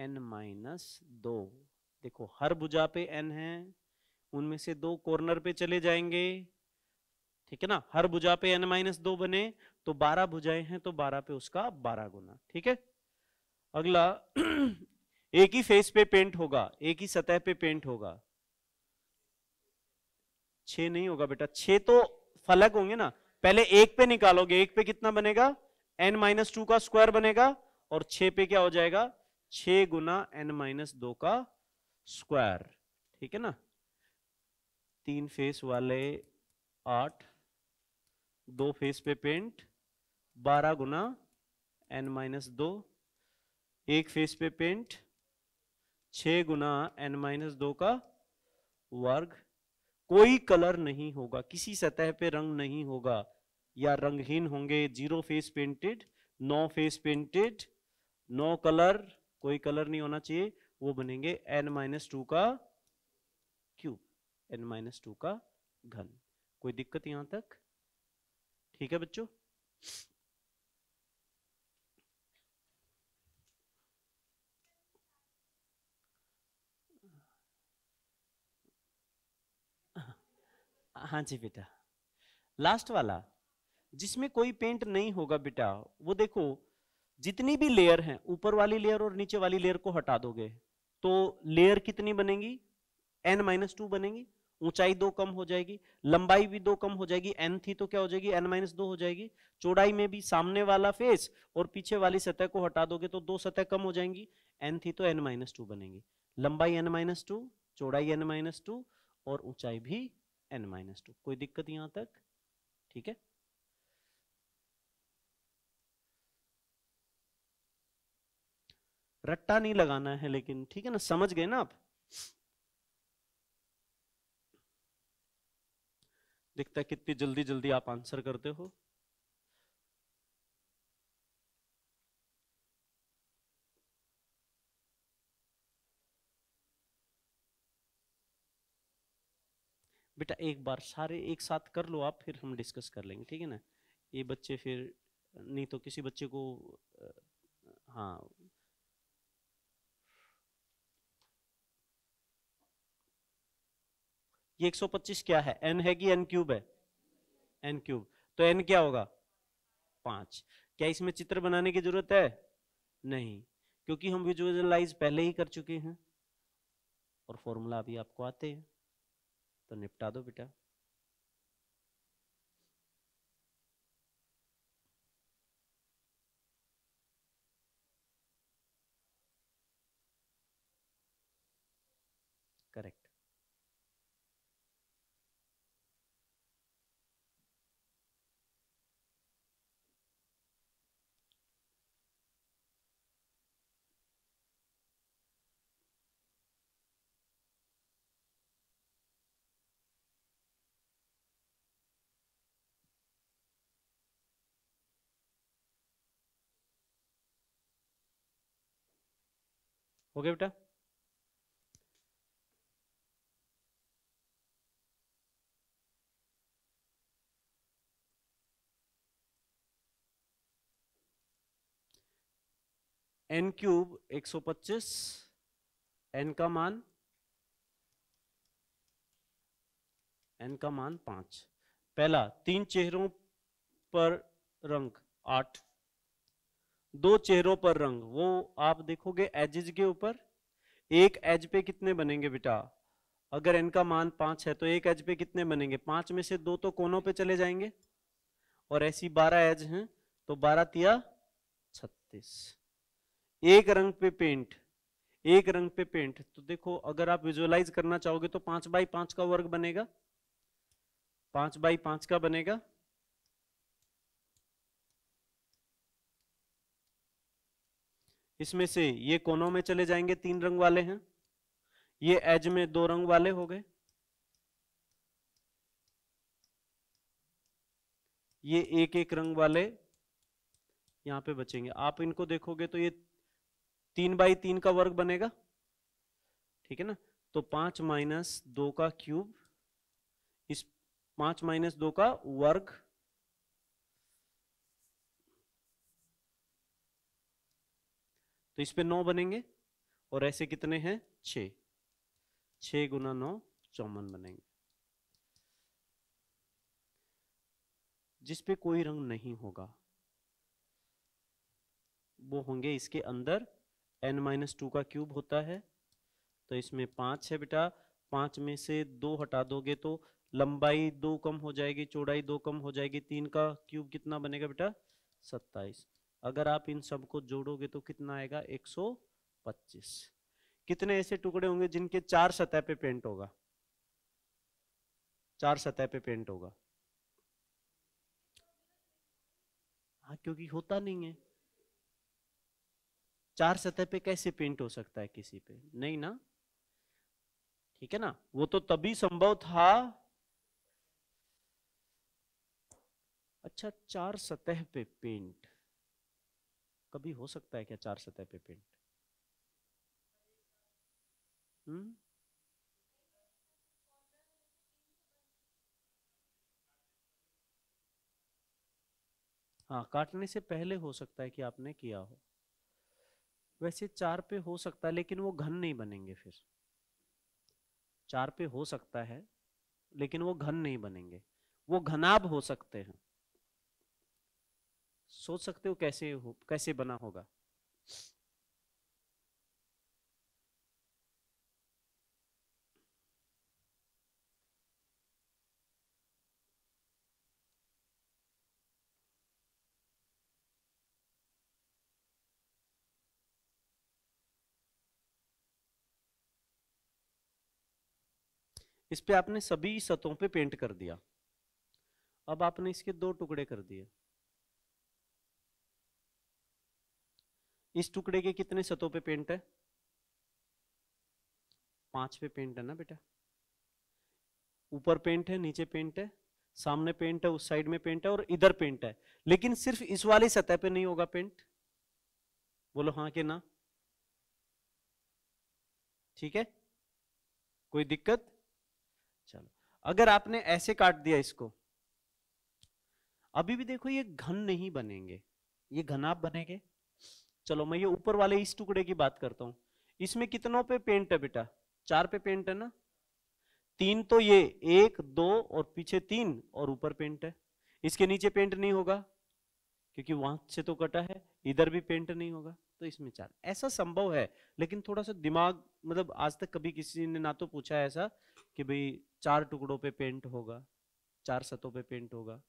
एन माइनस दो देखो हर भुजा पे एन है उनमें से दो कॉर्नर पे चले जाएंगे ठीक है ना हर भुजा पे एन माइनस दो बने तो बारह भुजाएं हैं तो बारह पे उसका बारह गुना ठीक है अगला [clears throat] एक ही फेस पे पेंट होगा एक ही सतह पे पेंट होगा छ नहीं होगा बेटा छ तो फलक होंगे ना पहले एक पे निकालोगे एक पे कितना बनेगा एन माइनस टू का स्क्वायर बनेगा और छ पे क्या हो जाएगा छ गुना एन माइनस दो का स्क्वायर ठीक है ना तीन फेस वाले आठ दो फेस पे पेंट बारह गुना एन माइनस दो एक फेस पे पेंट छ गुना एन माइनस दो का वर्ग कोई कलर नहीं होगा किसी सतह पे रंग नहीं होगा या रंगहीन होंगे जीरो फेस पेंटेड नौ फेस पेंटेड नौ कलर कोई कलर नहीं होना चाहिए वो बनेंगे एन माइनस टू का क्यूब एन माइनस टू का घन कोई दिक्कत यहां तक ठीक है बच्चों हाँ जी बेटा लास्ट वाला जिसमें कोई पेंट नहीं होगा बेटा वो देखो जितनी भी लेयर हैं ऊपर वाली लेयर और नीचे वाली लेयर को हटा दोगे तो लेयर कितनी बनेगी एन माइनस टू बनेगी ऊंचाई दो कम हो जाएगी लंबाई भी दो कम हो जाएगी एन थी तो क्या हो जाएगी एन माइनस दो हो जाएगी चौड़ाई में भी सामने वाला फेस और पीछे वाली सतह को हटा दोगे तो दो सतह कम हो जाएंगी एन थी तो एन माइनस टू बनेगी लंबाई एन माइनस टू चौड़ाई एन माइनस टू और ऊंचाई भी एन माइनस टू कोई दिक्कत यहां तक ठीक है रट्टा नहीं लगाना है लेकिन ठीक है ना समझ गए ना आप दिखता है कितनी जल्दी जल्दी आप आंसर करते हो बेटा एक बार सारे एक साथ कर लो आप फिर हम डिस्कस कर लेंगे ठीक है ना ये बच्चे फिर नहीं तो किसी बच्चे को हाँ ये 125 क्या है एन है कि एन क्यूब है एन क्यूब तो एन क्या होगा पांच क्या इसमें चित्र बनाने की जरूरत है नहीं क्योंकि हम विजुअलाइज पहले ही कर चुके हैं और फॉर्मूला भी आपको आते हैं ତ ନିପଟା ଦେବ ଏଇଟା हो गया बेटा एन क्यूब 125 एन का मान एन का मान पांच पहला तीन चेहरों पर रंग आठ दो चेहरों पर रंग वो आप देखोगे एजेज के ऊपर एक एज पे कितने बनेंगे बेटा अगर इनका मान पांच है तो एक एज पे कितने बनेंगे पांच में से दो तो कोनों पे चले जाएंगे और ऐसी बारह एज हैं तो बारह तिया छत्तीस एक रंग पे पेंट एक रंग पे पेंट तो देखो अगर आप विजुअलाइज करना चाहोगे तो पांच बाई पांच का वर्ग बनेगा पांच बाई पांच का बनेगा इसमें से ये कोनों में चले जाएंगे तीन रंग वाले हैं ये एज में दो रंग वाले हो गए ये एक एक रंग वाले यहां पे बचेंगे आप इनको देखोगे तो ये तीन बाई तीन का वर्ग बनेगा ठीक है ना तो पांच माइनस दो का क्यूब इस पांच माइनस दो का वर्ग तो इस पे नौ बनेंगे और ऐसे कितने हैं छ गुना नौ चौवन बनेंगे जिस पे कोई रंग नहीं होगा वो होंगे इसके अंदर एन माइनस टू का क्यूब होता है तो इसमें पांच है बेटा पांच में से दो हटा दोगे तो लंबाई दो कम हो जाएगी चौड़ाई दो कम हो जाएगी तीन का क्यूब कितना बनेगा बेटा सत्ताईस अगर आप इन सबको जोड़ोगे तो कितना आएगा 125 कितने ऐसे टुकड़े होंगे जिनके चार सतह पे पेंट होगा चार सतह पे पेंट होगा हाँ क्योंकि होता नहीं है चार सतह पे कैसे पेंट हो सकता है किसी पे नहीं ना ठीक है ना वो तो तभी संभव था अच्छा चार सतह पे पेंट कभी हो सकता है क्या चार सतह पे पेंट हम्म? हाँ काटने से पहले हो सकता है कि आपने किया हो वैसे चार पे हो सकता है लेकिन वो घन नहीं बनेंगे फिर चार पे हो सकता है लेकिन वो घन नहीं बनेंगे वो घनाब हो सकते हैं सोच सकते हो कैसे हो कैसे बना होगा इस पे आपने सभी सतहों पे पेंट कर दिया अब आपने इसके दो टुकड़े कर दिए इस टुकड़े के कितने सतों पे पेंट है पांच पे पेंट है ना बेटा ऊपर पेंट है नीचे पेंट है सामने पेंट है उस साइड में पेंट है और इधर पेंट है लेकिन सिर्फ इस वाली सतह पे नहीं होगा पेंट बोलो हाँ के ना ठीक है कोई दिक्कत चलो अगर आपने ऐसे काट दिया इसको अभी भी देखो ये घन नहीं बनेंगे ये घनाप बनेंगे चलो मैं ये ऊपर वाले इस टुकड़े की बात करता हूँ इसमें कितनों पे पेंट है बेटा चार पे पेंट है ना तीन तो ये एक दो और पीछे तीन और ऊपर पेंट है इसके नीचे पेंट नहीं होगा क्योंकि वहां से तो कटा है इधर भी पेंट नहीं होगा तो इसमें चार ऐसा संभव है लेकिन थोड़ा सा दिमाग मतलब आज तक कभी किसी ने ना तो पूछा है ऐसा कि भाई चार टुकड़ों पे पेंट होगा चार सतों पे पेंट होगा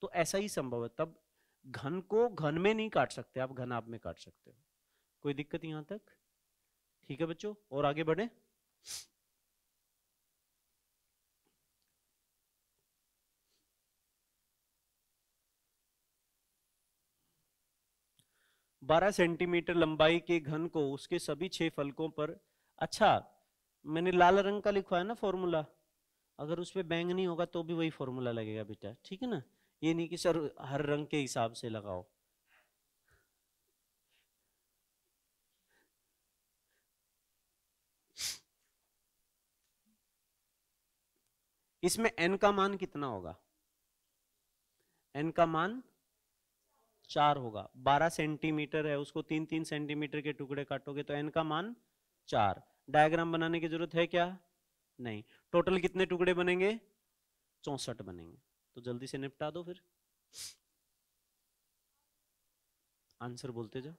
तो ऐसा ही संभव है तब घन को घन में नहीं काट सकते आप घन आप में काट सकते हो कोई दिक्कत यहां तक ठीक है बच्चों और आगे बढ़े बारह सेंटीमीटर लंबाई के घन को उसके सभी छह फलकों पर अच्छा मैंने लाल रंग का लिखवाया ना फॉर्मूला अगर उस पर नहीं होगा तो भी वही फॉर्मूला लगेगा बेटा ठीक है ना ये नहीं कि सर हर रंग के हिसाब से लगाओ इसमें एन का मान कितना होगा एन का मान चार होगा बारह सेंटीमीटर है उसको तीन तीन सेंटीमीटर के टुकड़े काटोगे तो एन का मान चार डायग्राम बनाने की जरूरत है क्या नहीं टोटल कितने टुकड़े बनेंगे चौसठ बनेंगे तो जल्दी से निपटा दो फिर आंसर बोलते जाओ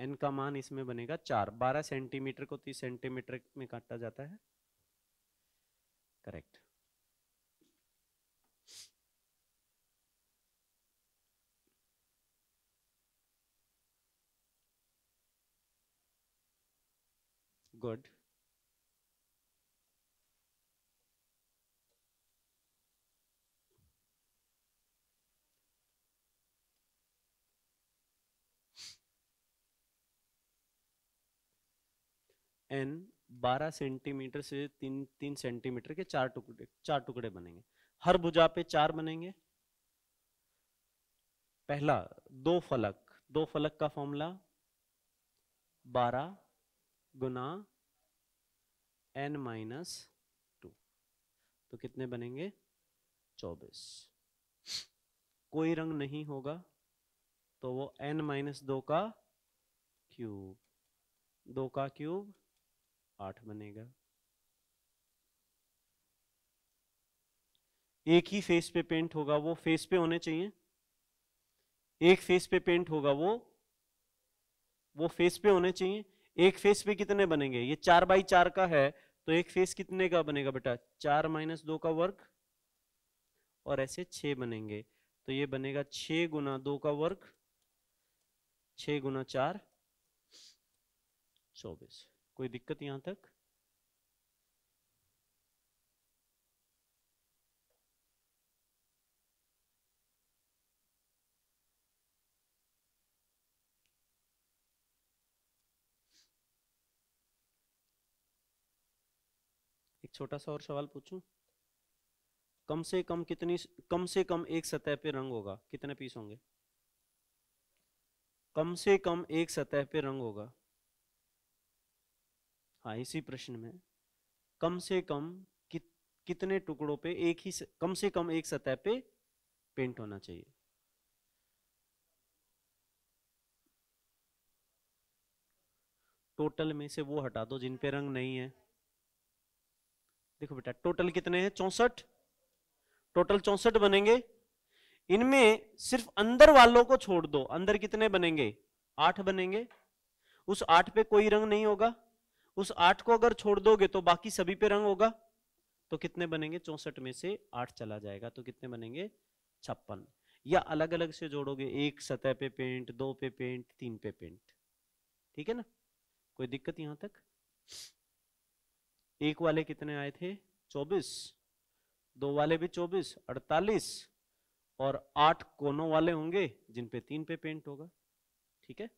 एन का मान इसमें बनेगा चार बारह सेंटीमीटर को तीस सेंटीमीटर में काटा जाता है करेक्ट good एन 12 सेंटीमीटर से तीन तीन सेंटीमीटर के चार टुकड़े चार टुकड़े बनेंगे हर भुजा पे चार बनेंगे पहला दो फलक दो फलक का फॉर्मूला बारह गुना एन माइनस टू तो कितने बनेंगे चौबीस कोई रंग नहीं होगा तो वो एन माइनस दो का क्यूब दो का क्यूब आठ बनेगा एक ही फेस पे पेंट होगा वो फेस पे होने चाहिए एक फेस पे पेंट होगा वो वो फेस पे होने चाहिए एक फेस पे कितने बनेंगे ये चार बाई चार का है तो एक फेस कितने का बनेगा बेटा चार माइनस दो का वर्ग और ऐसे छ बनेंगे तो ये बनेगा छ गुना दो का वर्ग छ गुना चार चौबीस कोई दिक्कत यहां तक छोटा सा और सवाल पूछूं कम से कम कितनी कम से कम एक सतह पे रंग होगा कितने पीस होंगे कम से कम एक सतह पे रंग होगा हाँ इसी प्रश्न में कम से कम कि, कितने टुकड़ों पे एक ही कम से कम एक सतह पे पेंट होना चाहिए टोटल में से वो हटा दो जिन पे रंग नहीं है देखो बेटा टोटल कितने हैं चौसठ टोटल चौसठ बनेंगे इनमें सिर्फ अंदर वालों को छोड़ दो अंदर कितने बनेंगे आठ बनेंगे उस आठ पे कोई रंग नहीं होगा उस आठ को अगर छोड़ दोगे तो बाकी सभी पे रंग होगा तो कितने बनेंगे चौसठ में से आठ चला जाएगा तो कितने बनेंगे छप्पन या अलग अलग से जोड़ोगे एक सतह पे पेंट दो पे पेंट तीन पे पेंट ठीक है ना कोई दिक्कत यहां तक एक वाले कितने आए थे चौबीस दो वाले भी चौबीस अड़तालीस और आठ कोनों वाले होंगे जिन पे तीन पे पेंट होगा ठीक है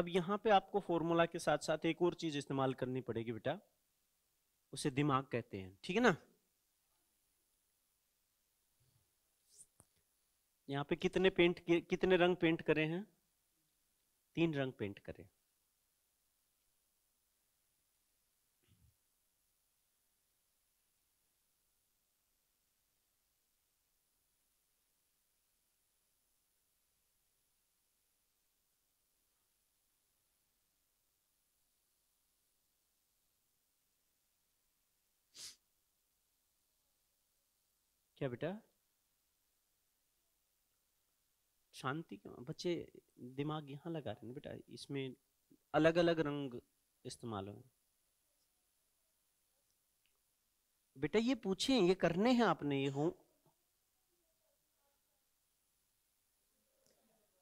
अब यहां पे आपको फॉर्मूला के साथ साथ एक और चीज इस्तेमाल करनी पड़ेगी बेटा उसे दिमाग कहते हैं ठीक है ना यहाँ पे कितने पेंट कितने रंग पेंट करे हैं तीन रंग पेंट करें क्या बेटा शांति बच्चे दिमाग यहाँ लगा रहे हैं बेटा इसमें अलग अलग रंग इस्तेमाल हुए बेटा ये पूछे ये करने हैं आपने ये हो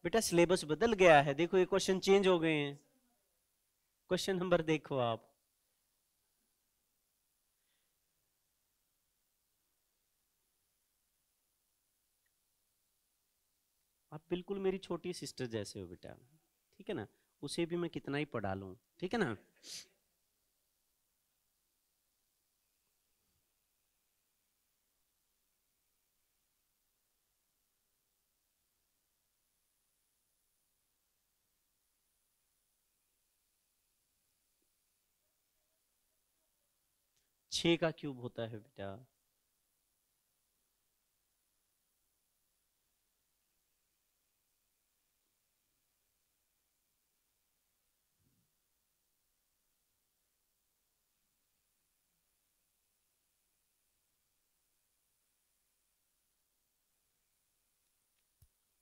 बेटा सिलेबस बदल गया है देखो ये क्वेश्चन चेंज हो गए हैं क्वेश्चन नंबर देखो आप बिल्कुल मेरी छोटी सिस्टर जैसे हो बेटा ठीक है ना उसे भी मैं कितना ही पढ़ा लूँ ठीक है ना छे का क्यूब होता है बेटा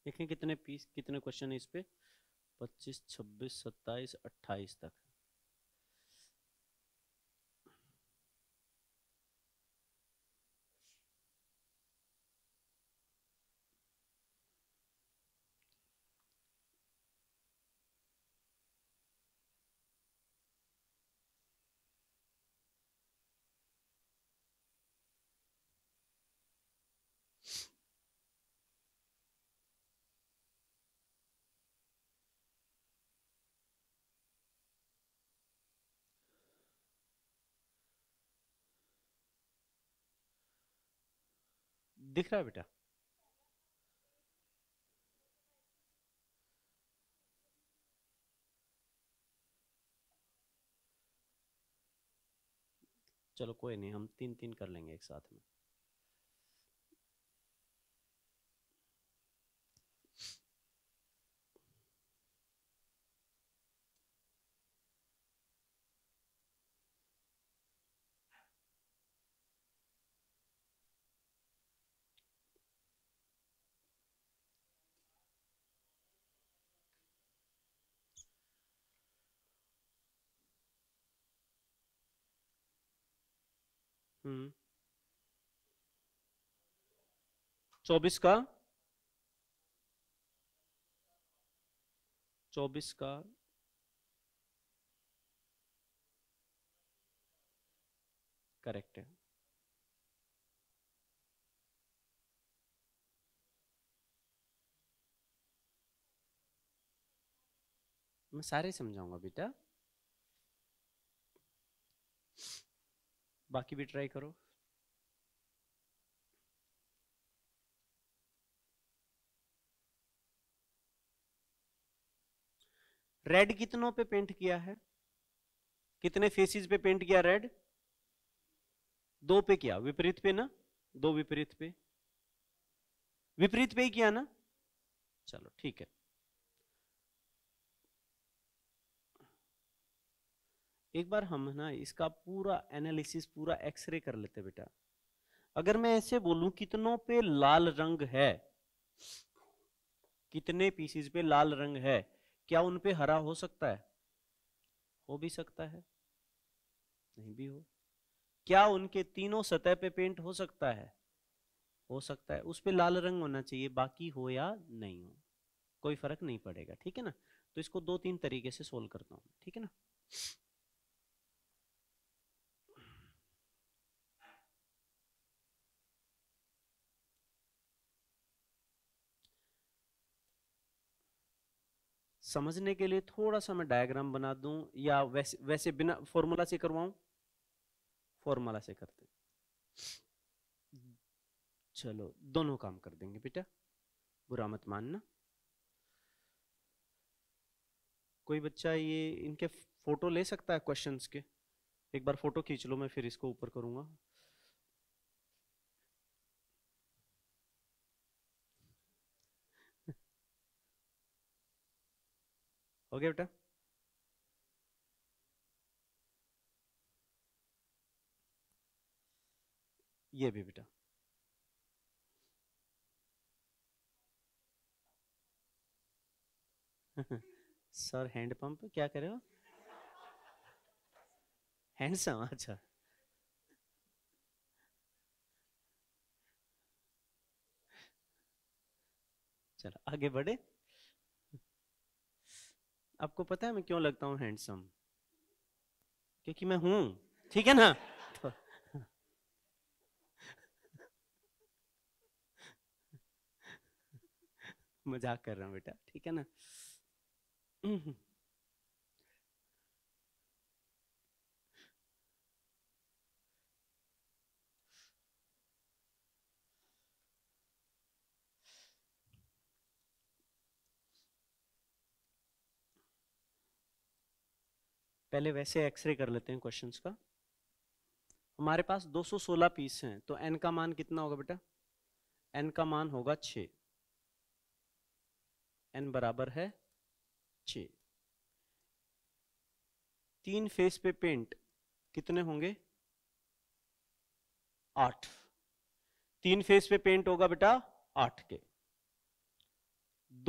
देखें कितने पीस कितने क्वेश्चन है इस पर पच्चीस छब्बीस सत्ताईस अट्ठाईस तक दिख रहा है बेटा चलो कोई नहीं हम तीन तीन कर लेंगे एक साथ में हम्म। चौबीस का चौबीस का करेक्ट है मैं सारे समझाऊंगा बेटा बाकी भी ट्राई करो रेड कितनों पे पेंट किया है कितने फेसिस पे पेंट किया रेड दो पे किया विपरीत पे ना दो विपरीत पे विपरीत पे ही किया ना चलो ठीक है एक बार हम ना इसका पूरा एनालिसिस पूरा एक्सरे कर लेते बेटा अगर मैं ऐसे बोलूं कितनों पे लाल रंग है कितने पीसीज पे लाल रंग है क्या उन पे हरा हो सकता है हो भी सकता है नहीं भी हो क्या उनके तीनों सतह पे पेंट हो सकता है हो सकता है उस पर लाल रंग होना चाहिए बाकी हो या नहीं हो कोई फर्क नहीं पड़ेगा ठीक है ना तो इसको दो तीन तरीके से सोल्व करता हूँ ठीक है ना समझने के लिए थोड़ा सा मैं डायग्राम बना दूं या वैसे वैसे बिना फॉर्मूला से करवाऊं फॉर्मूला से करते चलो दोनों काम कर देंगे बेटा बुरा मत मानना कोई बच्चा ये इनके फोटो ले सकता है क्वेश्चंस के एक बार फोटो खींच लो मैं फिर इसको ऊपर करूंगा ओके बेटा ये भी बेटा [laughs] सर हैंड पंप क्या करे हो हैंडसम अच्छा चलो आगे बढ़े आपको पता है मैं क्यों लगता हूँ हैंडसम क्योंकि मैं हूं ठीक है ना तो, [laughs] मजाक कर रहा हूं बेटा ठीक है ना [clears throat] हम्म। पहले वैसे एक्सरे कर लेते हैं क्वेश्चंस का हमारे पास 216 पीस हैं तो एन का मान कितना होगा बेटा एन का मान होगा छ एन बराबर है छ तीन फेस पे पेंट कितने होंगे आठ तीन फेस पे पेंट होगा बेटा आठ के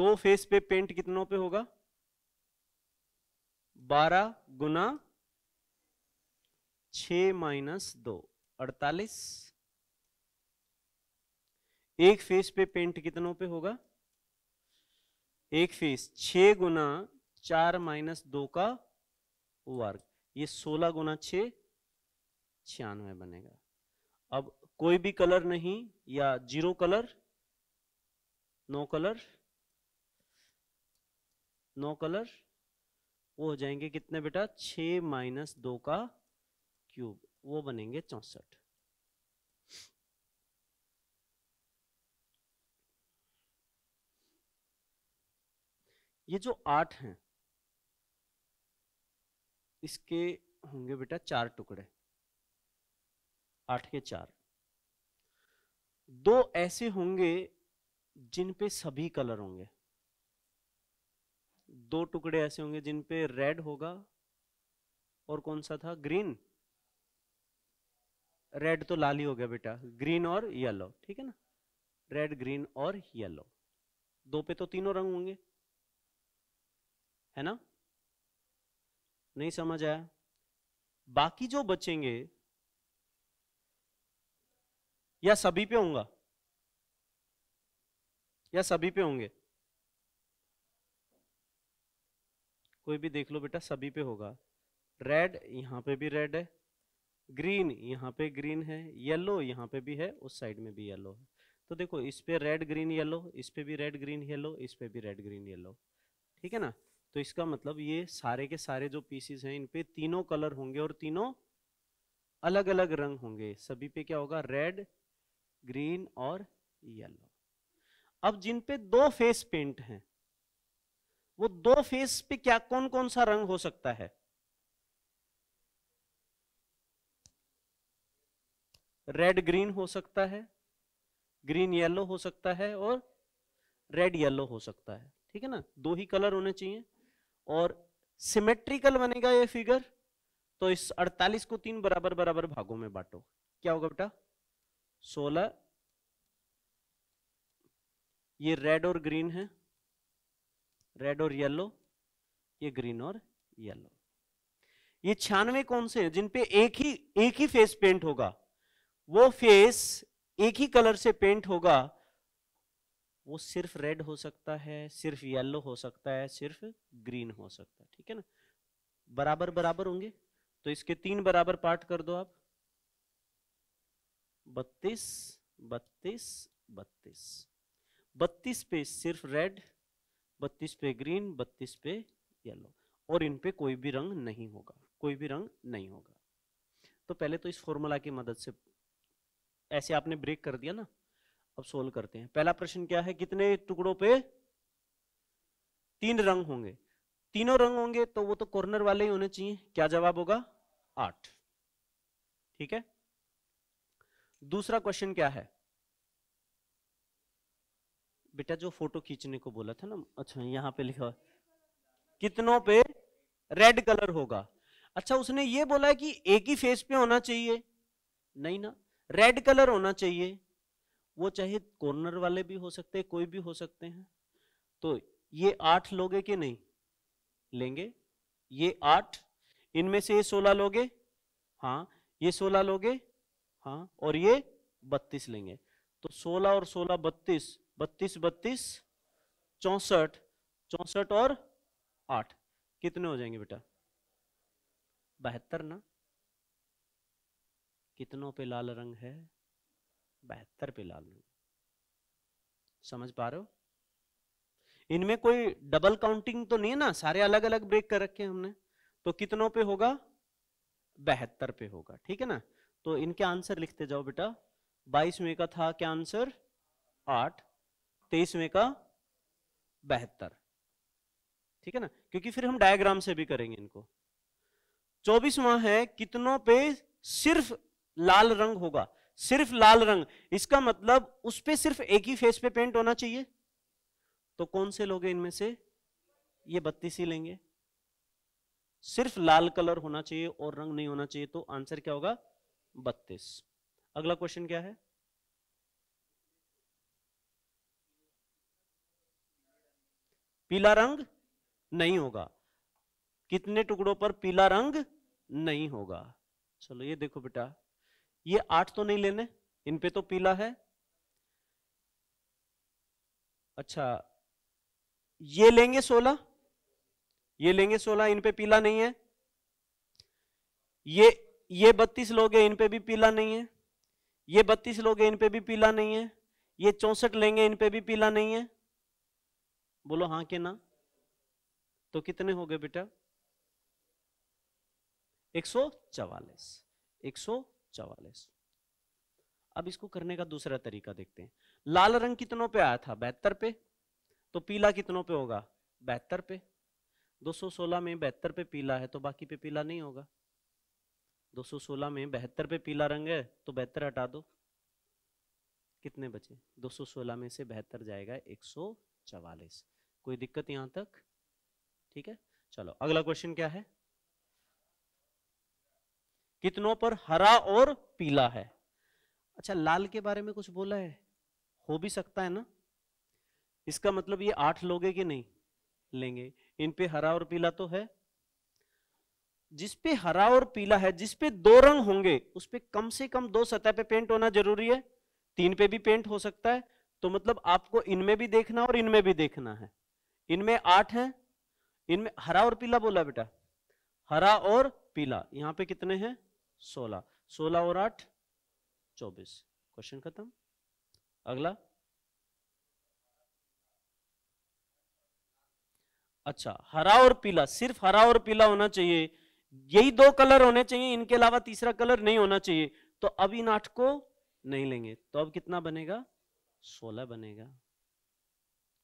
दो फेस पे पेंट कितनों पे होगा बारह गुना छ माइनस दो अड़तालीस एक फेस पे पेंट कितनों पे होगा एक फेस छ गुना चार माइनस दो का वर्ग ये सोलह गुना छ छियानवे बनेगा अब कोई भी कलर नहीं या zero colour no colour no colour वो हो जाएंगे कितने बेटा छ माइनस दो का क्यूब वो बनेंगे चौसठ ये जो आठ हैं इसके होंगे बेटा चार टुकड़े आठ के चार दो ऐसे होंगे जिन पे सभी कलर होंगे दो टुकड़े ऐसे होंगे जिन पे रेड होगा और कौन सा था ग्रीन रेड तो लाल ही हो गया बेटा ग्रीन और येलो ठीक है ना रेड ग्रीन और येलो दो पे तो तीनों रंग होंगे है ना नहीं समझ आया बाकी जो बचेंगे या सभी पे होगा या सभी पे होंगे कोई भी देख लो बेटा सभी पे होगा रेड यहाँ पे भी रेड है ग्रीन यहाँ पे ग्रीन है येलो यहाँ पे भी है उस साइड में भी येलो है तो देखो इस पे रेड ग्रीन येलो इस पे भी रेड ग्रीन येलो इस पे भी रेड ग्रीन येलो ठीक है ना तो इसका मतलब ये सारे के सारे जो पीसीज हैं इन पे तीनों कलर होंगे और तीनों अलग अलग रंग होंगे सभी पे क्या होगा रेड ग्रीन और येलो अब जिन पे दो फेस पेंट हैं वो दो फेस पे क्या कौन कौन सा रंग हो सकता है रेड ग्रीन हो सकता है ग्रीन येलो हो सकता है और रेड येलो हो सकता है ठीक है ना दो ही कलर होने चाहिए और सिमेट्रिकल बनेगा ये फिगर तो इस 48 को तीन बराबर बराबर भागों में बांटो क्या होगा बेटा 16 ये रेड और ग्रीन है रेड और येलो ये ग्रीन और येलो ये छियानवे कौन से हैं जिनपे एक ही एक ही फेस पेंट होगा वो फेस एक ही कलर से पेंट होगा वो सिर्फ रेड हो सकता है सिर्फ येलो हो सकता है सिर्फ ग्रीन हो सकता है ठीक है ना बराबर बराबर होंगे तो इसके तीन बराबर पार्ट कर दो आप बत्तीस बत्तीस बत्तीस बत्तीस पे सिर्फ रेड बत्तीस पे ग्रीन बत्तीस पे येलो और इन पे कोई भी रंग नहीं होगा कोई भी रंग नहीं होगा तो पहले तो इस फॉर्मूला की मदद से ऐसे आपने ब्रेक कर दिया ना अब सोल्व करते हैं पहला प्रश्न क्या है कितने टुकड़ों पे तीन रंग होंगे तीनों रंग होंगे तो वो तो कॉर्नर वाले ही होने चाहिए क्या जवाब होगा आठ ठीक है दूसरा क्वेश्चन क्या है बेटा जो फोटो खींचने को बोला था ना अच्छा यहाँ पे लिखा कितनों पे रेड कलर होगा अच्छा उसने ये बोला है कि एक ही फेस पे होना चाहिए नहीं ना रेड कलर होना चाहिए वो चाहे कॉर्नर वाले भी हो सकते हैं कोई भी हो सकते हैं तो ये आठ लोगे कि नहीं लेंगे ये आठ इनमें से ये सोलह लोगे हाँ ये सोलह लोगे हाँ और ये बत्तीस लेंगे तो सोलह और सोलह बत्तीस बत्तीस बत्तीस चौसठ चौसठ और आठ कितने हो जाएंगे बेटा बहत्तर ना कितनों पे लाल रंग है बहत्तर पे लाल रंग समझ पा रहे हो इनमें कोई डबल काउंटिंग तो नहीं है ना सारे अलग अलग ब्रेक कर रखे हमने तो कितनों पे होगा बहत्तर पे होगा ठीक है ना तो इनके आंसर लिखते जाओ बेटा में का था क्या आंसर आठ तेईसवें का बहत्तर ठीक है ना क्योंकि फिर हम डायग्राम से भी करेंगे इनको चौबीसवा है कितनों पे सिर्फ लाल रंग होगा सिर्फ लाल रंग इसका मतलब उस पर सिर्फ एक ही फेस पे पेंट होना चाहिए तो कौन से लोग इनमें से ये बत्तीस ही लेंगे सिर्फ लाल कलर होना चाहिए और रंग नहीं होना चाहिए तो आंसर क्या होगा बत्तीस अगला क्वेश्चन क्या है पीला रंग नहीं होगा कितने टुकड़ों पर पीला रंग नहीं होगा चलो ये देखो बेटा ये आठ तो नहीं लेने इन पे तो पीला है अच्छा ये लेंगे सोलह ये लेंगे सोलह इन पे पीला नहीं है ये ये बत्तीस लोग हैं इन पे भी पीला नहीं है ये बत्तीस लोग हैं इन पे भी पीला नहीं है ये चौसठ लेंगे इन पे भी पीला नहीं है बोलो हाँ के ना तो कितने हो गए बेटा एक सौ चवालीस एक सौ चवालीस अब इसको करने का दूसरा तरीका देखते हैं लाल रंग कितनों पे आया था बहत्तर पे तो पीला कितनों पे होगा बहत्तर पे 216 में बहत्तर पे पीला है तो बाकी पे पीला नहीं होगा 216 में बहत्तर पे पीला रंग है तो बेहतर हटा दो कितने बचे 216 में से बेहतर जाएगा एक सौ चवालीस कोई दिक्कत यहां तक ठीक है चलो अगला क्वेश्चन क्या है कितनों पर हरा और पीला है अच्छा लाल के बारे में कुछ बोला है हो भी सकता है ना इसका मतलब ये आठ लोगे कि नहीं लेंगे इन पे हरा और पीला तो है जिस पे हरा और पीला है जिस पे दो रंग होंगे उस पे कम से कम दो सतह पे पेंट होना जरूरी है तीन पे भी पेंट हो सकता है तो मतलब आपको इनमें भी देखना और इनमें भी देखना है इनमें आठ है इनमें हरा और पीला बोला बेटा हरा और पीला यहां पे कितने हैं सोलह सोलह और आठ चौबीस क्वेश्चन खत्म अगला अच्छा हरा और पीला सिर्फ हरा और पीला होना चाहिए यही दो कलर होने चाहिए इनके अलावा तीसरा कलर नहीं होना चाहिए तो अब इन आठ को नहीं लेंगे तो अब कितना बनेगा सोलह बनेगा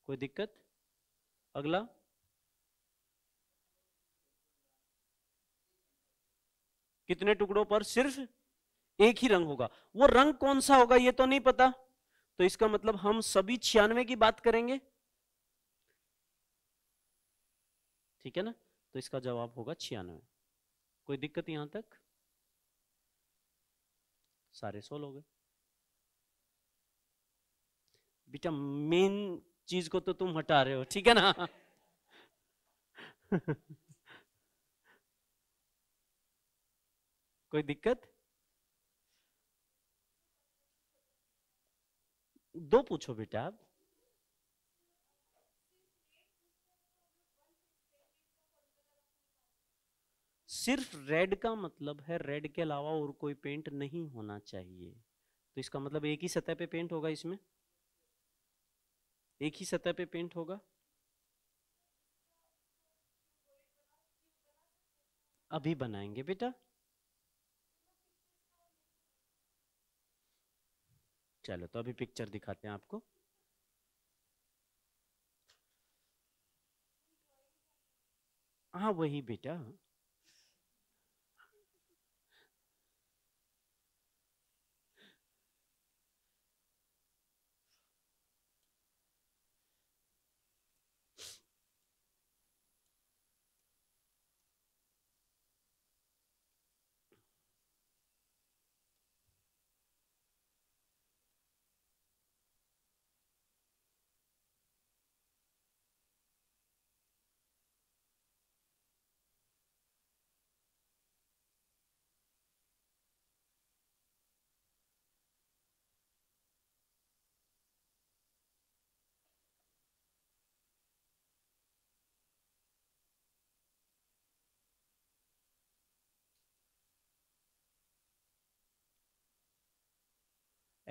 कोई दिक्कत अगला कितने टुकड़ों पर सिर्फ एक ही रंग होगा वो रंग कौन सा होगा ये तो नहीं पता तो इसका मतलब हम सभी छियानवे की बात करेंगे ठीक है ना तो इसका जवाब होगा छियानवे कोई दिक्कत यहां तक सारे सोल्व हो गए बेटा मेन चीज को तो तुम हटा रहे हो ठीक है ना [laughs] कोई दिक्कत दो पूछो बेटा आप सिर्फ रेड का मतलब है रेड के अलावा और कोई पेंट नहीं होना चाहिए तो इसका मतलब एक ही सतह पे पेंट होगा इसमें एक ही सतह पे पेंट होगा अभी बनाएंगे बेटा चलो तो अभी पिक्चर दिखाते हैं आपको हाँ वही बेटा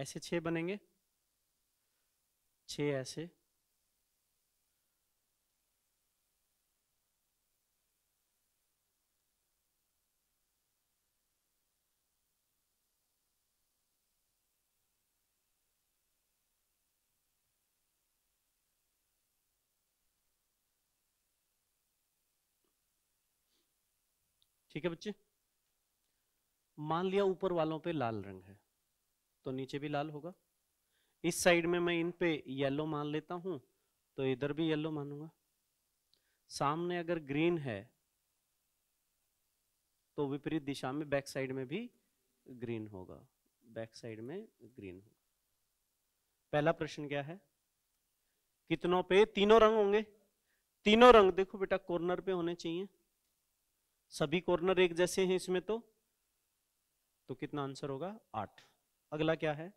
ऐसे छ बनेंगे छ ऐसे ठीक है बच्चे मान लिया ऊपर वालों पे लाल रंग है तो नीचे भी लाल होगा इस साइड में मैं इन पे येलो मान लेता हूँ तो इधर भी येलो मानूंगा सामने अगर ग्रीन है तो विपरीत दिशा में बैक साइड में भी ग्रीन होगा बैक साइड में ग्रीन होगा पहला प्रश्न क्या है कितनों पे तीनों रंग होंगे तीनों रंग देखो बेटा कॉर्नर पे होने चाहिए सभी कॉर्नर एक जैसे हैं इसमें तो तो कितना आंसर होगा आठ अगला क्या है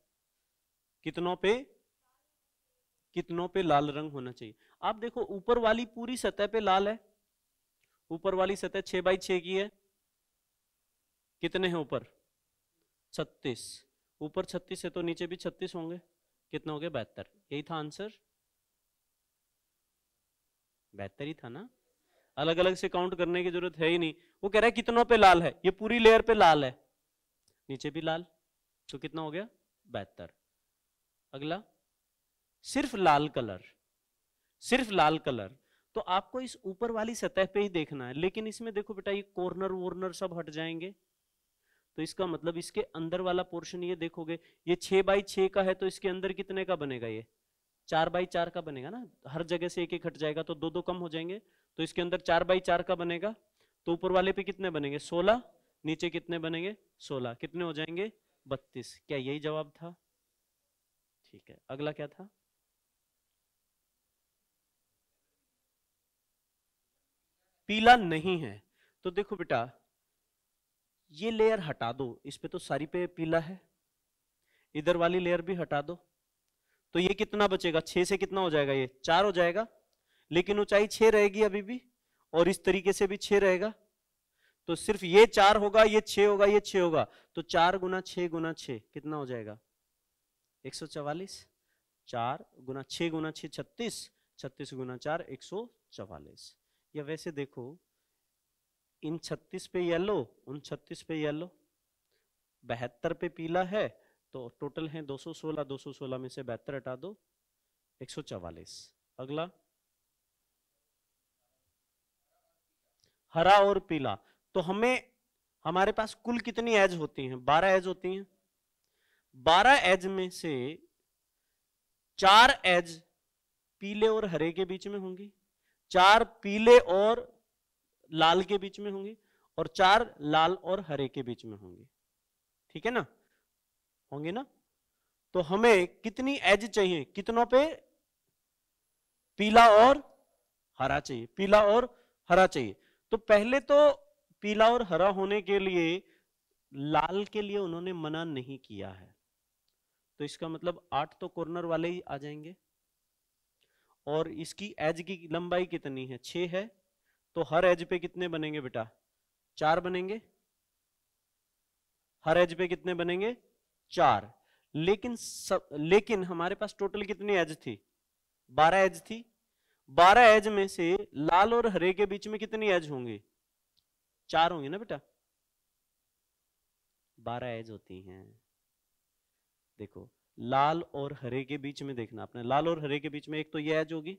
कितनों पे कितनों पे लाल रंग होना चाहिए आप देखो ऊपर वाली पूरी सतह पे लाल है ऊपर वाली सतह छह बाई छह की है कितने हैं ऊपर छत्तीस ऊपर छत्तीस है तो नीचे भी छत्तीस होंगे कितने हो गए बेहतर यही था आंसर बेहतर ही था ना अलग अलग से काउंट करने की जरूरत है ही नहीं वो कह रहा है कितनों पे लाल है ये पूरी लेयर पे लाल है नीचे भी लाल तो कितना हो गया बेहतर अगला सिर्फ लाल कलर सिर्फ लाल कलर तो आपको इस ऊपर वाली सतह पे ही देखना है लेकिन इसमें देखो बेटा ये कॉर्नर वॉर्नर सब हट जाएंगे तो इसका मतलब इसके अंदर वाला पोर्शन ये देखोगे ये छः बाई छः का है तो इसके अंदर कितने का बनेगा ये चार बाई चार का बनेगा ना हर जगह से एक एक हट जाएगा तो दो दो कम हो जाएंगे तो इसके अंदर चार बाई चार का बनेगा तो ऊपर वाले पे कितने बनेंगे सोलह नीचे कितने बनेंगे सोलह कितने हो जाएंगे बत्तीस क्या यही जवाब था ठीक है अगला क्या था पीला नहीं है तो देखो बेटा ये लेयर हटा दो इस पे तो सारी पे पीला है इधर वाली लेयर भी हटा दो तो ये कितना बचेगा छह से कितना हो जाएगा ये चार हो जाएगा लेकिन ऊंचाई छह रहेगी अभी भी और इस तरीके से भी छह रहेगा तो सिर्फ ये चार होगा ये छे होगा ये छे होगा तो चार गुना छ गुना छ कितना हो जाएगा एक सौ चवालीस चार गुना छ गुना छ छत्तीस छत्तीस गुना चार एक सौ चवालीस या वैसे देखो इन छत्तीस पे येलो उन छत्तीस पे येलो बहत्तर पे पीला है तो टोटल है दो दो सौ सोलह सौ सोलह में से बहत्तर हटा दो एक सौ चवालीस अगला हरा और पीला तो हमें हमारे पास कुल कितनी एज होती हैं बारह एज होती हैं बारह एज में से चार एज पीले और हरे के बीच में होंगी चार पीले और लाल के बीच में होंगी और चार लाल और हरे के बीच में होंगे ठीक है ना होंगे ना तो हमें कितनी एज चाहिए कितनों पे पीला और हरा चाहिए पीला और हरा चाहिए तो पहले तो पीला और हरा होने के लिए लाल के लिए उन्होंने मना नहीं किया है तो इसका मतलब आठ तो कॉर्नर वाले ही आ जाएंगे और इसकी एज की लंबाई कितनी है छ है तो हर एज पे कितने बनेंगे बेटा चार बनेंगे हर एज पे कितने बनेंगे चार लेकिन सब लेकिन हमारे पास टोटल कितनी एज थी बारह एज थी बारह एज में से लाल और हरे के बीच में कितनी एज होंगी चार होंगे ना बेटा बारह एज होती हैं देखो लाल और हरे के बीच में देखना आपने लाल और हरे के बीच में एक तो ये एज होगी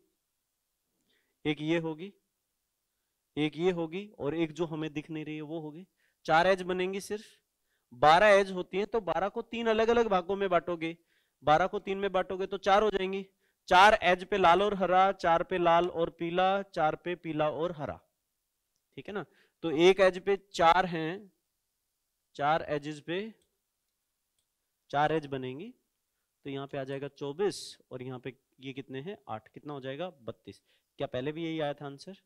एक ये होगी एक ये होगी और एक जो हमें दिख नहीं रही है वो होगी चार एज बनेंगी सिर्फ बारह एज होती है तो बारह को तीन अलग अलग भागों में बांटोगे बारह को तीन में बांटोगे तो चार हो जाएंगी चार एज पे लाल और हरा चार पे लाल और पीला चार पे पीला और हरा ठीक है ना तो एक एज पे चार हैं चार एजेस पे चार एज बनेंगी तो यहाँ पे आ जाएगा चौबीस और यहाँ पे ये कितने हैं आठ कितना हो जाएगा बत्तीस क्या पहले भी यही आया था आंसर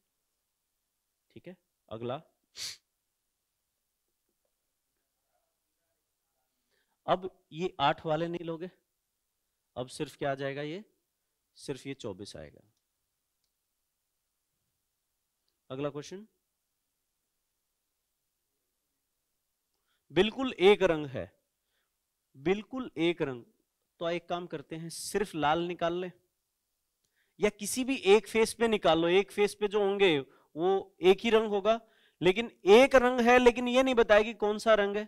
ठीक है अगला अब ये आठ वाले नहीं लोगे अब सिर्फ क्या आ जाएगा ये सिर्फ ये चौबीस आएगा अगला क्वेश्चन बिल्कुल एक रंग है बिल्कुल एक रंग तो एक काम करते हैं सिर्फ लाल निकाल लें या किसी भी एक फेस पे निकाल लो एक फेस पे जो होंगे वो एक ही रंग होगा लेकिन एक रंग है लेकिन ये नहीं बताया कि कौन सा रंग है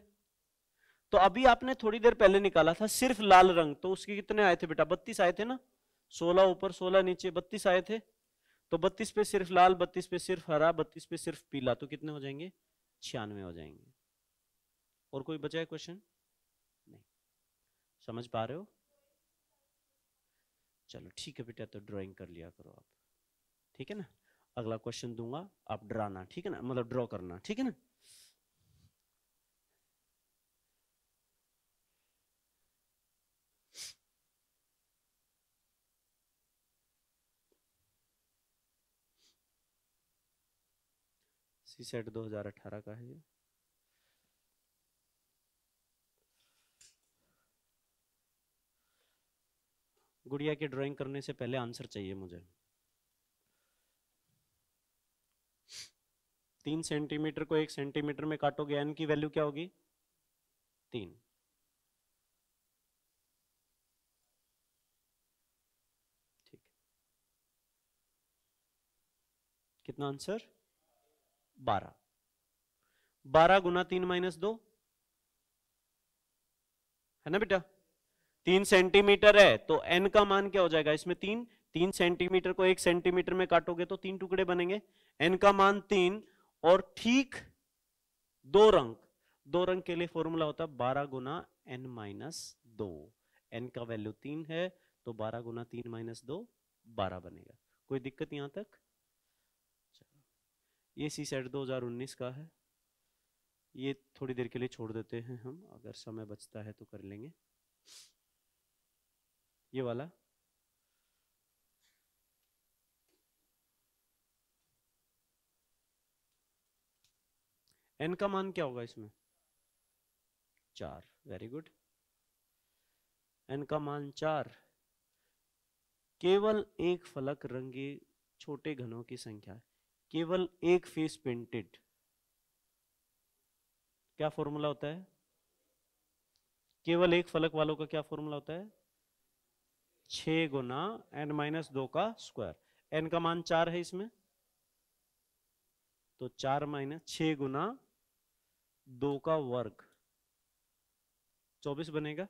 तो अभी आपने थोड़ी देर पहले निकाला था सिर्फ लाल रंग तो उसके कितने आए थे बेटा बत्तीस आए थे ना सोलह ऊपर सोलह नीचे बत्तीस आए थे तो बत्तीस पे सिर्फ लाल बत्तीस पे सिर्फ हरा बत्तीस पे सिर्फ पीला तो कितने हो जाएंगे छियानवे हो जाएंगे और कोई बचा है क्वेश्चन नहीं समझ पा रहे हो चलो ठीक है बेटा तो ड्राइंग कर लिया करो आप ठीक है ना अगला क्वेश्चन दूंगा आप ड्राना ठीक है ना मतलब ड्रॉ करना ठीक है ना सी सेट 2018 का है ये गुड़िया की ड्राइंग करने से पहले आंसर चाहिए मुझे तीन सेंटीमीटर को एक सेंटीमीटर में काटोगे एन की वैल्यू क्या होगी तीन ठीक कितना आंसर बारह बारह गुना तीन माइनस दो है ना बेटा तीन सेंटीमीटर है तो एन का मान क्या हो जाएगा इसमें तीन तीन सेंटीमीटर को एक सेंटीमीटर में काटोगे तो तीन टुकड़े बनेंगे एन का मान तीन और ठीक दो रंग दो रंग के लिए फॉर्मूला होता है बारह गुना एन माइनस दो एन का वैल्यू तीन है तो बारह गुना तीन माइनस दो बारह बनेगा कोई दिक्कत यहां तक ये सी सेट 2019 का है ये थोड़ी देर के लिए छोड़ देते हैं हम अगर समय बचता है तो कर लेंगे ये वाला एन का मान क्या होगा इसमें चार वेरी गुड एन का मान चार केवल एक फलक रंगे छोटे घनों की संख्या केवल एक फेस पेंटेड क्या फॉर्मूला होता है केवल एक फलक वालों का क्या फॉर्मूला होता है छ गुना एन माइनस दो का स्क्वायर एन का मान चार है इसमें तो चार माइनस छ गुना दो का वर्ग चौबीस बनेगा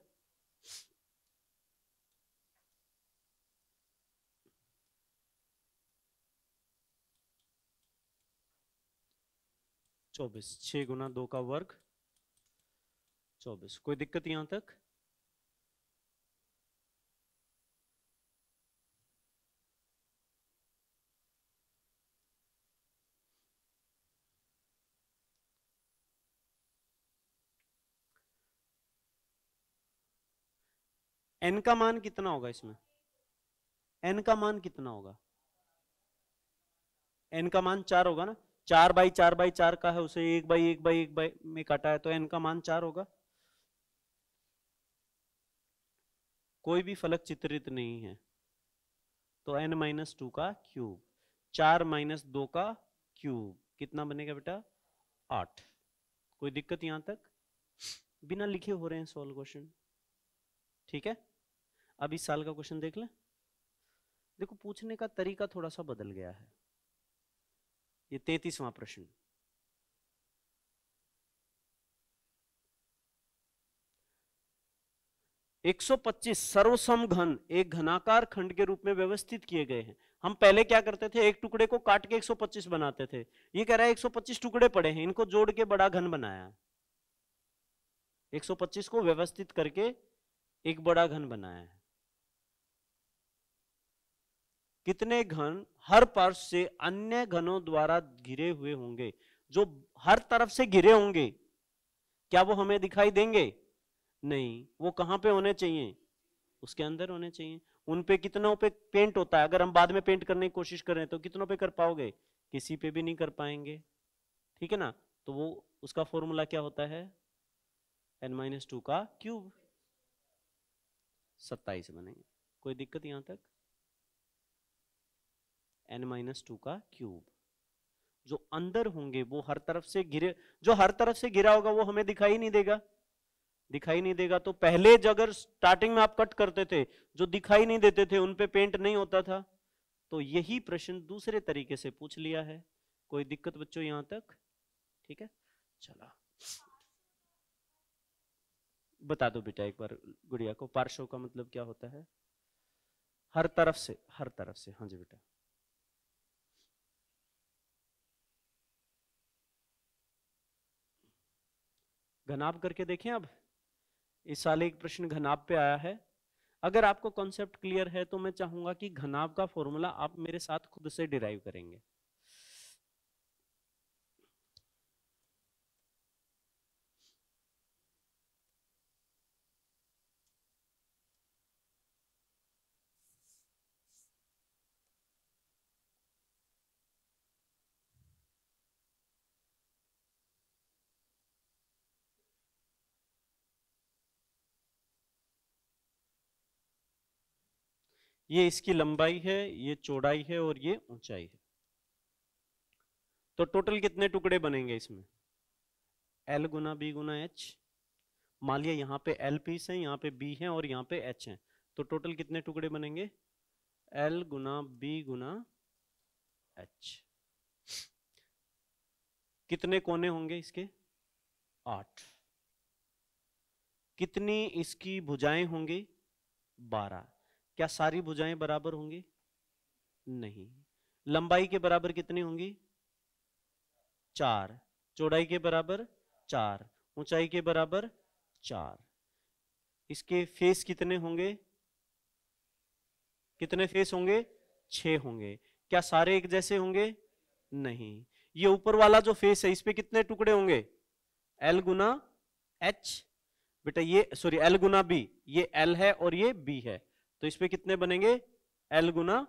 चौबीस छ गुना दो का वर्ग चौबीस कोई दिक्कत यहां तक एन का मान कितना होगा इसमें एन का मान कितना होगा एन का मान चार होगा ना चार बाई चार बाई चार का है उसे एक बाई एक बाई एक बाई में काटा है तो एन का मान चार होगा कोई भी फलक चित्रित नहीं है तो एन माइनस टू का क्यूब चार माइनस दो का क्यूब कितना बनेगा बेटा आठ कोई दिक्कत यहां तक बिना लिखे हो रहे हैं सोल्व क्वेश्चन ठीक है अब इस साल का क्वेश्चन देख लें देखो पूछने का तरीका थोड़ा सा बदल गया है ये तैतीसवां प्रश्न एक पच्चीस सर्वसम घन एक घनाकार खंड के रूप में व्यवस्थित किए गए हैं हम पहले क्या करते थे एक टुकड़े को काट के 125 बनाते थे ये कह रहा है 125 टुकड़े पड़े हैं इनको जोड़ के बड़ा घन बनाया 125 को व्यवस्थित करके एक बड़ा घन बनाया है कितने घन हर पार्श्व से अन्य घनों द्वारा घिरे हुए होंगे जो हर तरफ से घिरे होंगे क्या वो हमें दिखाई देंगे नहीं वो कहाँ पे होने चाहिए उसके अंदर होने चाहिए उन पे कितनों पे पेंट होता है अगर हम बाद में पेंट करने की कोशिश करें तो कितनों पे कर पाओगे किसी पे भी नहीं कर पाएंगे ठीक है ना तो वो उसका फॉर्मूला क्या होता है एन माइनस टू का क्यूब सत्ताईस बनेंगे कोई दिक्कत यहां तक एन माइनस टू का क्यूब जो अंदर होंगे वो हर तरफ से घिरे जो हर तरफ से घिरा होगा वो हमें दिखाई नहीं देगा दिखाई नहीं देगा तो पहले अगर स्टार्टिंग में आप कट करते थे जो दिखाई नहीं देते थे उनपे पेंट नहीं होता था तो यही प्रश्न दूसरे तरीके से पूछ लिया है कोई दिक्कत बच्चों यहां तक ठीक है चला बता दो बेटा एक बार गुड़िया को पार्श्व का मतलब क्या होता है हर तरफ से हर तरफ से हाँ जी बेटा घनाप करके देखें अब इस साल एक प्रश्न घनाप पे आया है अगर आपको कॉन्सेप्ट क्लियर है तो मैं चाहूंगा कि घनाब का फॉर्मूला आप मेरे साथ खुद से डिराइव करेंगे ये इसकी लंबाई है ये चौड़ाई है और ये ऊंचाई है तो टोटल कितने टुकड़े बनेंगे इसमें एल गुना बी गुना एच मान लिया यहाँ पे एल पीस है यहाँ पे बी है और यहाँ पे एच है तो टोटल कितने टुकड़े बनेंगे एल गुना बी गुना एच कितने कोने होंगे इसके आठ कितनी इसकी भुजाएं होंगी बारह क्या सारी भुजाएं बराबर होंगी नहीं लंबाई के बराबर कितनी होंगी चार चौड़ाई के बराबर चार ऊंचाई के बराबर चार इसके फेस कितने होंगे कितने फेस होंगे छह होंगे क्या सारे एक जैसे होंगे नहीं ये ऊपर वाला जो फेस है इसपे कितने टुकड़े होंगे एल गुना एच बेटा ये सॉरी एल गुना बी ये एल है और ये बी है तो इस पे कितने बनेंगे एल गुना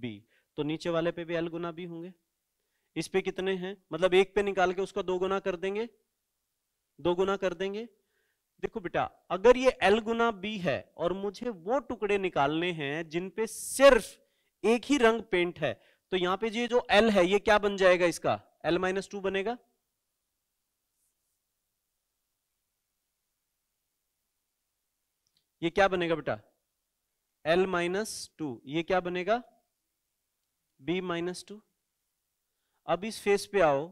बी तो नीचे वाले पे भी एल गुना बी होंगे इस पे कितने हैं मतलब एक पे निकाल के उसका दो गुना कर देंगे दो गुना कर देंगे देखो बेटा अगर ये एल गुना बी है और मुझे वो टुकड़े निकालने हैं जिनपे सिर्फ एक ही रंग पेंट है तो यहां पे जो एल है ये क्या बन जाएगा इसका एल माइनस टू बनेगा ये क्या बनेगा बेटा एल माइनस टू ये क्या बनेगा बी माइनस टू अब इस फेस पे आओ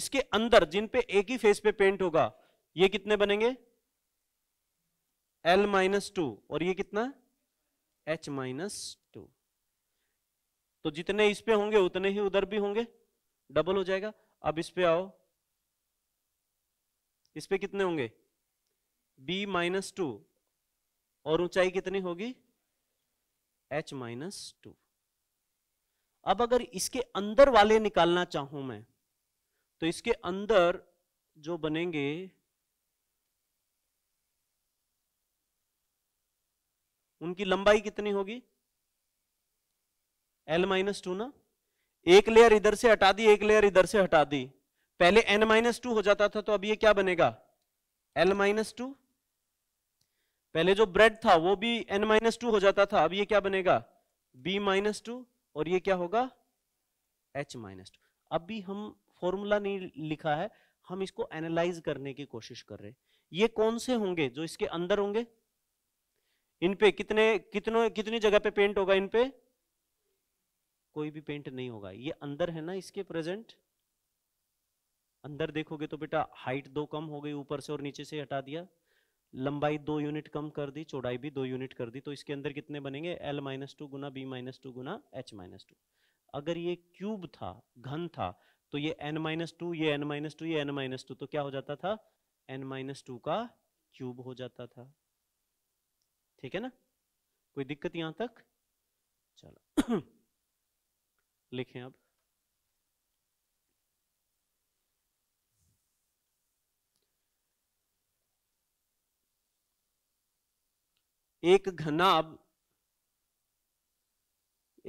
इसके अंदर जिन पे एक ही फेस पे पेंट होगा ये कितने बनेंगे एल माइनस टू और ये कितना एच माइनस टू तो जितने इस पे होंगे उतने ही उधर भी होंगे डबल हो जाएगा अब इस पे आओ इस पे कितने होंगे b माइनस टू और ऊंचाई कितनी होगी एच माइनस टू अब अगर इसके अंदर वाले निकालना चाहूं मैं तो इसके अंदर जो बनेंगे उनकी लंबाई कितनी होगी एल माइनस टू ना एक लेयर इधर से हटा दी एक लेयर इधर से हटा दी पहले एन माइनस टू हो जाता था तो अब ये क्या बनेगा एल माइनस टू पहले जो ब्रेड था वो भी एन माइनस टू हो जाता था अब ये क्या बनेगा बी माइनस टू और ये क्या होगा एच माइनस टू अब भी हम फॉर्मूला नहीं लिखा है हम इसको एनालाइज करने की कोशिश कर रहे हैं ये कौन से होंगे जो इसके अंदर होंगे इन पे कितने कितनों कितनी जगह पे पेंट होगा इन पे कोई भी पेंट नहीं होगा ये अंदर है ना इसके प्रेजेंट अंदर देखोगे तो बेटा हाइट दो कम हो गई ऊपर से और नीचे से हटा दिया लंबाई दो यूनिट कम कर दी चौड़ाई भी दो यूनिट कर दी तो इसके अंदर कितने बनेंगे एल माइनस टू गुना बी माइनस टू गुना एच माइनस टू अगर ये क्यूब था घन था तो ये एन माइनस टू ये एन माइनस टू ये एन माइनस टू तो क्या हो जाता था एन माइनस टू का क्यूब हो जाता था ठीक है ना कोई दिक्कत यहां तक चलो [coughs] लिखें अब एक घनाब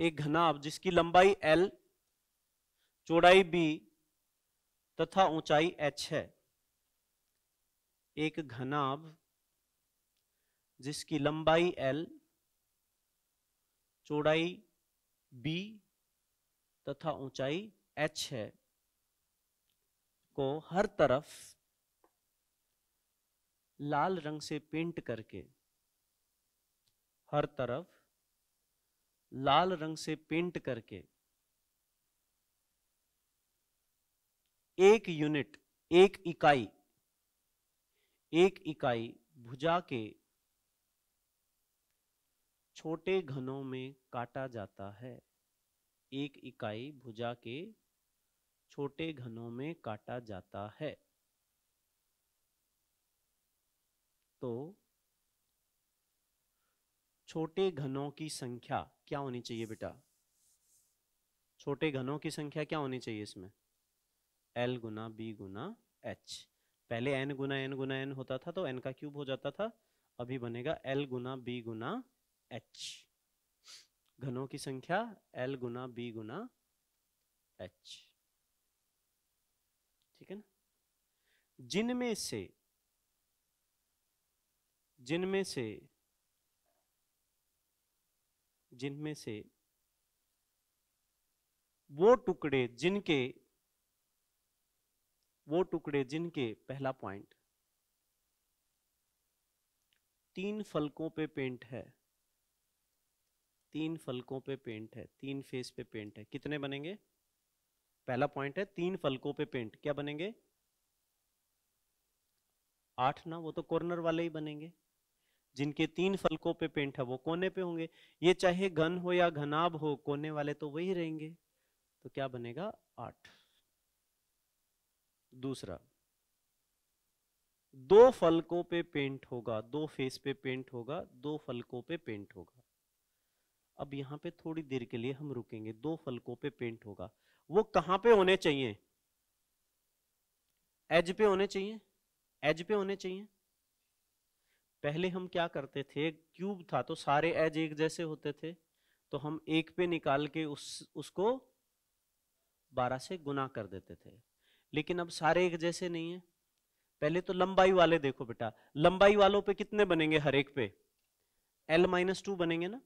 एक घनाब जिसकी लंबाई L चौड़ाई B तथा ऊंचाई H है एक घनाब जिसकी लंबाई L चौड़ाई B तथा ऊंचाई H है को हर तरफ लाल रंग से पेंट करके हर तरफ लाल रंग से पेंट करके एक यूनिट एक इकाई एक इकाई भुजा के छोटे घनों में काटा जाता है एक इकाई भुजा के छोटे घनों में काटा जाता है तो छोटे घनों की संख्या क्या होनी चाहिए बेटा छोटे घनों की संख्या क्या होनी चाहिए इसमें एल गुना बी गुना एच पहले एन गुना एन गुना एन होता था तो एन का क्यूब हो जाता था अभी बनेगा एल गुना बी गुना एच घनों की संख्या एल गुना बी गुना एच ठीक है ना जिनमें से जिनमें से जिनमें से वो टुकड़े जिनके वो टुकड़े जिनके पहला पॉइंट तीन फलकों पे पेंट है तीन फलकों पे पेंट है तीन फेस पे पेंट है कितने बनेंगे पहला पॉइंट है तीन फलकों पे पेंट क्या बनेंगे आठ ना वो तो कॉर्नर वाले ही बनेंगे जिनके तीन फलकों पे पेंट है वो कोने पे होंगे ये चाहे घन हो या घनाभ हो कोने वाले तो वही रहेंगे तो क्या बनेगा आठ दूसरा दो फलकों पे पेंट होगा दो फेस पे पेंट होगा दो फलकों पे पेंट होगा अब यहां पे थोड़ी देर के लिए हम रुकेंगे दो फलकों पे पेंट होगा वो कहां पे होने चाहिए एज पे होने चाहिए एज पे होने चाहिए पहले हम क्या करते थे क्यूब था तो सारे एज एक जैसे होते थे तो हम एक पे निकाल के उस उसको बारह से गुना कर देते थे लेकिन अब सारे एक जैसे नहीं है पहले तो लंबाई वाले देखो बेटा लंबाई वालों पे कितने बनेंगे हर एक पे एल माइनस टू बनेंगे ना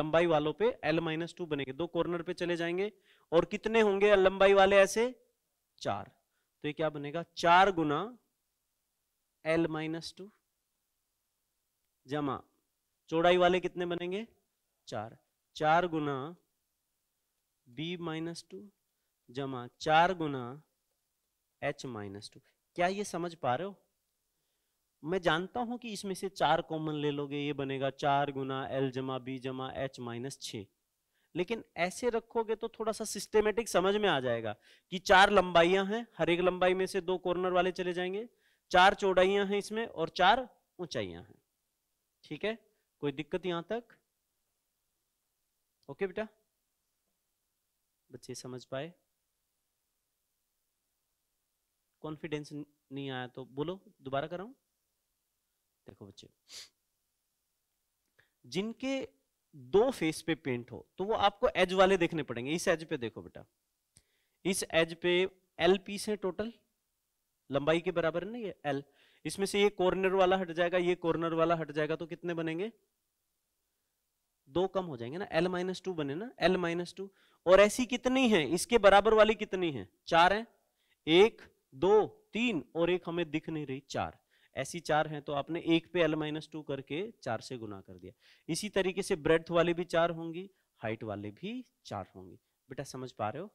लंबाई वालों पे एल माइनस टू बनेंगे दो कॉर्नर पे चले जाएंगे और कितने होंगे लंबाई वाले ऐसे चार तो ये क्या बनेगा चार गुना एल माइनस टू जमा चौड़ाई वाले कितने बनेंगे चार चार गुना बी माइनस टू जमा चार गुना एच माइनस टू क्या ये समझ पा रहे हो मैं जानता हूं कि इसमें से चार कॉमन ले लोगे ये बनेगा चार गुना एल जमा बी जमा एच माइनस छ लेकिन ऐसे रखोगे तो थोड़ा सा सिस्टेमेटिक समझ में आ जाएगा कि चार लंबाइयां हैं हर एक लंबाई में से दो कॉर्नर वाले चले जाएंगे चार चौड़ाइयां हैं इसमें और चार ऊंचाइयां हैं ठीक है कोई दिक्कत यहां तक ओके बेटा बच्चे समझ पाए कॉन्फिडेंस नहीं आया तो बोलो दोबारा कराऊं देखो बच्चे जिनके दो फेस पे पेंट हो तो वो आपको एज वाले देखने पड़ेंगे इस एज पे देखो बेटा इस एज पे एल पीस है टोटल लंबाई के बराबर है ना ये एल इसमें से ये कॉर्नर वाला हट जाएगा ये कॉर्नर वाला हट जाएगा तो कितने बनेंगे दो कम हो जाएंगे ना एल माइनस टू बने ना एल माइनस टू और ऐसी कितनी है इसके बराबर वाली कितनी है चार है एक दो तीन और एक हमें दिख नहीं रही चार ऐसी चार हैं तो आपने एक पे एल माइनस टू करके चार से गुना कर दिया इसी तरीके से ब्रेथ वाले भी चार होंगी हाइट वाले भी चार होंगे बेटा समझ पा रहे हो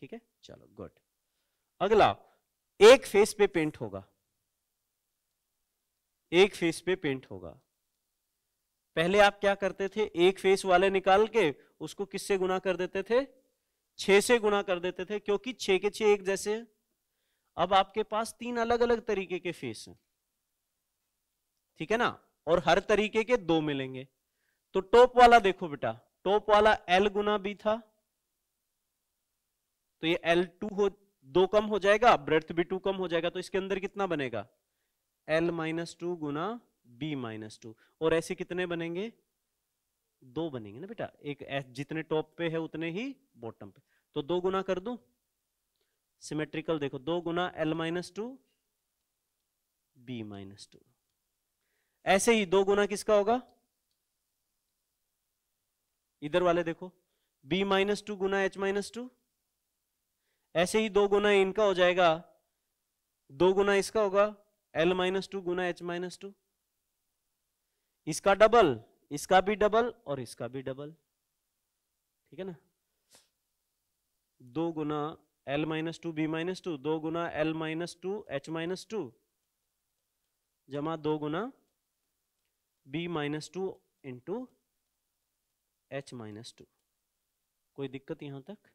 ठीक है चलो गुड अगला एक फेस पे पेंट होगा एक फेस पे पेंट होगा पहले आप क्या करते थे एक फेस वाले निकाल के उसको किससे गुना कर देते थे छे से गुना कर देते थे क्योंकि छे के छे एक जैसे हैं अब आपके पास तीन अलग अलग तरीके के फेस हैं ठीक है ना और हर तरीके के दो मिलेंगे तो टॉप वाला देखो बेटा टॉप वाला एल गुना बी था तो ये एल टू हो दो कम हो जाएगा ब्रेथ भी टू कम हो जाएगा तो इसके अंदर कितना बनेगा एल माइनस टू गुना बी माइनस टू और ऐसे कितने बनेंगे दो बनेंगे ना बेटा एक जितने टॉप पे है उतने ही बॉटम पे तो दो गुना कर दू सिमेट्रिकल देखो दो गुना l minus two b minus two ऐसे ही दो गुना किसका होगा इधर वाले देखो b माइनस टू गुना एच माइनस टू ऐसे ही दो गुना इनका हो जाएगा दो गुना इसका होगा एल माइनस टू गुना एच माइनस टू इसका डबल इसका भी डबल और इसका भी डबल ठीक है ना दो गुना l minus two b minus two दो गुना l minus two h minus two जमा दो गुना b minus two into h minus two कोई दिक्कत यहां तक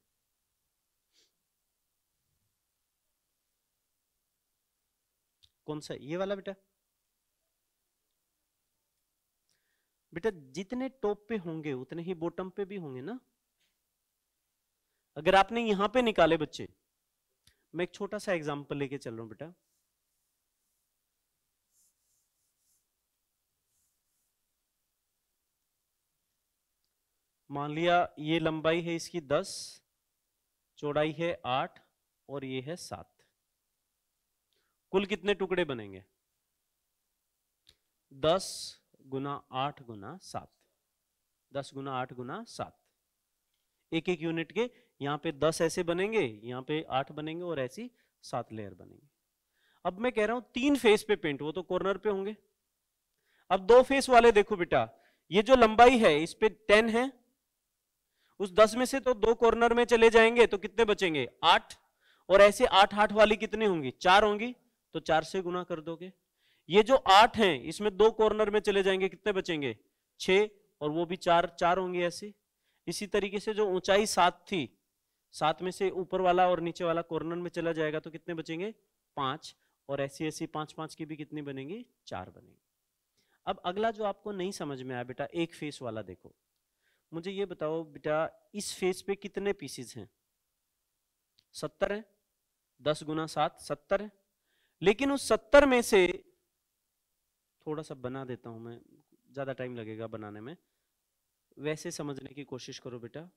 कौन सा ये वाला बेटा बेटा जितने टॉप पे होंगे उतने ही बॉटम पे भी होंगे ना अगर आपने यहां पे निकाले बच्चे मैं एक छोटा सा एग्जांपल लेके चल रहा हूं बेटा मान लिया ये लंबाई है इसकी दस चौड़ाई है आठ और ये है सात कुल कितने टुकड़े बनेंगे दस गुना आठ गुना सात दस गुना आठ गुना सात एक एक यूनिट के यहाँ पे दस ऐसे बनेंगे यहाँ पे आठ बनेंगे और ऐसी सात लेयर बनेंगे अब मैं कह रहा हूं तीन फेस पे पेंट वो तो कॉर्नर पे होंगे अब दो फेस वाले देखो बेटा ये जो लंबाई है इस पे टेन है उस दस में से तो दो कॉर्नर में चले जाएंगे तो कितने बचेंगे आठ और ऐसे आठ आठ वाली कितनी होंगी चार होंगी तो चार से गुना कर दोगे ये जो आठ हैं इसमें दो कॉर्नर में चले जाएंगे कितने बचेंगे छ और वो भी चार चार होंगे ऐसे इसी तरीके से जो ऊंचाई सात थी सात में से ऊपर वाला और नीचे वाला कॉर्नर में चला जाएगा तो कितने बचेंगे पांच और ऐसी ऐसी पांच पांच की भी कितनी बनेंगी चार बनेंगी अब अगला जो आपको नहीं समझ में आया बेटा एक फेस वाला देखो मुझे ये बताओ बेटा इस फेस पे कितने पीसेस हैं सत्तर है दस गुना सात सत्तर है लेकिन उस सत्तर में से थोड़ा सा बना देता हूं मैं ज्यादा टाइम लगेगा बनाने में वैसे समझने की कोशिश करो बेटा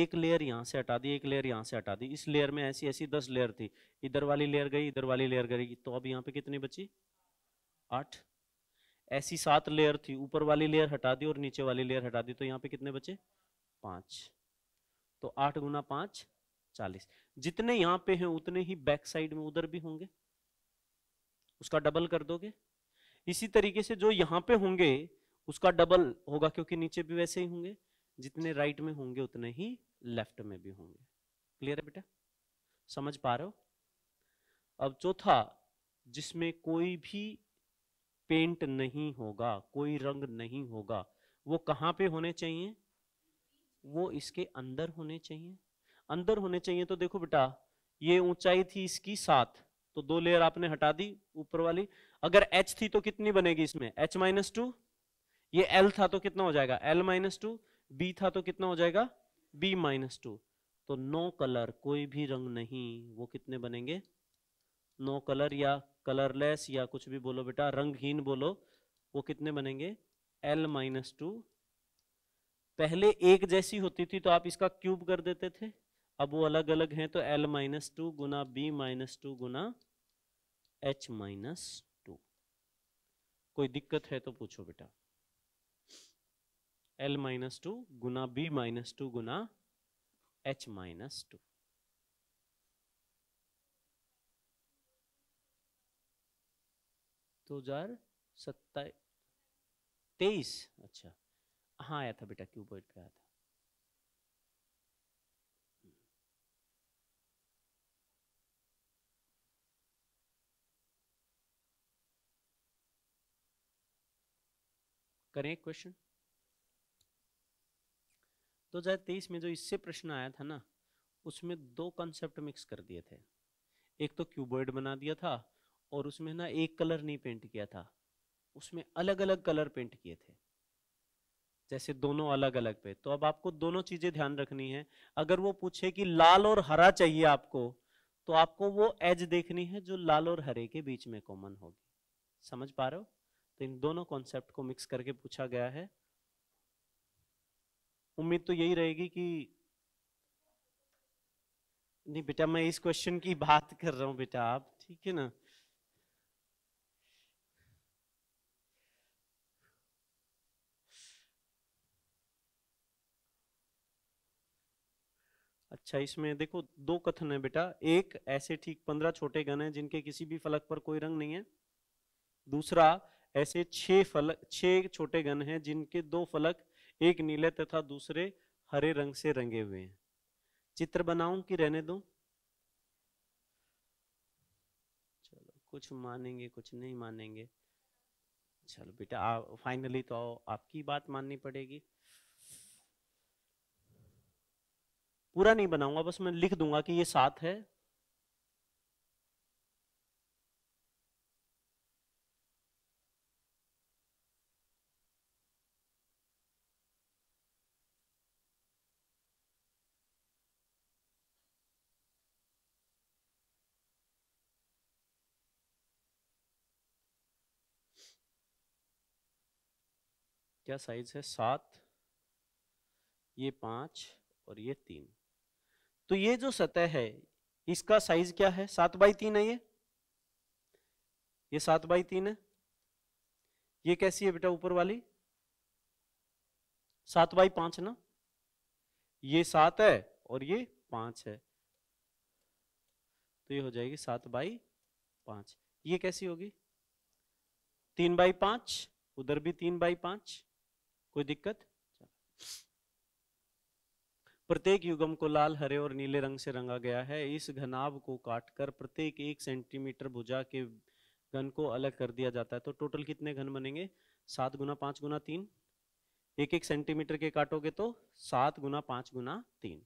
एक लेयर यहां से हटा दी एक लेयर यहां से हटा दी इस लेयर में ऐसी ऐसी दस लेयर थी इधर वाली लेयर गई इधर वाली लेयर गई तो अब यहाँ पे कितनी बची आठ ऐसी सात लेयर थी ऊपर वाली लेयर हटा दी और नीचे वाली लेयर हटा दी तो यहाँ पे कितने बचे पांच तो आठ गुना पांच चालीस जितने यहां पे हैं उतने ही बैक साइड में उधर भी होंगे उसका डबल कर दोगे इसी तरीके से जो यहाँ पे होंगे उसका डबल होगा क्योंकि नीचे भी वैसे ही होंगे जितने राइट में होंगे उतने ही लेफ्ट में भी होंगे क्लियर है बेटा समझ पा रहे हो अब चौथा जिसमें कोई भी पेंट नहीं होगा कोई रंग नहीं होगा वो कहाँ पे होने चाहिए वो इसके अंदर होने चाहिए अंदर होने चाहिए तो देखो बेटा ये ऊंचाई थी इसकी सात तो दो लेयर आपने हटा दी ऊपर वाली अगर एच थी तो कितनी बनेगी इसमें एच माइनस टू ये एल था तो कितना हो जाएगा एल माइनस टू बी था तो कितना हो जाएगा बी माइनस टू तो नो कलर कोई भी रंग नहीं वो कितने बनेंगे नो कलर या कलरलेस या कुछ भी बोलो बेटा रंगहीन बोलो वो कितने बनेंगे एल माइनस टू पहले एक जैसी होती थी तो आप इसका क्यूब कर देते थे अब वो अलग अलग हैं तो एल माइनस टू गुना बी माइनस टू गुना एच माइनस टू कोई दिक्कत है तो पूछो बेटा एल माइनस टू गुना बी माइनस टू गुना एच माइनस टू दो हजार सत्ताईस तेईस अच्छा हाँ आया था बेटा क्यूबॉइड पे आया था करें एक क्वेश्चन 2023 में जो इससे प्रश्न आया था ना उसमें दो कॉन्सेप्ट मिक्स कर दिए थे एक तो क्यूबर्ड बना दिया था और उसमें ना एक कलर नहीं पेंट किया था उसमें अलग अलग कलर पेंट किए थे जैसे दोनों अलग अलग पे तो अब आपको दोनों चीजें ध्यान रखनी है अगर वो पूछे कि लाल और हरा चाहिए आपको तो आपको वो एज देखनी है जो लाल और हरे के बीच में कॉमन होगी समझ पा रहे हो तो इन दोनों कॉन्सेप्ट को मिक्स करके पूछा गया है उम्मीद तो यही रहेगी कि नहीं बेटा मैं इस क्वेश्चन की बात कर रहा हूं बेटा आप ठीक है ना अच्छा इसमें देखो दो कथन है बेटा एक ऐसे ठीक पंद्रह छोटे गण हैं जिनके किसी भी फलक पर कोई रंग नहीं है दूसरा ऐसे छह फलक छह छोटे गण हैं जिनके दो फलक एक नीले तथा दूसरे हरे रंग से रंगे हुए हैं चित्र बनाऊं कि रहने दो चलो कुछ मानेंगे कुछ नहीं मानेंगे चलो बेटा फाइनली तो आपकी बात माननी पड़ेगी पूरा नहीं बनाऊंगा बस मैं लिख दूंगा कि ये सात है क्या साइज है सात ये पांच और ये तीन तो ये जो सतह है इसका साइज क्या है सात बाई तीन है ये ये सात बाई तीन है ये कैसी है बेटा ऊपर वाली सात बाई पांच ना ये सात है और ये पांच है तो ये हो जाएगी सात बाई पांच ये कैसी होगी तीन बाई पांच उधर भी तीन बाई पांच कोई दिक्कत प्रत्येक युगम को लाल हरे और नीले रंग से रंगा गया है इस घनाभ को काटकर प्रत्येक एक सेंटीमीटर भुजा के घन को अलग कर दिया जाता है तो टोटल कितने घन बनेंगे सात गुना पांच गुना तीन एक एक सेंटीमीटर के काटोगे तो सात गुना पांच गुना तीन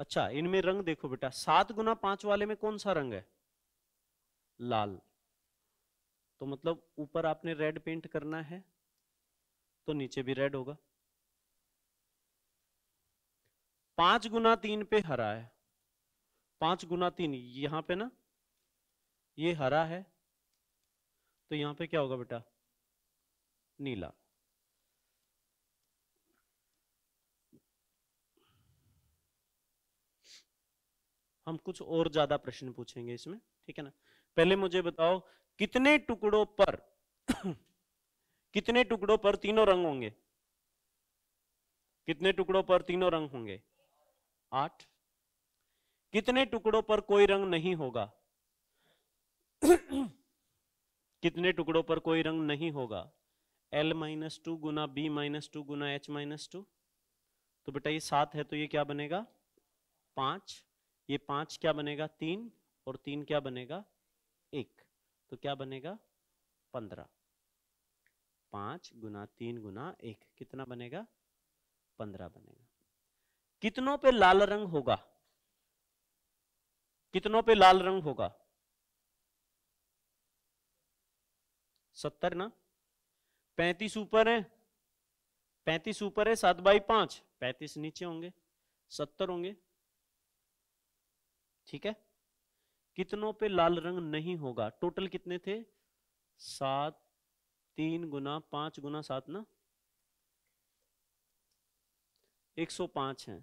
अच्छा इनमें रंग देखो बेटा सात गुना पांच वाले में कौन सा रंग है लाल तो मतलब ऊपर आपने रेड पेंट करना है तो नीचे भी रेड होगा पांच गुना तीन पे हरा है पांच गुना तीन यहां पे ना ये हरा है तो यहां पे क्या होगा बेटा नीला हम कुछ और ज्यादा प्रश्न पूछेंगे इसमें ठीक है ना पहले मुझे बताओ कितने टुकड़ों पर [coughs] कितने टुकड़ों पर तीनों रंग होंगे कितने टुकड़ों पर तीनों रंग होंगे आठ कितने टुकड़ों पर कोई रंग नहीं होगा [coughs] कितने टुकड़ों पर कोई रंग नहीं होगा एल माइनस टू गुना बी माइनस टू गुना एच माइनस टू तो बेटा ये सात है तो ये क्या बनेगा पांच ये पांच क्या बनेगा तीन और तीन क्या बनेगा एक तो क्या बनेगा पंद्रह पांच गुना तीन गुना एक कितना बनेगा पंद्रह बनेगा कितनों पे लाल रंग होगा कितनों पे लाल रंग होगा सत्तर ना पैंतीस ऊपर है पैंतीस ऊपर है सात बाई पांच पैंतीस नीचे होंगे सत्तर होंगे ठीक है कितनों पे लाल रंग नहीं होगा टोटल कितने थे सात तीन गुना पांच गुना सात ना 105 है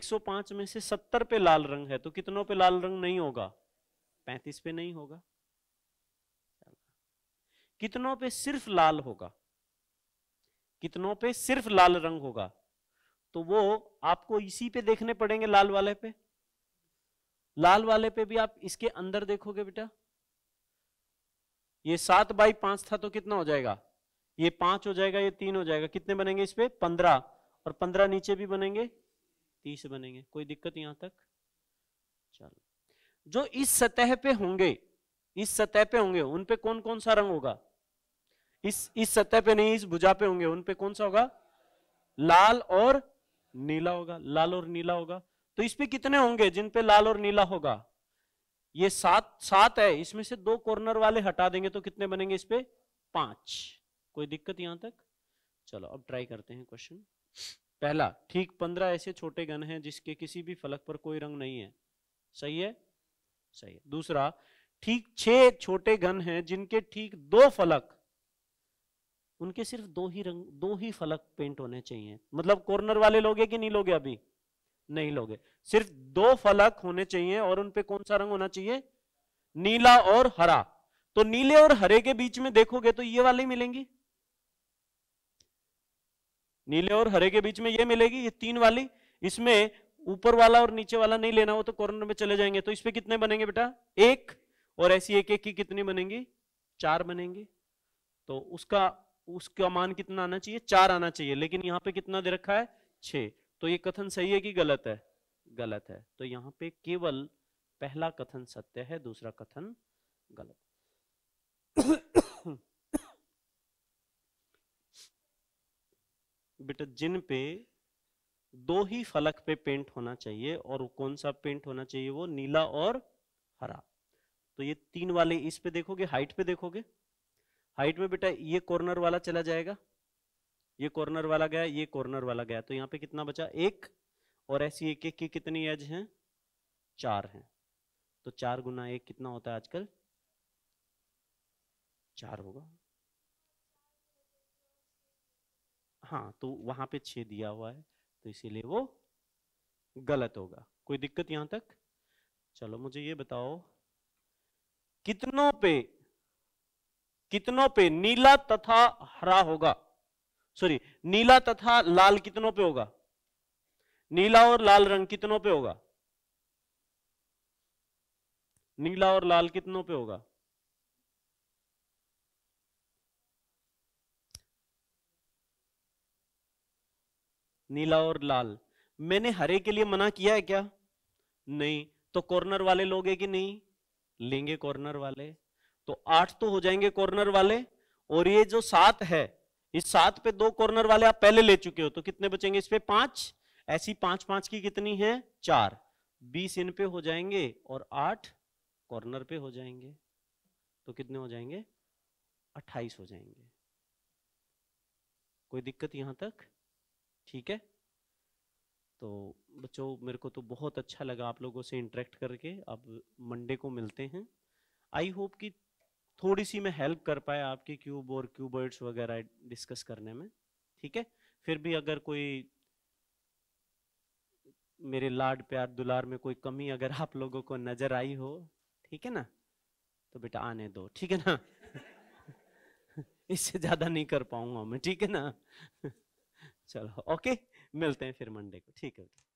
105 में से 70 पे लाल रंग है तो कितनों पे लाल रंग नहीं होगा 35 पे नहीं होगा कितनों पे सिर्फ लाल होगा कितनों पे सिर्फ लाल रंग होगा तो वो आपको इसी पे देखने पड़ेंगे लाल वाले पे लाल वाले पे भी आप इसके अंदर देखोगे बेटा ये सात बाई पांच था तो कितना हो जाएगा ये पांच हो जाएगा ये तीन हो जाएगा कितने बनेंगे इस पे पंद्रह और पंद्रह नीचे भी बनेंगे तीस बनेंगे कोई दिक्कत यहां तक चलो जो इस सतह पे होंगे इस सतह पे होंगे उनपे कौन कौन सा रंग होगा इस इस सतह पे नहीं इस भुजा पे होंगे उनपे कौन सा होगा लाल और नीला होगा लाल और नीला होगा तो इसपे कितने होंगे जिन पे लाल और नीला होगा ये सात सात है इसमें से दो कॉर्नर वाले हटा देंगे तो कितने बनेंगे इस पे पांच कोई दिक्कत यहां तक चलो अब ट्राई करते हैं क्वेश्चन पहला ठीक पंद्रह ऐसे छोटे गन हैं जिसके किसी भी फलक पर कोई रंग नहीं है सही है सही है दूसरा ठीक छह छोटे गन हैं जिनके ठीक दो फलक उनके सिर्फ दो ही रंग दो ही फलक पेंट होने चाहिए मतलब कॉर्नर वाले लोगे कि नहीं लोगे अभी नहीं लोगे सिर्फ दो फलक होने चाहिए और उनपे कौन सा रंग होना चाहिए नीला और हरा तो नीले और हरे के बीच में देखोगे तो ये वाली मिलेंगी नीले और हरे के बीच में ये मिलेगी ये तीन वाली इसमें ऊपर वाला और नीचे वाला नहीं लेना हो तो कॉर्नर में चले जाएंगे तो इस कितने बनेंगे बेटा एक और ऐसी एक एक की कितनी बनेंगी चार बनेंगी तो उसका उसका मान कितना आना चाहिए चार आना चाहिए लेकिन यहाँ पे कितना दे रखा है छह तो ये कथन सही है कि गलत है गलत है तो यहाँ पे केवल पहला कथन सत्य है दूसरा कथन गलत [coughs] बेटा जिन पे दो ही फलक पे पेंट होना चाहिए और कौन सा पेंट होना चाहिए वो नीला और हरा तो ये तीन वाले इस पे देखोगे हाइट पे देखोगे हाइट में बेटा ये कॉर्नर वाला चला जाएगा ये कॉर्नर वाला गया ये कॉर्नर वाला गया तो यहाँ पे कितना बचा एक और ऐसी एक एक की कितनी एज हैं चार हैं तो चार गुना एक कितना होता है आजकल चार होगा हाँ तो वहां पे छे दिया हुआ है तो इसीलिए वो गलत होगा कोई दिक्कत यहां तक चलो मुझे ये बताओ कितनों पे कितनों पे नीला तथा हरा होगा सॉरी नीला तथा लाल कितनों पे होगा नीला और लाल रंग कितनों पे होगा नीला और लाल कितनों पे होगा नीला और लाल मैंने हरे के लिए मना किया है क्या नहीं तो कॉर्नर वाले लोगे कि नहीं लेंगे कॉर्नर वाले तो आठ तो हो जाएंगे कॉर्नर वाले और ये जो सात है इस सात पे दो कॉर्नर वाले आप पहले ले चुके हो तो कितने बचेंगे इस पे पांच ऐसी पांच पांच की कितनी है चार बीस इन पे हो जाएंगे और आठ कॉर्नर पे हो जाएंगे तो कितने हो जाएंगे अट्ठाईस हो जाएंगे कोई दिक्कत यहां तक ठीक है तो बच्चों मेरे को तो बहुत अच्छा लगा आप लोगों से इंटरेक्ट करके अब मंडे को मिलते हैं आई होप कि थोड़ी सी मैं हेल्प कर पाया आपके क्यूब और क्यूबर्ड्स वगैरह डिस्कस करने में ठीक है फिर भी अगर कोई मेरे लाड प्यार दुलार में कोई कमी अगर आप लोगों को नजर आई हो ठीक है ना तो बेटा आने दो ठीक है ना [laughs] इससे ज्यादा नहीं कर पाऊंगा मैं ठीक है ना [laughs] चलो ओके मिलते हैं फिर मंडे को ठीक है